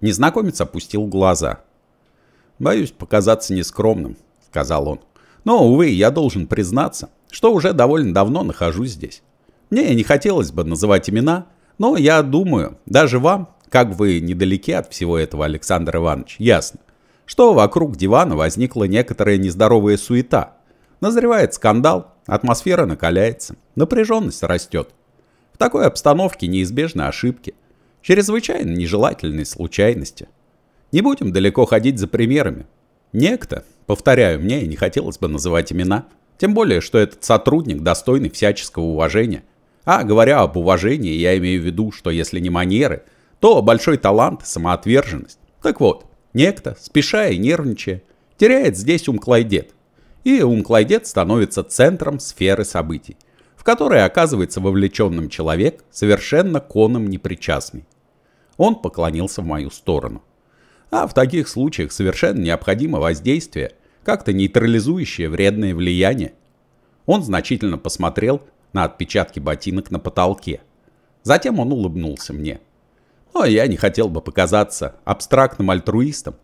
Незнакомец опустил глаза. «Боюсь показаться нескромным», — сказал он. «Но, увы, я должен признаться, что уже довольно давно нахожусь здесь. Мне не хотелось бы называть имена, но я думаю, даже вам, как вы недалеки от всего этого, Александр Иванович, ясно, что вокруг дивана возникла некоторая нездоровая суета. Назревает скандал, атмосфера накаляется, напряженность растет. В такой обстановке неизбежны ошибки, чрезвычайно нежелательные случайности. Не будем далеко ходить за примерами. Некто, повторяю, мне не хотелось бы называть имена, тем более, что этот сотрудник достойный всяческого уважения, а говоря об уважении, я имею в виду, что если не манеры, то большой талант – самоотверженность. Так вот, некто, спеша и нервничая, теряет здесь умклайдет. И умклайдет становится центром сферы событий, в которой оказывается вовлеченным человек, совершенно коном непричастный. Он поклонился в мою сторону. А в таких случаях совершенно необходимо воздействие, как-то нейтрализующее вредное влияние. Он значительно посмотрел на отпечатки ботинок на потолке. Затем он улыбнулся мне. Но «Ну, я не хотел бы показаться абстрактным альтруистом.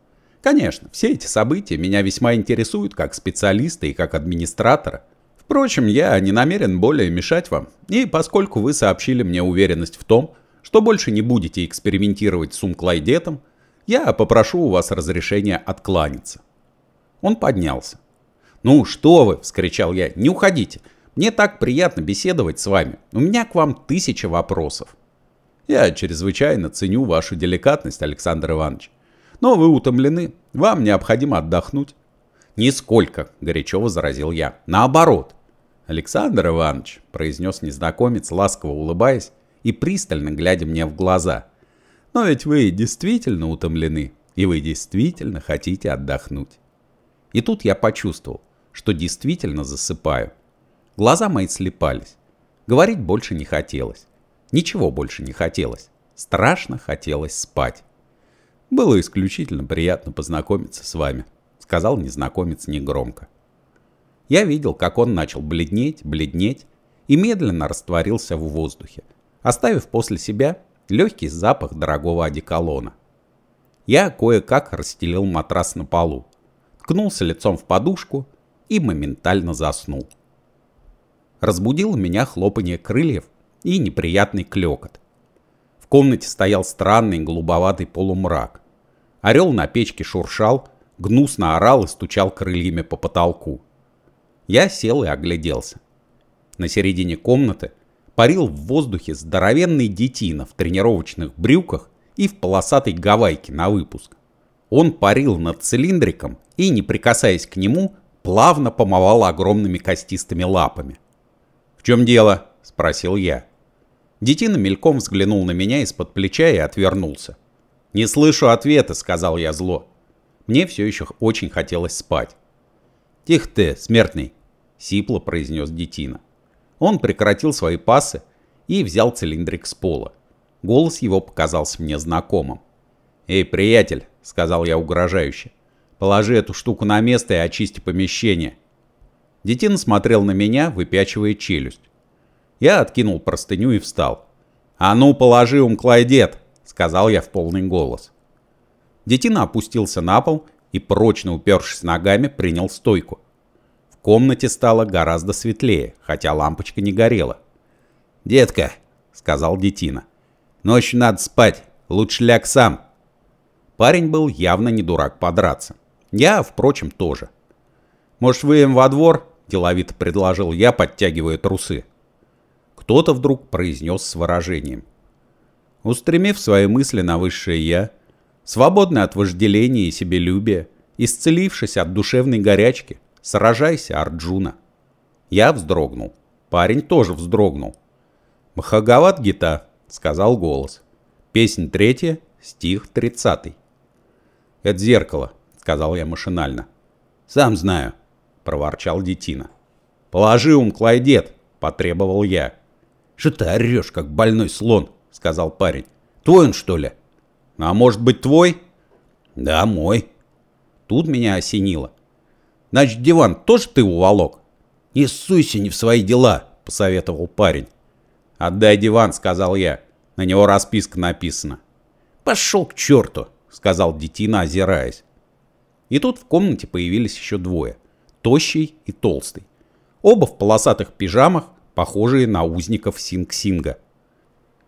Конечно, все эти события меня весьма интересуют как специалиста и как администратора. Впрочем, я не намерен более мешать вам, и поскольку вы сообщили мне уверенность в том, что больше не будете экспериментировать с умклайдетом, я попрошу у вас разрешения откланяться. Он поднялся. «Ну что вы!» – вскричал я. «Не уходите! Мне так приятно беседовать с вами. У меня к вам тысяча вопросов. Я чрезвычайно ценю вашу деликатность, Александр Иванович. Но вы утомлены. Вам необходимо отдохнуть. Нисколько, горячо возразил я. Наоборот. Александр Иванович, произнес незнакомец, ласково улыбаясь и пристально глядя мне в глаза. Но ведь вы действительно утомлены, и вы действительно хотите отдохнуть. И тут я почувствовал, что действительно засыпаю. Глаза мои слепались. Говорить больше не хотелось. Ничего больше не хотелось. Страшно хотелось спать. «Было исключительно приятно познакомиться с вами», — сказал незнакомец негромко. Я видел, как он начал бледнеть, бледнеть и медленно растворился в воздухе, оставив после себя легкий запах дорогого одеколона. Я кое-как расстелил матрас на полу, ткнулся лицом в подушку и моментально заснул. Разбудил меня хлопанье крыльев и неприятный клекот. В комнате стоял странный голубоватый полумрак. Орел на печке шуршал, гнусно орал и стучал крыльями по потолку. Я сел и огляделся. На середине комнаты парил в воздухе здоровенный детина в тренировочных брюках и в полосатой гавайке на выпуск. Он парил над цилиндриком и, не прикасаясь к нему, плавно помывал огромными костистыми лапами чем дело?» – спросил я. Детина мельком взглянул на меня из-под плеча и отвернулся. «Не слышу ответа», – сказал я зло. Мне все еще очень хотелось спать. «Тихо ты, смертный!» – сипло произнес Детина. Он прекратил свои пасы и взял цилиндрик с пола. Голос его показался мне знакомым. «Эй, приятель!» – сказал я угрожающе. «Положи эту штуку на место и очисти помещение. Детин смотрел на меня, выпячивая челюсть. Я откинул простыню и встал. «А ну, положи, умклай, дед!» — сказал я в полный голос. Детина опустился на пол и, прочно упершись ногами, принял стойку. В комнате стало гораздо светлее, хотя лампочка не горела. «Детка», — сказал Детина, — «ночью надо спать, лучше ляг сам». Парень был явно не дурак подраться. Я, впрочем, тоже. «Может, выем во двор?» — деловито предложил я, подтягивая трусы. Кто-то вдруг произнес с выражением. Устремив свои мысли на высшее «я», свободный от вожделения и себелюбия, исцелившись от душевной горячки, сражайся, Арджуна. Я вздрогнул. Парень тоже вздрогнул. «Махагават Гита», — сказал голос. «Песнь третья, стих тридцатый». «Это зеркало», — сказал я машинально. «Сам знаю», проворчал Детина. «Положи ум, клайдет, потребовал я. «Что ты орешь, как больной слон?» – сказал парень. «Твой он, что ли?» «А может быть, твой?» «Да, мой». Тут меня осенило. «Значит, диван тоже ты уволок?» «Не суйся не в свои дела», – посоветовал парень. «Отдай диван», – сказал я. На него расписка написана. «Пошел к черту», – сказал Детина, озираясь. И тут в комнате появились еще двое – тощий и толстый. Оба в полосатых пижамах, похожие на узников Синг-Синга.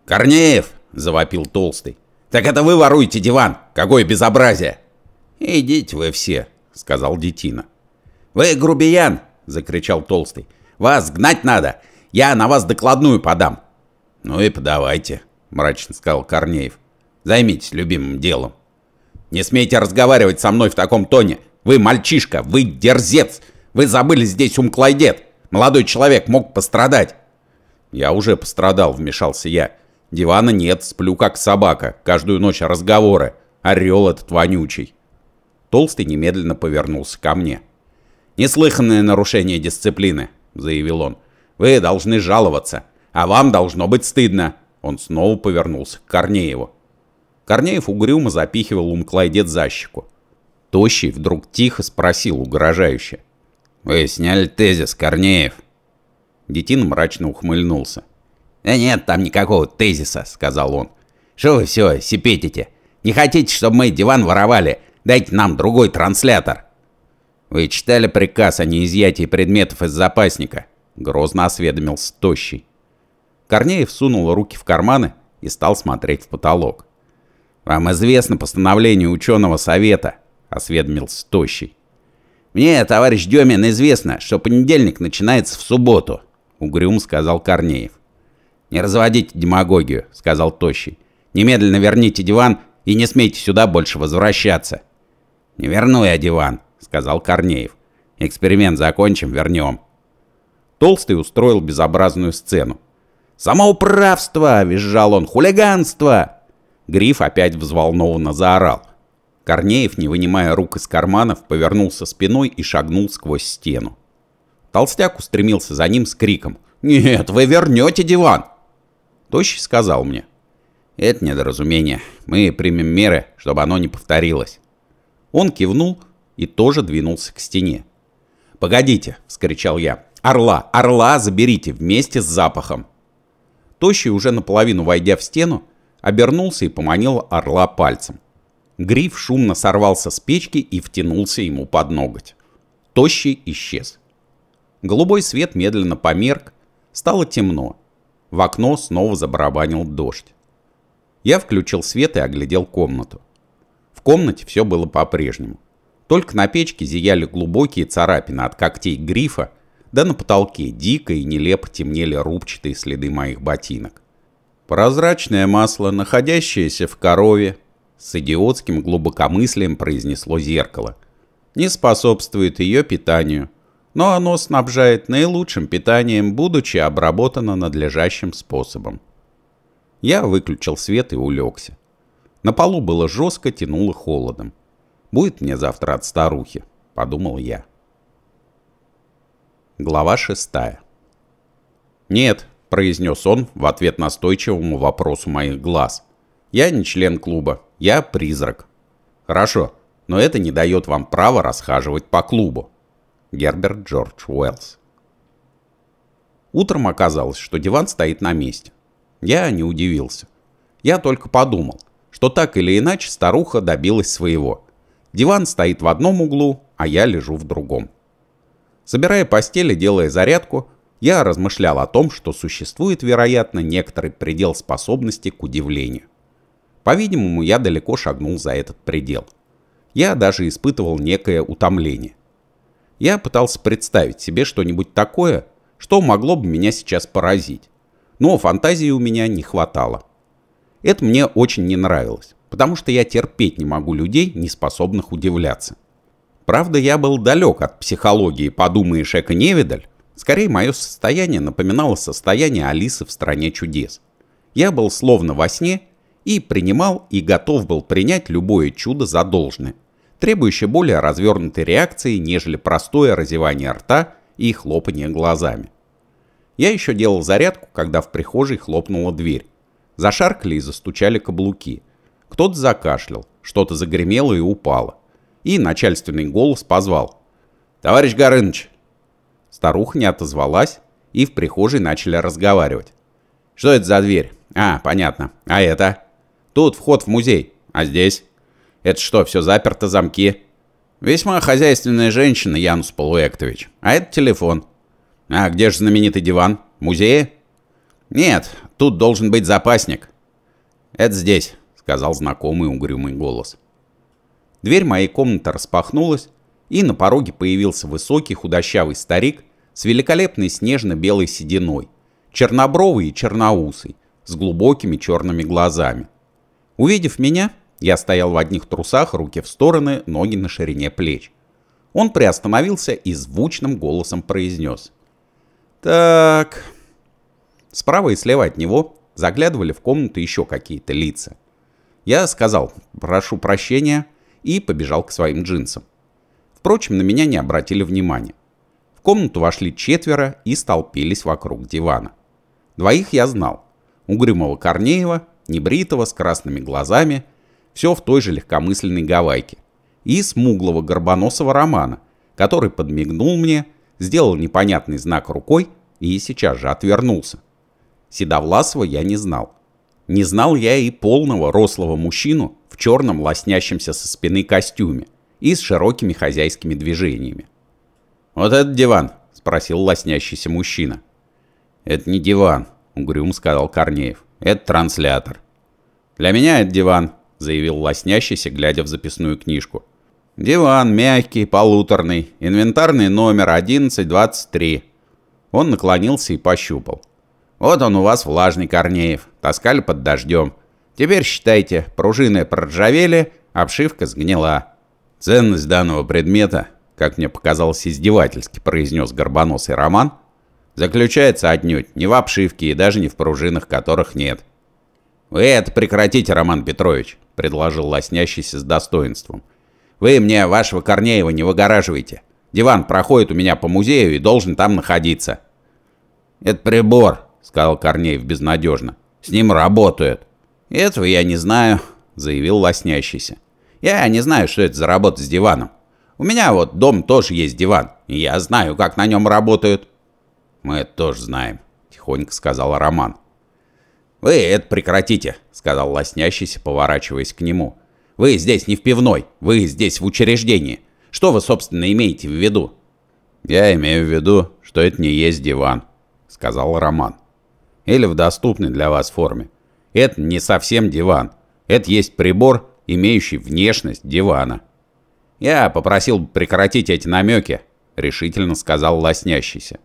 «Корнеев!» – завопил толстый. «Так это вы воруете диван! Какое безобразие!» «Идите вы все!» – сказал Детина. «Вы грубиян!» – закричал толстый. «Вас гнать надо! Я на вас докладную подам!» «Ну и подавайте!» – мрачно сказал Корнеев. «Займитесь любимым делом!» «Не смейте разговаривать со мной в таком тоне! Вы мальчишка, вы дерзец! Вы забыли здесь умклайдет! Молодой человек мог пострадать!» «Я уже пострадал», — вмешался я. «Дивана нет, сплю как собака. Каждую ночь разговоры. Орел этот вонючий». Толстый немедленно повернулся ко мне. «Неслыханное нарушение дисциплины», — заявил он. «Вы должны жаловаться, а вам должно быть стыдно». Он снова повернулся к Корнееву. Корнеев угрюмо запихивал умклайдет за щеку. Тощий вдруг тихо спросил угрожающе. «Вы сняли тезис, Корнеев?» Детин мрачно ухмыльнулся. «Да нет там никакого тезиса», — сказал он. «Что вы все сипетите? Не хотите, чтобы мы диван воровали? Дайте нам другой транслятор». «Вы читали приказ о неизъятии предметов из запасника?» — грозно осведомился Тощий. Корнеев сунул руки в карманы и стал смотреть в потолок. «Вам известно постановление ученого совета осведомился Тощий. «Мне, товарищ Демин, известно, что понедельник начинается в субботу», — угрюм сказал Корнеев. «Не разводите демагогию», — сказал Тощий. «Немедленно верните диван и не смейте сюда больше возвращаться». «Не верну я диван», — сказал Корнеев. «Эксперимент закончим, вернем». Толстый устроил безобразную сцену. «Самоуправство!» — визжал он. «Хулиганство!» Гриф опять взволнованно заорал. Корнеев, не вынимая рук из карманов, повернулся спиной и шагнул сквозь стену. Толстяк устремился за ним с криком. «Нет, вы вернете диван!» Тощий сказал мне. «Это недоразумение. Мы примем меры, чтобы оно не повторилось». Он кивнул и тоже двинулся к стене. «Погодите!» — вскричал я. «Орла! Орла заберите вместе с запахом!» Тощий, уже наполовину войдя в стену, обернулся и поманил орла пальцем. Гриф шумно сорвался с печки и втянулся ему под ноготь. Тощий исчез. Голубой свет медленно померк, стало темно. В окно снова забарабанил дождь. Я включил свет и оглядел комнату. В комнате все было по-прежнему. Только на печке зияли глубокие царапины от когтей грифа, да на потолке дико и нелепо темнели рубчатые следы моих ботинок. Прозрачное масло, находящееся в корове, с идиотским глубокомыслием произнесло зеркало. Не способствует ее питанию, но оно снабжает наилучшим питанием, будучи обработано надлежащим способом. Я выключил свет и улегся. На полу было жестко, тянуло холодом. «Будет мне завтра от старухи», — подумал я. Глава шестая. «Нет», — произнес он в ответ настойчивому вопросу моих глаз. «Я не член клуба, я призрак. Хорошо, но это не дает вам права расхаживать по клубу. Герберт Джордж Уэллс. Утром оказалось, что диван стоит на месте. Я не удивился. Я только подумал, что так или иначе старуха добилась своего. Диван стоит в одном углу, а я лежу в другом. Собирая постель и делая зарядку, я размышлял о том, что существует, вероятно, некоторый предел способности к удивлению. По-видимому, я далеко шагнул за этот предел. Я даже испытывал некое утомление. Я пытался представить себе что-нибудь такое, что могло бы меня сейчас поразить. Но фантазии у меня не хватало. Это мне очень не нравилось, потому что я терпеть не могу людей, не способных удивляться. Правда, я был далек от психологии «подумаешь, эко невидаль». Скорее, мое состояние напоминало состояние Алисы в «Стране чудес». Я был словно во сне и принимал и готов был принять любое чудо за должное, требующее более развернутой реакции, нежели простое разевание рта и хлопание глазами. Я еще делал зарядку, когда в прихожей хлопнула дверь. Зашаркали и застучали каблуки. Кто-то закашлял, что-то загремело и упало. И начальственный голос позвал. «Товарищ Горыныч!» Старуха не отозвалась, и в прихожей начали разговаривать. «Что это за дверь? А, понятно. А это?» Тут вход в музей. А здесь? Это что, все заперто, замки? Весьма хозяйственная женщина, Янус Полуэктович. А это телефон. А где же знаменитый диван? Музее? Нет, тут должен быть запасник. Это здесь, сказал знакомый угрюмый голос. Дверь моей комнаты распахнулась, и на пороге появился высокий худощавый старик с великолепной снежно-белой сединой, чернобровый и черноусый, с глубокими черными глазами. Увидев меня, я стоял в одних трусах, руки в стороны, ноги на ширине плеч. Он приостановился и звучным голосом произнес. «Так...» Справа и слева от него заглядывали в комнату еще какие-то лица. Я сказал «прошу прощения» и побежал к своим джинсам. Впрочем, на меня не обратили внимания. В комнату вошли четверо и столпились вокруг дивана. Двоих я знал. Угрюмого Корнеева небритого, с красными глазами, все в той же легкомысленной гавайке, и смуглого горбоносого Романа, который подмигнул мне, сделал непонятный знак рукой и сейчас же отвернулся. Седовласова я не знал. Не знал я и полного рослого мужчину в черном лоснящемся со спины костюме и с широкими хозяйскими движениями. «Вот этот диван?» – спросил лоснящийся мужчина. «Это не диван», – угрюм сказал Корнеев. Это транслятор. Для меня это диван, заявил лоснящийся, глядя в записную книжку. Диван мягкий, полуторный, инвентарный номер 1123. Он наклонился и пощупал. Вот он у вас влажный, Корнеев. Таскали под дождем. Теперь считайте, пружины проржавели, обшивка сгнила. Ценность данного предмета, как мне показалось издевательски, произнес горбоносый Роман, заключается отнюдь не в обшивке и даже не в пружинах, которых нет. «Вы это прекратите, Роман Петрович», – предложил лоснящийся с достоинством. «Вы мне вашего Корнеева не выгораживаете. Диван проходит у меня по музею и должен там находиться». «Это прибор», – сказал Корнеев безнадежно. «С ним работают». «Этого я не знаю», – заявил лоснящийся. «Я не знаю, что это за работа с диваном. У меня вот дом тоже есть диван, и я знаю, как на нем работают». «Мы это тоже знаем», – тихонько сказал Роман. «Вы это прекратите», – сказал лоснящийся, поворачиваясь к нему. «Вы здесь не в пивной, вы здесь в учреждении. Что вы, собственно, имеете в виду?» «Я имею в виду, что это не есть диван», – сказал Роман. «Или в доступной для вас форме. Это не совсем диван. Это есть прибор, имеющий внешность дивана». «Я попросил прекратить эти намеки», – решительно сказал лоснящийся.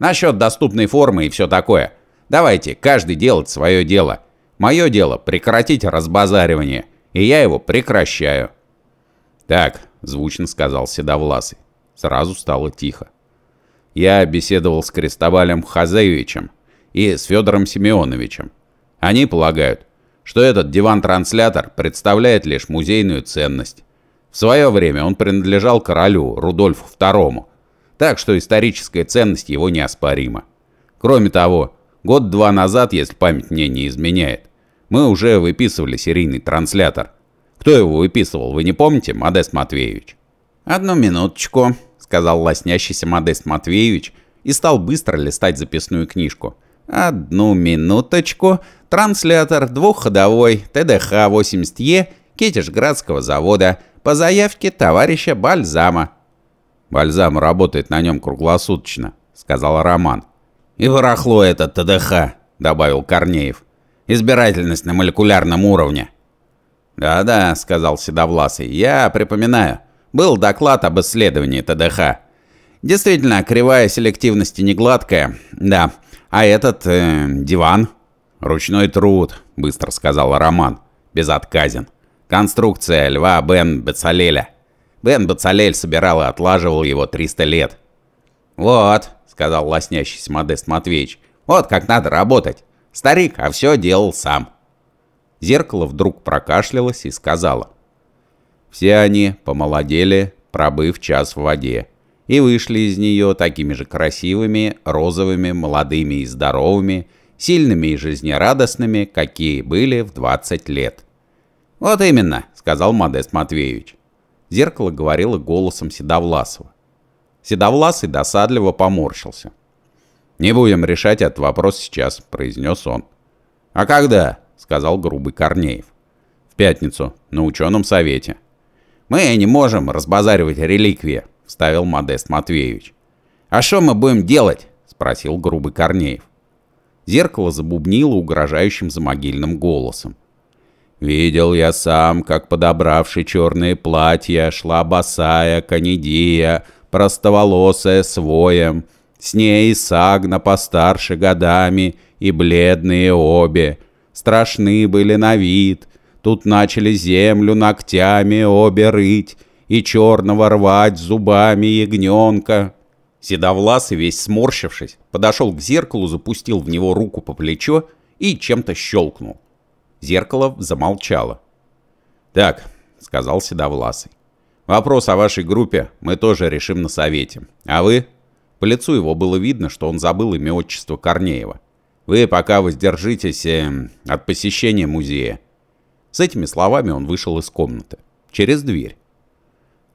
Насчет доступной формы и все такое. Давайте, каждый делать свое дело. Мое дело прекратить разбазаривание, и я его прекращаю. Так, звучно сказал Седовласый. Сразу стало тихо. Я беседовал с Крестовалем Хазеевичем и с Федором Семеновичем. Они полагают, что этот диван-транслятор представляет лишь музейную ценность. В свое время он принадлежал королю Рудольфу II, так что историческая ценность его неоспорима. Кроме того, год-два назад, если память мне не изменяет, мы уже выписывали серийный транслятор. Кто его выписывал, вы не помните, Модест Матвеевич? «Одну минуточку», — сказал лоснящийся Модест Матвеевич и стал быстро листать записную книжку. «Одну минуточку. Транслятор двухходовой ТДХ-80Е Китежградского завода по заявке товарища Бальзама Бальзам работает на нем круглосуточно», — сказал Роман. «И ворохло это ТДХ», — добавил Корнеев. «Избирательность на молекулярном уровне». «Да-да», — сказал Седовласый, — «я припоминаю. Был доклад об исследовании ТДХ. Действительно, кривая селективности негладкая. да. А этот э, диван...» «Ручной труд», — быстро сказал Роман. «Безотказен. Конструкция Льва Бен Бецалеля». Бен Бацалель собирал и отлаживал его 300 лет. «Вот», — сказал лоснящийся Модест Матвеевич, — «вот как надо работать. Старик, а все делал сам». Зеркало вдруг прокашлялось и сказала. Все они помолодели, пробыв час в воде, и вышли из нее такими же красивыми, розовыми, молодыми и здоровыми, сильными и жизнерадостными, какие были в 20 лет. «Вот именно», — сказал Модест Матвеевич. Зеркало говорило голосом Седовласова. Седовласый досадливо поморщился. «Не будем решать этот вопрос сейчас», — произнес он. «А когда?» — сказал грубый Корнеев. «В пятницу, на ученом совете». «Мы не можем разбазаривать реликвии», — вставил Модест Матвеевич. «А что мы будем делать?» — спросил грубый Корнеев. Зеркало забубнило угрожающим за могильным голосом. Видел я сам, как, подобравший черные платья, шла босая, конедия, простоволосая с С ней и сагна постарше годами, и бледные обе. Страшны были на вид. Тут начали землю ногтями обе рыть, и черного рвать зубами ягненка. Седовласый, весь сморщившись, подошел к зеркалу, запустил в него руку по плечо и чем-то щелкнул. Зеркало замолчало. «Так», — сказал Седовласый. «Вопрос о вашей группе мы тоже решим на совете. А вы?» По лицу его было видно, что он забыл имя отчества Корнеева. «Вы пока воздержитесь э, от посещения музея». С этими словами он вышел из комнаты. Через дверь.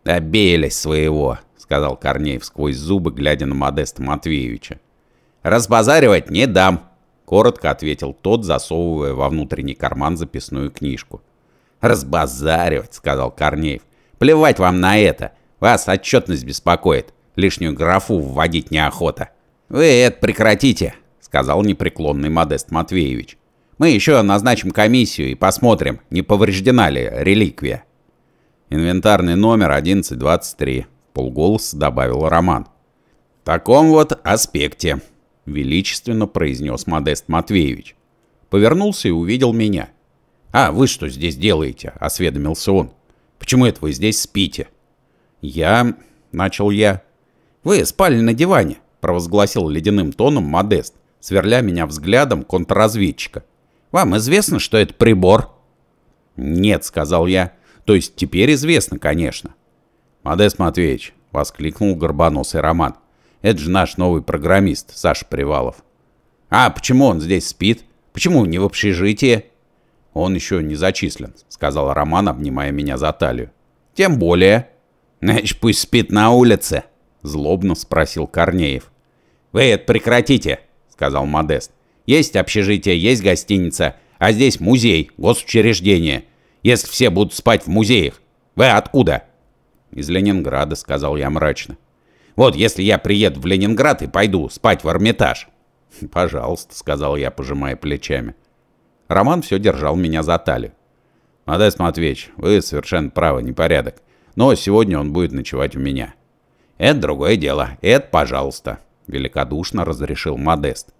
«Добились своего», — сказал Корнеев сквозь зубы, глядя на Модеста Матвеевича. «Разбазаривать не дам». Коротко ответил тот, засовывая во внутренний карман записную книжку. «Разбазаривать», — сказал Корнеев. «Плевать вам на это. Вас отчетность беспокоит. Лишнюю графу вводить неохота». «Вы это прекратите», — сказал непреклонный Модест Матвеевич. «Мы еще назначим комиссию и посмотрим, не повреждена ли реликвия». «Инвентарный номер 1123», — полголоса добавил Роман. «В таком вот аспекте», — величественно произнес Модест Матвеевич. Повернулся и увидел меня. «А, вы что здесь делаете?» — осведомился он. «Почему это вы здесь спите?» «Я...» — начал я. «Вы спали на диване», — провозгласил ледяным тоном Модест, сверля меня взглядом контрразведчика. «Вам известно, что это прибор?» «Нет», — сказал я. «То есть теперь известно, конечно». «Модест Матвеевич», — воскликнул горбоносый Роман. Это же наш новый программист, Саша Привалов. А почему он здесь спит? Почему не в общежитии? Он еще не зачислен, сказал Роман, обнимая меня за талию. Тем более. Значит, пусть спит на улице, злобно спросил Корнеев. Вы это прекратите, сказал Модест. Есть общежитие, есть гостиница, а здесь музей, госучреждение. Если все будут спать в музеях, вы откуда? Из Ленинграда, сказал я мрачно. Вот если я приеду в Ленинград и пойду спать в Эрмитаж. Пожалуйста, сказал я, пожимая плечами. Роман все держал меня за талию. Модест Матвеевич, вы совершенно правы, непорядок. Но сегодня он будет ночевать у меня. Это другое дело. Это пожалуйста. Великодушно разрешил Модест.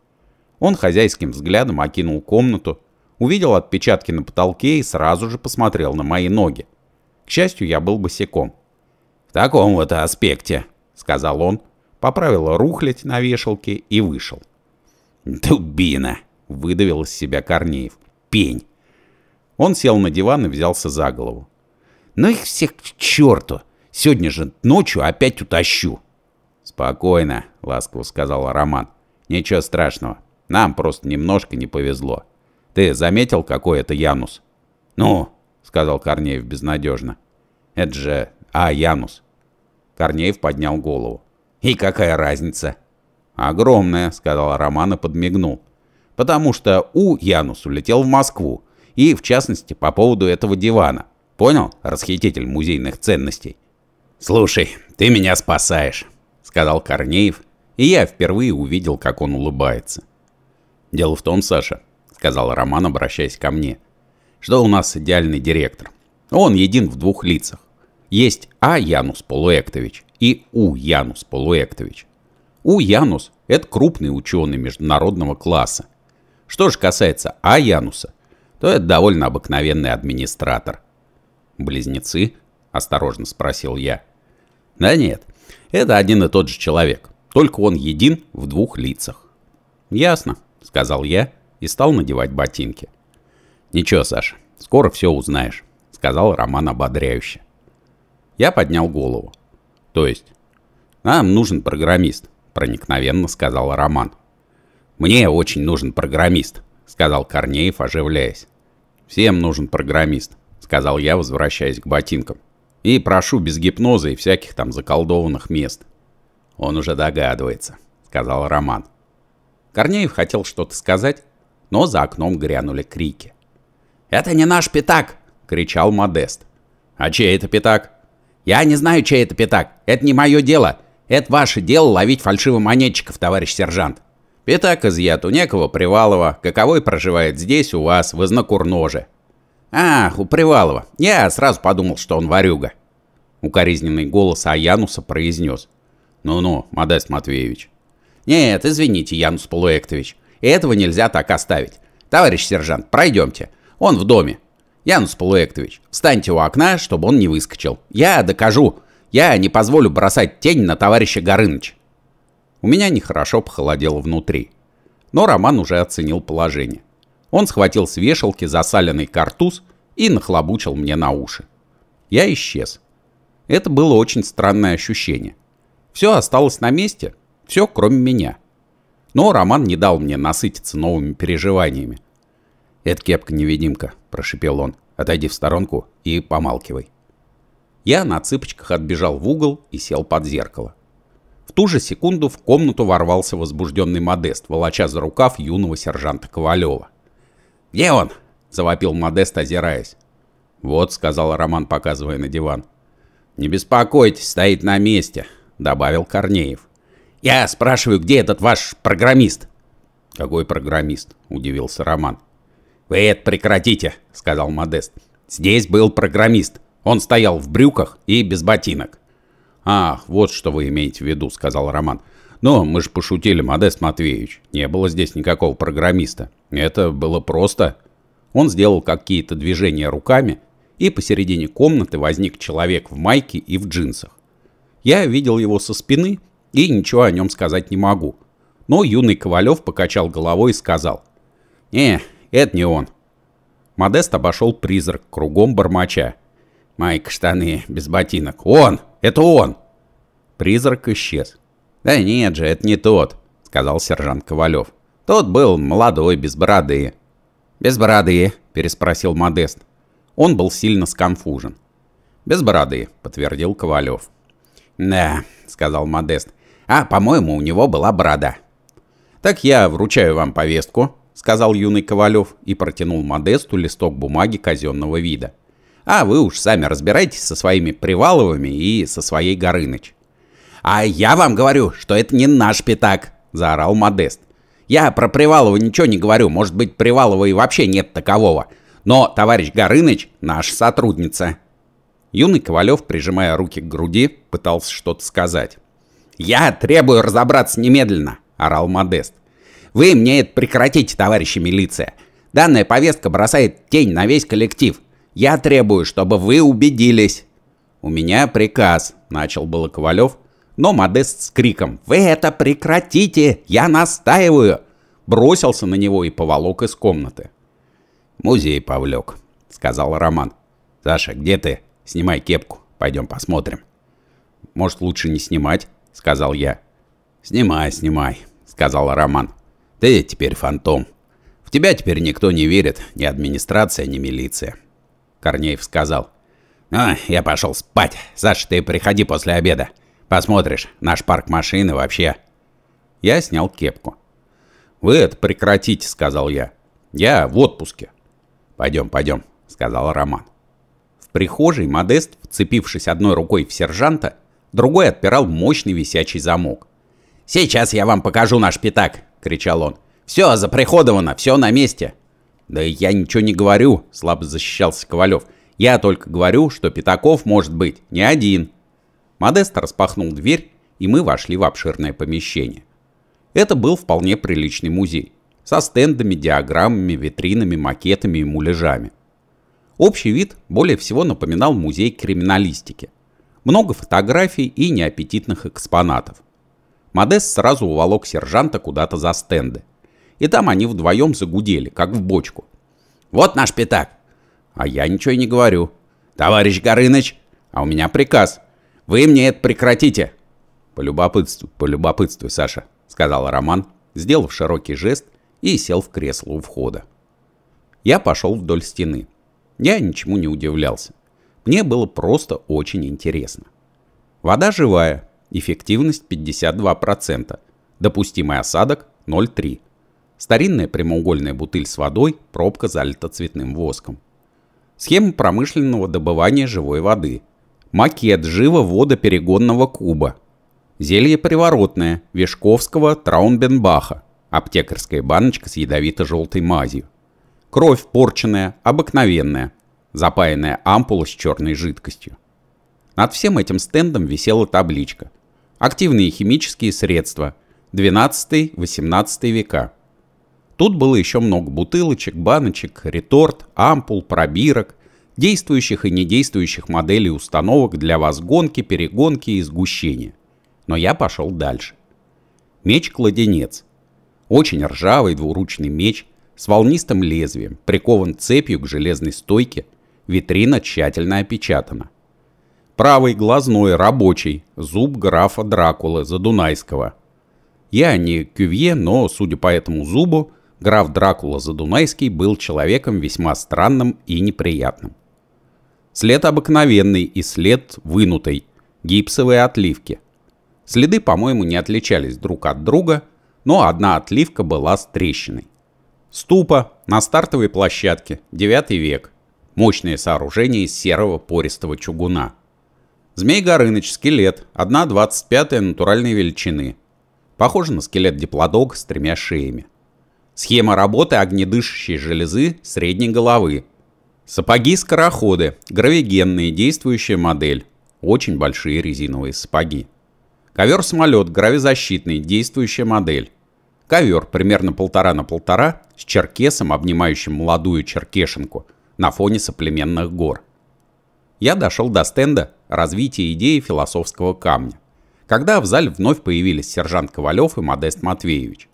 Он хозяйским взглядом окинул комнату, увидел отпечатки на потолке и сразу же посмотрел на мои ноги. К счастью, я был босиком. «В таком вот аспекте», — сказал он, поправил рухлядь на вешалке и вышел. «Дубина!» — выдавил из себя Корнеев. «Пень!» Он сел на диван и взялся за голову. «Ну их всех к черту! Сегодня же ночью опять утащу!» «Спокойно», — ласково сказал Роман. «Ничего страшного. Нам просто немножко не повезло. Ты заметил, какой это Янус?» «Ну», — сказал Корнеев безнадежно. «Это же А Янус. Корнеев поднял голову. «И какая разница?» «Огромная», — сказал Роман и подмигнул. «Потому что У Янус улетел в Москву, и, в частности, по поводу этого дивана. Понял, расхититель музейных ценностей?» «Слушай, ты меня спасаешь», — сказал Корнеев, и я впервые увидел, как он улыбается. «Дело в том, Саша», — сказал Роман, обращаясь ко мне, — «что у нас идеальный директор. Он един в двух лицах. Есть А. Янус Полуэктович и У. Янус Полуэктович. У. Янус – это крупный ученый международного класса. Что же касается А. Януса, то это довольно обыкновенный администратор. «Близнецы?» – осторожно спросил я. «Да нет, это один и тот же человек, только он един в двух лицах». «Ясно», – сказал я и стал надевать ботинки. «Ничего, Саша, скоро все узнаешь», – сказал Роман ободряюще. Я поднял голову. То есть, нам нужен программист, проникновенно сказал Роман. Мне очень нужен программист, сказал Корнеев, оживляясь. Всем нужен программист, сказал я, возвращаясь к ботинкам. И прошу без гипноза и всяких там заколдованных мест. Он уже догадывается, сказал Роман. Корнеев хотел что-то сказать, но за окном грянули крики. «Это не наш пятак!» — кричал Модест. «А чей это пятак?» Я не знаю, чей это пятак. Это не мое дело. Это ваше дело ловить фальшивомонетчиков, товарищ сержант. Пятак изъят у некого Привалова, каковой проживает здесь у вас, в Изнокурноже. Ах, у Привалова. Я сразу подумал, что он варюга. Укоризненный голос Аянуса произнес. Ну-ну, Модаст Матвеевич. Нет, извините, Янус Полуэктович. Этого нельзя так оставить. Товарищ сержант, пройдемте. Он в доме. Янус Полуэктович, встаньте у окна, чтобы он не выскочил. Я докажу. Я не позволю бросать тень на товарища Горыныч. У меня нехорошо похолодело внутри. Но Роман уже оценил положение. Он схватил с вешалки засаленный картуз и нахлобучил мне на уши. Я исчез. Это было очень странное ощущение. Все осталось на месте, все кроме меня. Но Роман не дал мне насытиться новыми переживаниями. «Это кепка-невидимка», – прошипел он. «Отойди в сторонку и помалкивай». Я на цыпочках отбежал в угол и сел под зеркало. В ту же секунду в комнату ворвался возбужденный Модест, волоча за рукав юного сержанта Ковалева. «Где он?» – завопил Модест, озираясь. «Вот», – сказал Роман, показывая на диван. «Не беспокойтесь, стоит на месте», – добавил Корнеев. «Я спрашиваю, где этот ваш программист?» «Какой программист?» – удивился Роман. «Вы это прекратите», — сказал Модест. «Здесь был программист. Он стоял в брюках и без ботинок». «Ах, вот что вы имеете в виду», — сказал Роман. «Но «Ну, мы же пошутили, Модест Матвеевич. Не было здесь никакого программиста. Это было просто...» Он сделал какие-то движения руками, и посередине комнаты возник человек в майке и в джинсах. Я видел его со спины и ничего о нем сказать не могу. Но юный Ковалев покачал головой и сказал. «Э, это не он. Модест обошел призрак кругом бормоча. Майк, штаны, без ботинок. Он! Это он! Призрак исчез. Да нет же, это не тот, сказал сержант Ковалев. Тот был молодой, без бороды. Без бороды, переспросил Модест. Он был сильно сконфужен. Без бороды, подтвердил Ковалев. Да, сказал Модест. А, по-моему, у него была борода. Так я вручаю вам повестку, — сказал юный Ковалев и протянул Модесту листок бумаги казенного вида. «А вы уж сами разбирайтесь со своими Приваловыми и со своей Горыныч». «А я вам говорю, что это не наш пятак!» — заорал Модест. «Я про Привалова ничего не говорю, может быть, Привалова и вообще нет такового. Но товарищ Горыныч — наша сотрудница». Юный Ковалев, прижимая руки к груди, пытался что-то сказать. «Я требую разобраться немедленно!» — орал Модест. Вы мне это прекратите, товарищи милиция. Данная повестка бросает тень на весь коллектив. Я требую, чтобы вы убедились. У меня приказ, начал было Ковалев, но Модест с криком «Вы это прекратите! Я настаиваю!» бросился на него и поволок из комнаты. «Музей повлек», — сказал Роман. «Саша, где ты? Снимай кепку, пойдем посмотрим». «Может, лучше не снимать?» — сказал я. «Снимай, снимай», — сказал Роман. Ты теперь фантом. В тебя теперь никто не верит, ни администрация, ни милиция. Корнеев сказал. А, я пошел спать. Саша, ты приходи после обеда. Посмотришь, наш парк машины вообще. Я снял кепку. Вы это прекратите, сказал я. Я в отпуске. Пойдем, пойдем, сказал Роман. В прихожей Модест, вцепившись одной рукой в сержанта, другой отпирал мощный висячий замок. «Сейчас я вам покажу наш пятак», кричал он. «Все заприходовано, все на месте!» «Да я ничего не говорю», — слабо защищался Ковалев. «Я только говорю, что Пятаков может быть не один». Модест распахнул дверь, и мы вошли в обширное помещение. Это был вполне приличный музей, со стендами, диаграммами, витринами, макетами и муляжами. Общий вид более всего напоминал музей криминалистики. Много фотографий и неаппетитных экспонатов. Модест сразу уволок сержанта куда-то за стенды. И там они вдвоем загудели, как в бочку. «Вот наш пятак!» «А я ничего не говорю». «Товарищ Горыныч!» «А у меня приказ. Вы мне это прекратите!» «Полюбопытствуй, полюбопытствуй, Саша», — сказал Роман, сделав широкий жест и сел в кресло у входа. Я пошел вдоль стены. Я ничему не удивлялся. Мне было просто очень интересно. Вода живая, эффективность 52%, допустимый осадок 0,3. Старинная прямоугольная бутыль с водой, пробка залита цветным воском. Схема промышленного добывания живой воды. Макет живо водоперегонного куба. Зелье приворотное Вишковского Траунбенбаха. Аптекарская баночка с ядовито-желтой мазью. Кровь порченная, обыкновенная. Запаянная ампула с черной жидкостью. Над всем этим стендом висела табличка активные химические средства, 12-18 века. Тут было еще много бутылочек, баночек, реторт, ампул, пробирок, действующих и недействующих моделей установок для возгонки, перегонки и сгущения. Но я пошел дальше. Меч-кладенец. Очень ржавый двуручный меч с волнистым лезвием, прикован цепью к железной стойке, витрина тщательно опечатана. Правый глазной рабочий, зуб графа Дракулы Задунайского. Я не Кювье, но, судя по этому зубу, граф Дракула Задунайский был человеком весьма странным и неприятным. След обыкновенный и след вынутый, гипсовые отливки. Следы, по-моему, не отличались друг от друга, но одна отливка была с трещиной. Ступа на стартовой площадке, 9 век. Мощное сооружение из серого пористого чугуна. Змей Горыныч, скелет, 1,25 натуральной величины. Похоже на скелет диплодок с тремя шеями. Схема работы огнедышащей железы средней головы. Сапоги-скороходы, гравигенные, действующая модель. Очень большие резиновые сапоги. Ковер-самолет, гравизащитный, действующая модель. Ковер примерно полтора на полтора с черкесом, обнимающим молодую черкешенку на фоне соплеменных гор. Я дошел до стенда, развитие идеи философского камня, когда в зале вновь появились сержант Ковалев и Модест Матвеевич.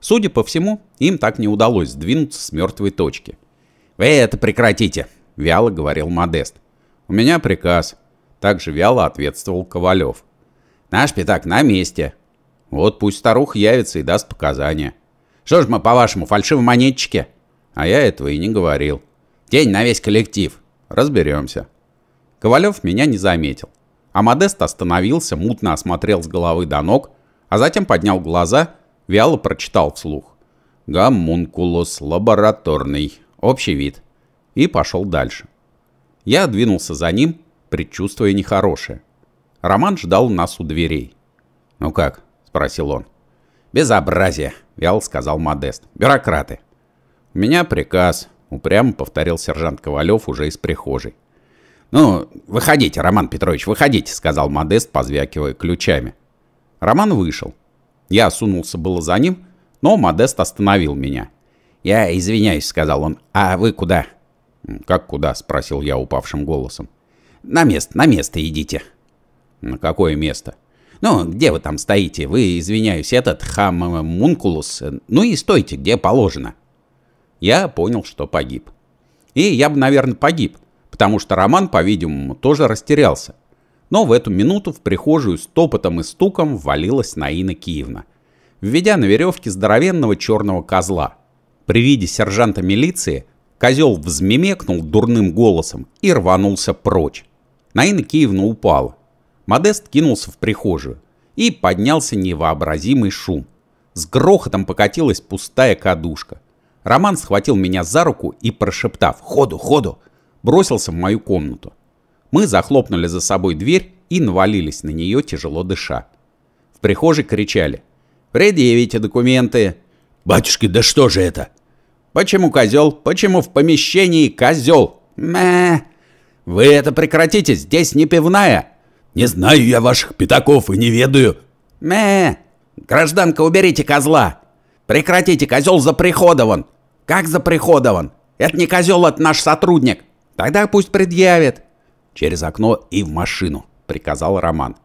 Судя по всему, им так не удалось сдвинуться с мертвой точки. «Вы это прекратите!» – вяло говорил Модест. «У меня приказ», – также вяло ответствовал Ковалев. «Наш пятак на месте». «Вот пусть старуха явится и даст показания». «Что ж мы, по-вашему, фальшивомонетчики?» А я этого и не говорил. «День на весь коллектив. Разберемся». Ковалев меня не заметил. А Модест остановился, мутно осмотрел с головы до ног, а затем поднял глаза, вяло прочитал вслух. «Гомункулус лабораторный. Общий вид». И пошел дальше. Я двинулся за ним, предчувствуя нехорошее. Роман ждал нас у дверей. «Ну как?» – спросил он. «Безобразие», – вяло сказал Модест. «Бюрократы». «У меня приказ», – упрямо повторил сержант Ковалев уже из прихожей. «Ну, выходите, Роман Петрович, выходите», — сказал Модест, позвякивая ключами. Роман вышел. Я сунулся было за ним, но Модест остановил меня. «Я извиняюсь», — сказал он. «А вы куда?» «Как куда?» — спросил я упавшим голосом. «На место, на место идите». «На какое место?» «Ну, где вы там стоите? Вы, извиняюсь, этот хам э, Мункулус. Ну и стойте, где положено». Я понял, что погиб. И я бы, наверное, погиб, потому что Роман, по-видимому, тоже растерялся. Но в эту минуту в прихожую с топотом и стуком ввалилась Наина Киевна, введя на веревке здоровенного черного козла. При виде сержанта милиции козел взмемекнул дурным голосом и рванулся прочь. Наина Киевна упала. Модест кинулся в прихожую, и поднялся невообразимый шум. С грохотом покатилась пустая кадушка. Роман схватил меня за руку и, прошептав «Ходу, ходу!», бросился в мою комнату. Мы захлопнули за собой дверь и навалились на нее, тяжело дыша. В прихожей кричали. «Предъявите документы!» «Батюшки, да что же это?» «Почему козел? Почему в помещении козел?» «Мэ!» «Вы это прекратите, здесь не пивная!» «Не знаю я ваших пятаков и не ведаю!» «Мэ!» «Гражданка, уберите козла!» «Прекратите, козел заприходован!» «Как заприходован? Это не козел, это наш сотрудник!» Тогда пусть предъявит. Через окно и в машину, приказал Роман.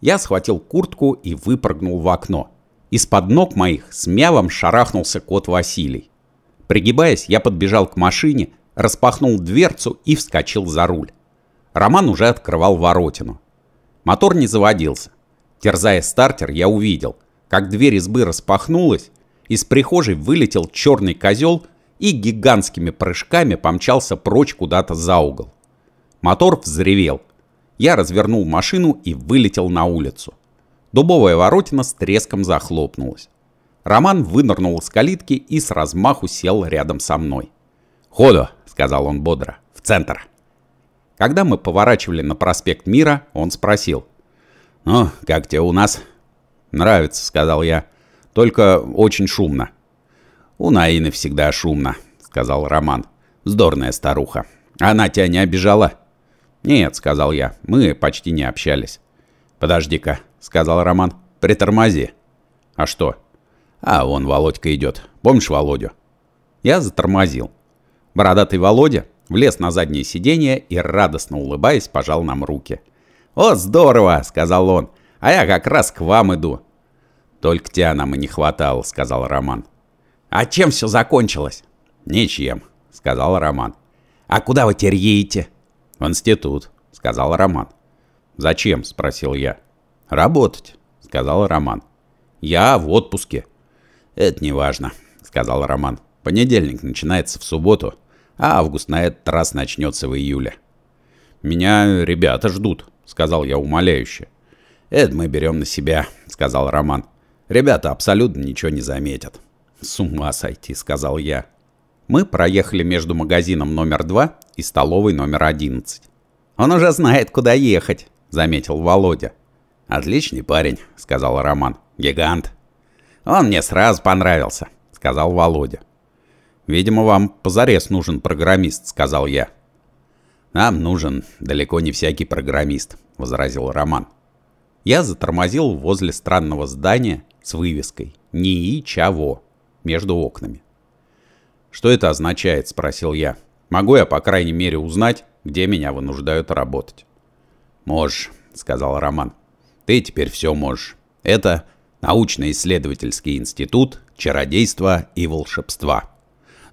Я схватил куртку и выпрыгнул в окно. Из-под ног моих с мявом шарахнулся кот Василий. Пригибаясь, я подбежал к машине, распахнул дверцу и вскочил за руль. Роман уже открывал воротину. Мотор не заводился. Терзая стартер, я увидел, как дверь избы распахнулась, из прихожей вылетел черный козел и гигантскими прыжками помчался прочь куда-то за угол. Мотор взревел. Я развернул машину и вылетел на улицу. Дубовая воротина с треском захлопнулась. Роман вынырнул из калитки и с размаху сел рядом со мной. «Ходу!» — сказал он бодро. «В центр!» Когда мы поворачивали на проспект Мира, он спросил. «Ну, как тебе у нас?» «Нравится», — сказал я. «Только очень шумно». «У Наины всегда шумно», — сказал Роман. «Вздорная старуха. Она тебя не обижала?» «Нет», — сказал я, — «мы почти не общались». «Подожди-ка», — сказал Роман, — «притормози». «А что?» «А, вон Володька идет. Помнишь Володю?» Я затормозил. Бородатый Володя влез на заднее сиденье и, радостно улыбаясь, пожал нам руки. «О, здорово!» — сказал он. «А я как раз к вам иду». «Только тебя нам и не хватало», — сказал Роман. А чем все закончилось? Ничем, сказал Роман. А куда вы теперь едете? В институт, сказал Роман. Зачем? спросил я. Работать, сказал Роман. Я в отпуске. Это не важно, сказал Роман. Понедельник начинается в субботу, а август на этот раз начнется в июле. Меня ребята ждут, сказал я умоляюще. Это мы берем на себя, сказал Роман. Ребята абсолютно ничего не заметят. «С ума сойти», — сказал я. Мы проехали между магазином номер 2 и столовой номер 11. «Он уже знает, куда ехать», — заметил Володя. «Отличный парень», — сказал Роман. «Гигант». «Он мне сразу понравился», — сказал Володя. «Видимо, вам позарез нужен программист», — сказал я. «Нам нужен далеко не всякий программист», — возразил Роман. Я затормозил возле странного здания с вывеской Ни и Чаво» между окнами. «Что это означает?» – спросил я. «Могу я, по крайней мере, узнать, где меня вынуждают работать?» «Можешь», – сказал Роман. «Ты теперь все можешь. Это научно-исследовательский институт чародейства и волшебства».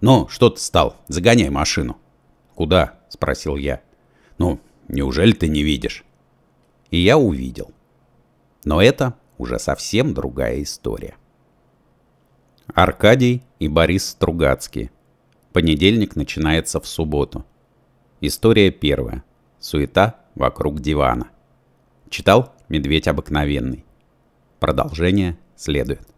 «Ну, что ты стал? Загоняй машину». «Куда?» – спросил я. «Ну, неужели ты не видишь?» И я увидел. Но это уже совсем другая история. Аркадий и Борис Стругацкий. Понедельник начинается в субботу. История первая. Суета вокруг дивана. Читал «Медведь обыкновенный». Продолжение следует.